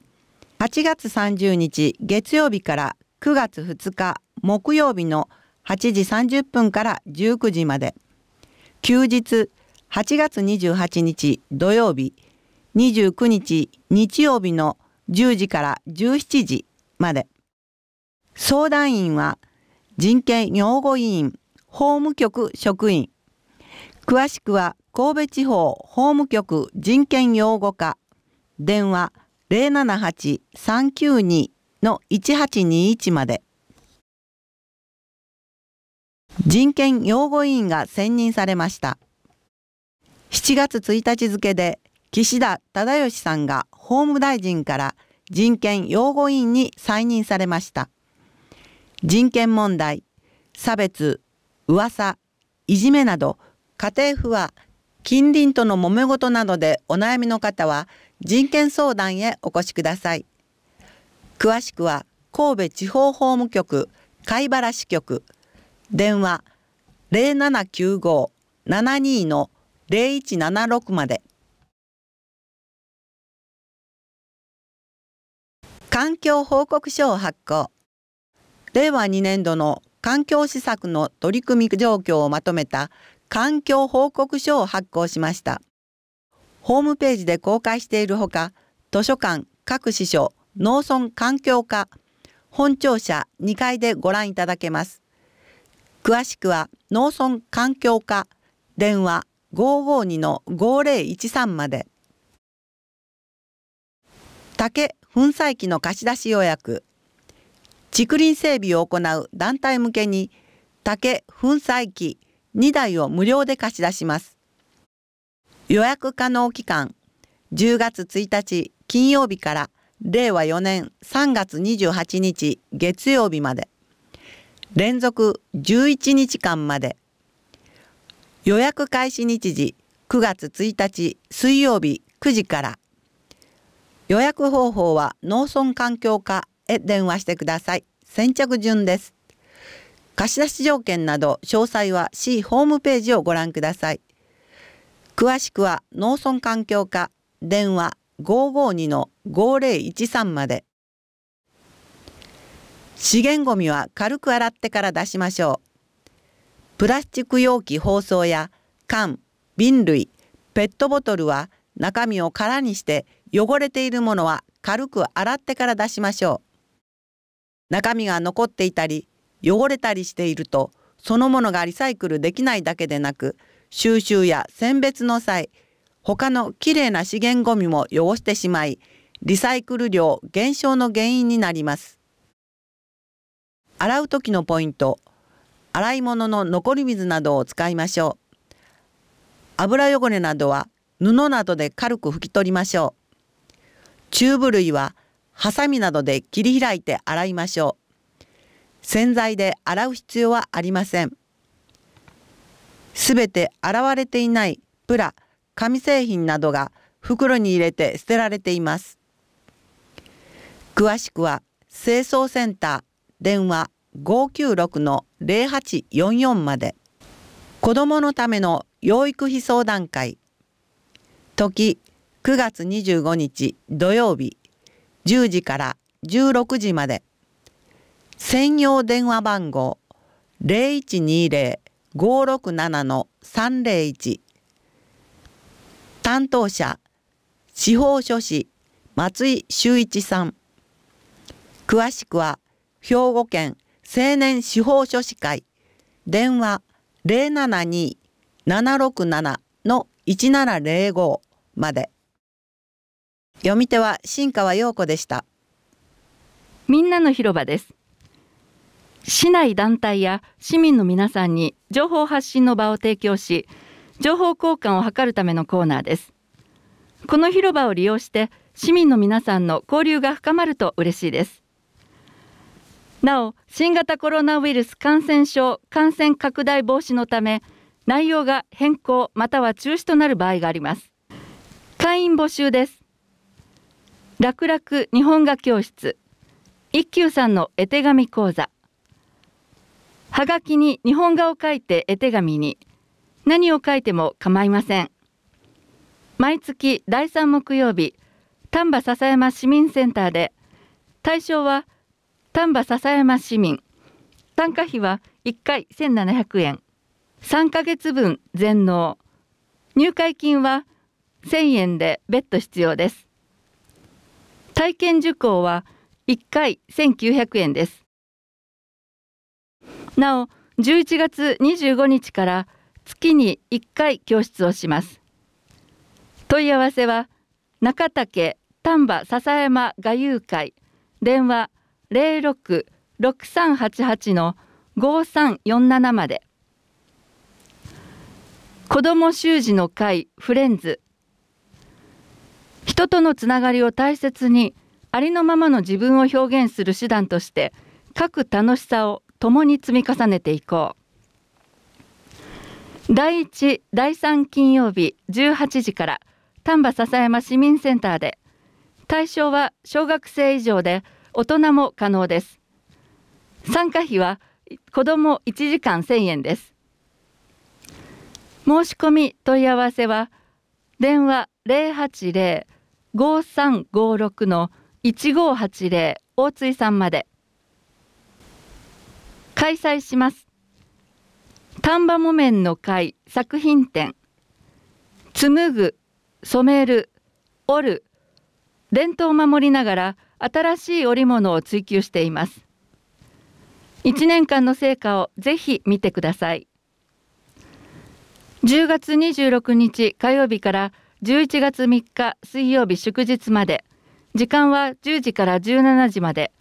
8月30日月曜日から9月2日木曜日の「8時30分から19時まで休日8月28日土曜日29日日曜日の10時から17時まで相談員は人権擁護委員法務局職員詳しくは神戸地方法務局人権擁護課電話078-392の1821まで。人権擁護委員が選任されました7月1日付で岸田忠義さんが法務大臣から人権擁護委員に再任されました人権問題差別噂いじめなど家庭不和近隣との揉め事などでお悩みの方は人権相談へお越しください詳しくは神戸地方法務局貝原支局電話0795-72の0176まで環境報告書を発行令和2年度の環境施策の取り組み状況をまとめた環境報告書を発行しましたホームページで公開しているほか図書館各支所農村環境課本庁舎2階でご覧いただけます詳しくは農村環境課電話552-5013まで竹粉砕機の貸し出し予約竹林整備を行う団体向けに竹粉砕機2台を無料で貸し出します予約可能期間10月1日金曜日から令和4年3月28日月曜日まで連続11日間まで予約開始日時9月1日水曜日9時から予約方法は農村環境課へ電話してください先着順です貸し出し条件など詳細は市ホームページをご覧ください詳しくは農村環境課電話552-5013まで資源ごみは軽く洗ってから出しましょう。プラスチック容器包装や缶、瓶類、ペットボトルは中身を空にして汚れているものは軽く洗ってから出しましょう。中身が残っていたり汚れたりしているとそのものがリサイクルできないだけでなく収集や選別の際他のきれいな資源ごみも汚してしまいリサイクル量減少の原因になります。洗う時のポイント洗い物の残り水などを使いましょう油汚れなどは布などで軽く拭き取りましょうチューブ類はハサミなどで切り開いて洗いましょう洗剤で洗う必要はありませんすべて洗われていないプラ紙製品などが袋に入れて捨てられています詳しくは清掃センター電話596の0844まで子どものための養育費相談会時9月25日土曜日10時から16時まで専用電話番号0120-567-301担当者司法書士松井修一さん詳しくは兵庫県青年司法書士会電話072-767 1705まで読み手は新川陽子でしたみんなの広場です市内団体や市民の皆さんに情報発信の場を提供し情報交換を図るためのコーナーですこの広場を利用して市民の皆さんの交流が深まると嬉しいですなお新型コロナウイルス感染症感染拡大防止のため内容が変更または中止となる場合があります会員募集です楽々日本画教室一休さんの絵手紙講座はがきに日本画を書いて絵手紙に何を書いても構いません毎月第3木曜日丹波篠山市民センターで対象は丹波篠山市民単価費は1回1700円3ヶ月分全納入会金は1000円で別途必要です体験受講は1回1900円ですなお11月25日から月に1回教室をします問い合わせは中竹丹波篠山画友会電話零六六三八八の五三四七まで。子ども習字の会フレンズ。人とのつながりを大切にありのままの自分を表現する手段として各楽しさを共に積み重ねていこう第1第3金曜日18時から丹波篠山市民センターで対象は小学生以上で大人も可能です参加費は子ども1時間1円です申し込み問い合わせは電話080-5356の1580大津井さんまで開催します丹波木綿の会作品展紡ぐ染める織る伝統を守りながら新しい織物を追求しています1年間の成果をぜひ見てください10月26日火曜日から11月3日水曜日祝日まで時間は10時から17時まで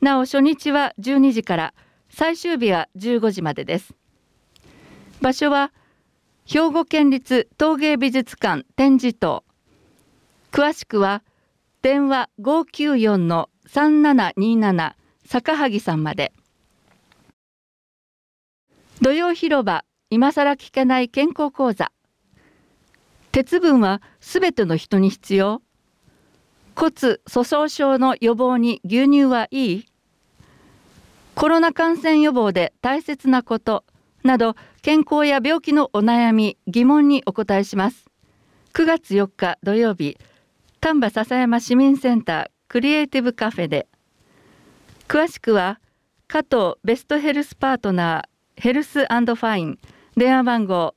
なお初日は12時から最終日は15時までです場所は兵庫県立陶芸美術館展示棟詳しくは「電話594-3727坂萩さんまで土曜広場今さら聞けない健康講座鉄分はすべての人に必要骨粗鬆症の予防に牛乳はいいコロナ感染予防で大切なことなど健康や病気のお悩み疑問にお答えします9月4日土曜日丹波篠山市民センタークリエイティブカフェで詳しくは加藤ベストヘルスパートナーヘルスファイン電話番号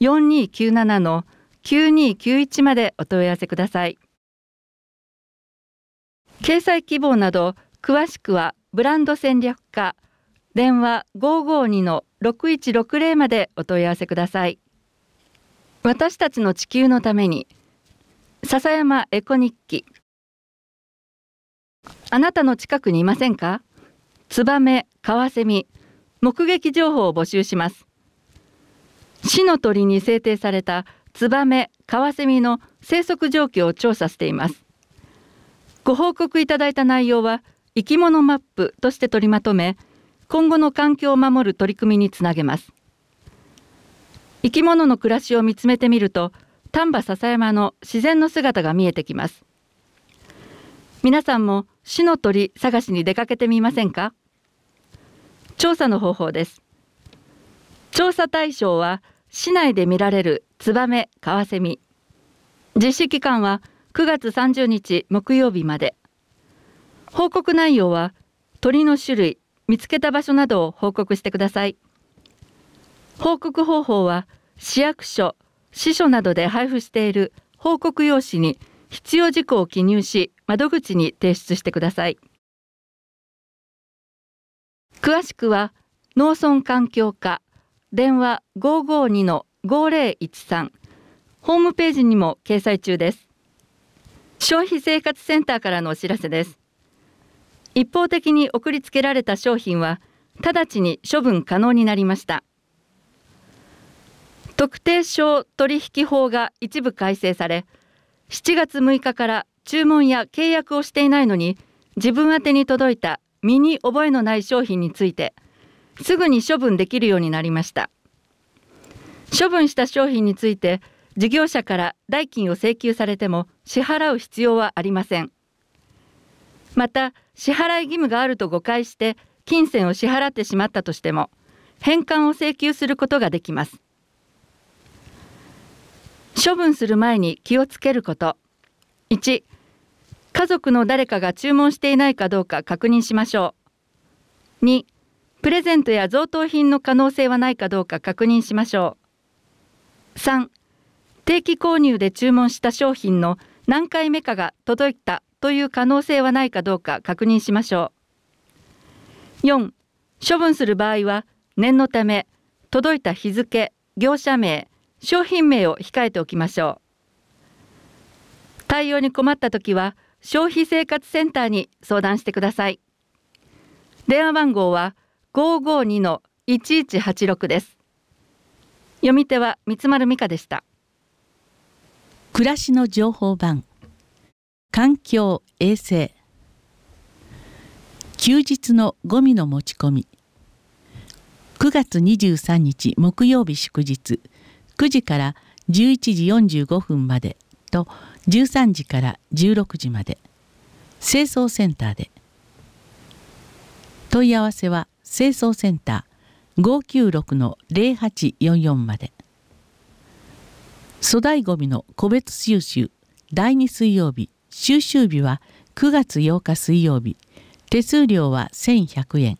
080-4297の9291までお問い合わせください掲載希望など詳しくはブランド戦略課電話552の6160までお問い合わせください私たちの地球のために笹山エコ日記あなたの近くにいませんかツバメ、カワセミ、目撃情報を募集します市の鳥に制定されたツバメ、カワセミの生息状況を調査していますご報告いただいた内容は生き物マップとして取りまとめ今後の環境を守る取り組みにつなげます生き物の暮らしを見つめてみると丹波篠山の自然の姿が見えてきます皆さんも死の鳥探しに出かけてみませんか調査の方法です調査対象は市内で見られるツバメ、カワセミ実施期間は9月30日木曜日まで報告内容は鳥の種類、見つけた場所などを報告してください報告方法は市役所支所などで配布している報告用紙に必要事項を記入し窓口に提出してください詳しくは農村環境課電話552-5013ホームページにも掲載中です消費生活センターからのお知らせです一方的に送りつけられた商品は直ちに処分可能になりました特定商取引法が一部改正され7月6日から注文や契約をしていないのに自分宛に届いた身に覚えのない商品についてすぐに処分できるようになりました処分した商品について事業者から代金を請求されても支払う必要はありませんまた支払い義務があると誤解して金銭を支払ってしまったとしても返還を請求することができます処分する前に気をつけること1家族の誰かが注文していないかどうか確認しましょう2プレゼントや贈答品の可能性はないかどうか確認しましょう3定期購入で注文した商品の何回目かが届いたという可能性はないかどうか確認しましょう4処分する場合は念のため届いた日付業者名商品名を控えておきましょう対応に困った時は消費生活センターに相談してください電話番号は552-1186です読み手は三丸美香でした暮らしの情報版環境衛生休日のゴミの持ち込み9月23日木曜日祝日9時から11時45分までと13時から16時まで清掃センターで問い合わせは清掃センター596の0844まで粗大ごみの個別収集第2水曜日収集日は9月8日水曜日手数料は1100円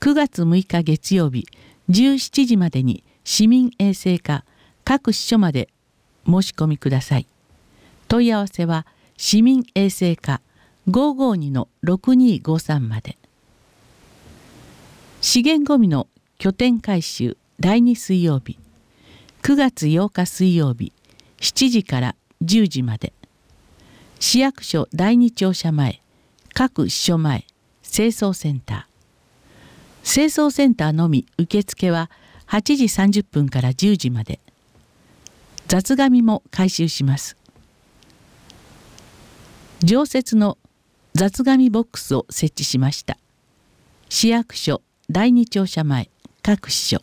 9月6日月曜日17時までに市民衛生課各支所まで申し込みください。問い合わせは市民衛生課552-6253まで。資源ごみの拠点回収第2水曜日9月8日水曜日7時から10時まで市役所第2庁舎前各支所前清掃センター清掃センターのみ受付は8時30分から10時まで雑紙も回収します常設の雑紙ボックスを設置しました市役所第二庁舎前各支所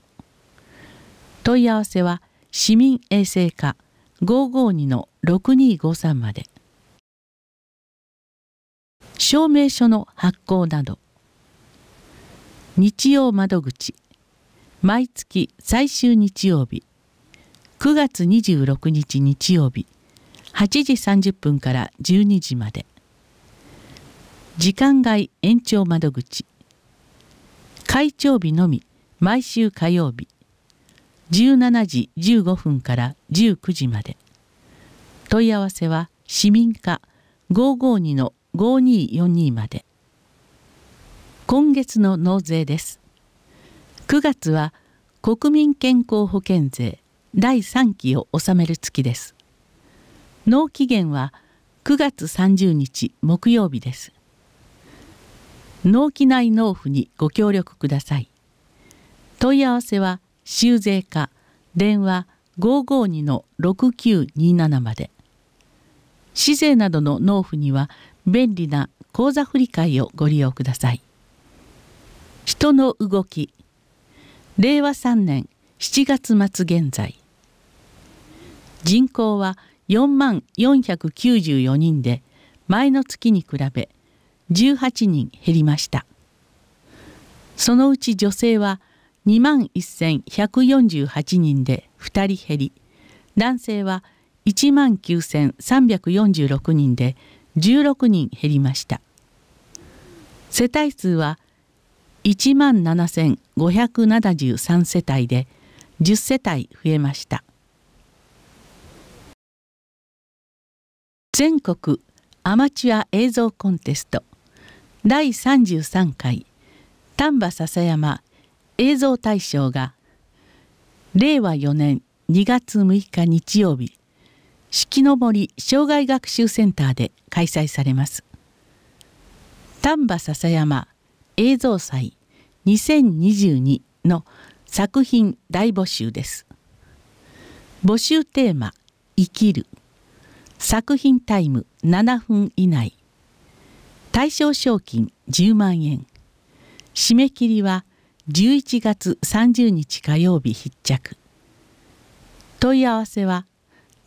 問い合わせは市民衛生課552の6253まで証明書の発行など日曜窓口毎月最終日曜日9月26日日曜日8時30分から12時まで時間外延長窓口会長日のみ毎週火曜日17時15分から19時まで問い合わせは市民課552-5242まで今月の納税です9月は国民健康保険税第3期を収める月です納期限は9月30日木曜日です納期内納付にご協力ください問い合わせは修税課電話552-6927まで市税などの納付には便利な口座振替をご利用ください人の動き令和3年7月末現在人口は4万494人で前の月に比べ18人減りましたそのうち女性は2万1148人で2人減り男性は1万9346人で16人減りました世帯数は1万7573世帯で10世帯増えました全国アマチュア映像コンテスト第33回丹波篠山映像大賞が令和4年2月6日日曜日四季の森障害学習センターで開催されます丹波篠山映像祭2022の作品大募集です募集テーマ生きる「作品タイム7分以内対象賞金10万円締め切りは11月30日火曜日必着問い合わせは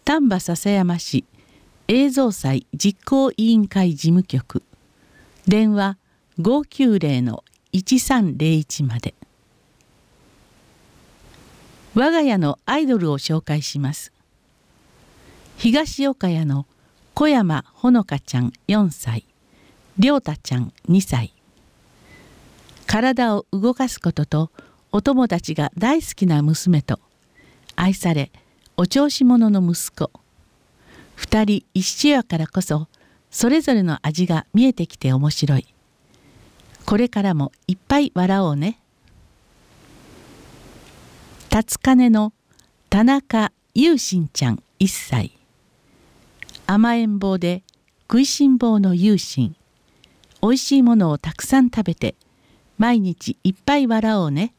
丹波篠山市映像祭実行委員会事務局電話590-1301まで我が家のアイドルを紹介します東岡谷の小山ほのかちゃん4歳亮太ちゃん2歳体を動かすこととお友達が大好きな娘と愛されお調子者の息子2人一緒やからこそそれぞれの味が見えてきて面白いこれからもいっぱい笑おうね辰金の田中優心ちゃん1歳甘えん坊で食いしん坊の勇心おいしいものをたくさん食べて毎日いっぱい笑おうね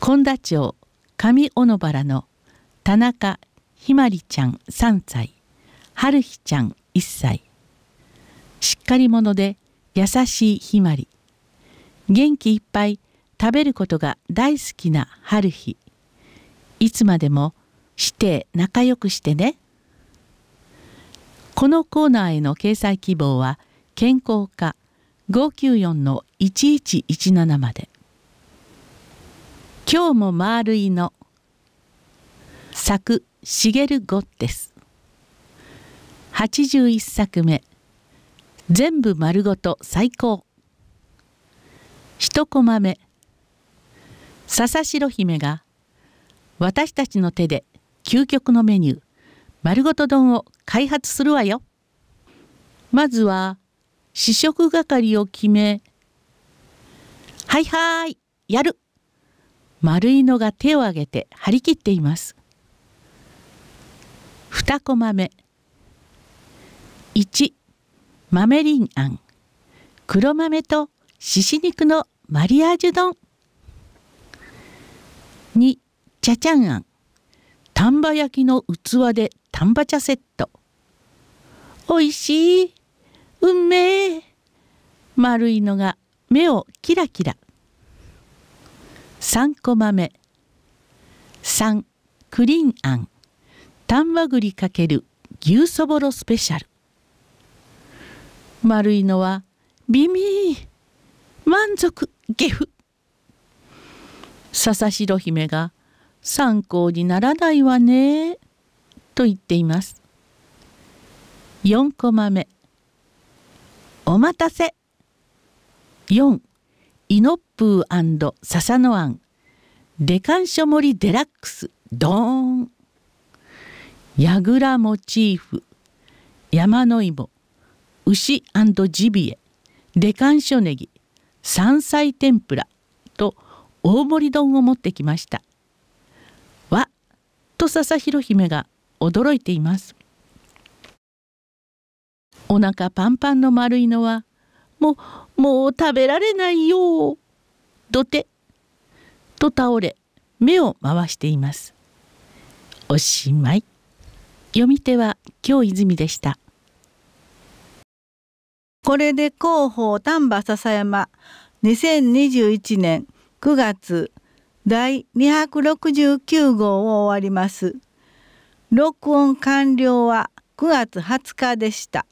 献田町上小野原の田中ひまりちゃん3歳春日ちゃん1歳しっかり者で優しいひまり元気いっぱい食べることが大好きな春日いつまでもして仲良くしてね。このコーナーへの掲載希望は健康課594の1117まで今日も丸いの作茂ゲル・ゴッテス81作目全部丸ごと最高一コマ目笹白姫が私たちの手で究極のメニュー丸ごと丼を開発するわよ。まずは試食係を決め、はいはい、やる丸いのが手を挙げて張り切っています。二コマ目一、豆りんあん黒豆としし肉のマリアージュ丼二、ちゃちゃんあん丹波焼きの器で丹波茶セットおいしいうんめえ丸いのが目をキラキラ3マ目。3クリーンあん丹波栗×牛そぼろスペシャル丸いのはビミー満足ゲフ笹城姫が参考にならないわねと言っています4コマ目お待たせ4イノップー笹野庵デカンショ森デラックスドーンヤグラモチーフ山の芋牛ジビエデカンショネギ山菜天ぷらと大盛り丼を持ってきましたと笹広姫が驚いていますお腹パンパンの丸いのはもうもう食べられないよどてと倒れ目を回していますおしまい読み手は京泉でしたこれで広報丹波笹山2021年9月第269号を終わります。録音完了は9月20日でした。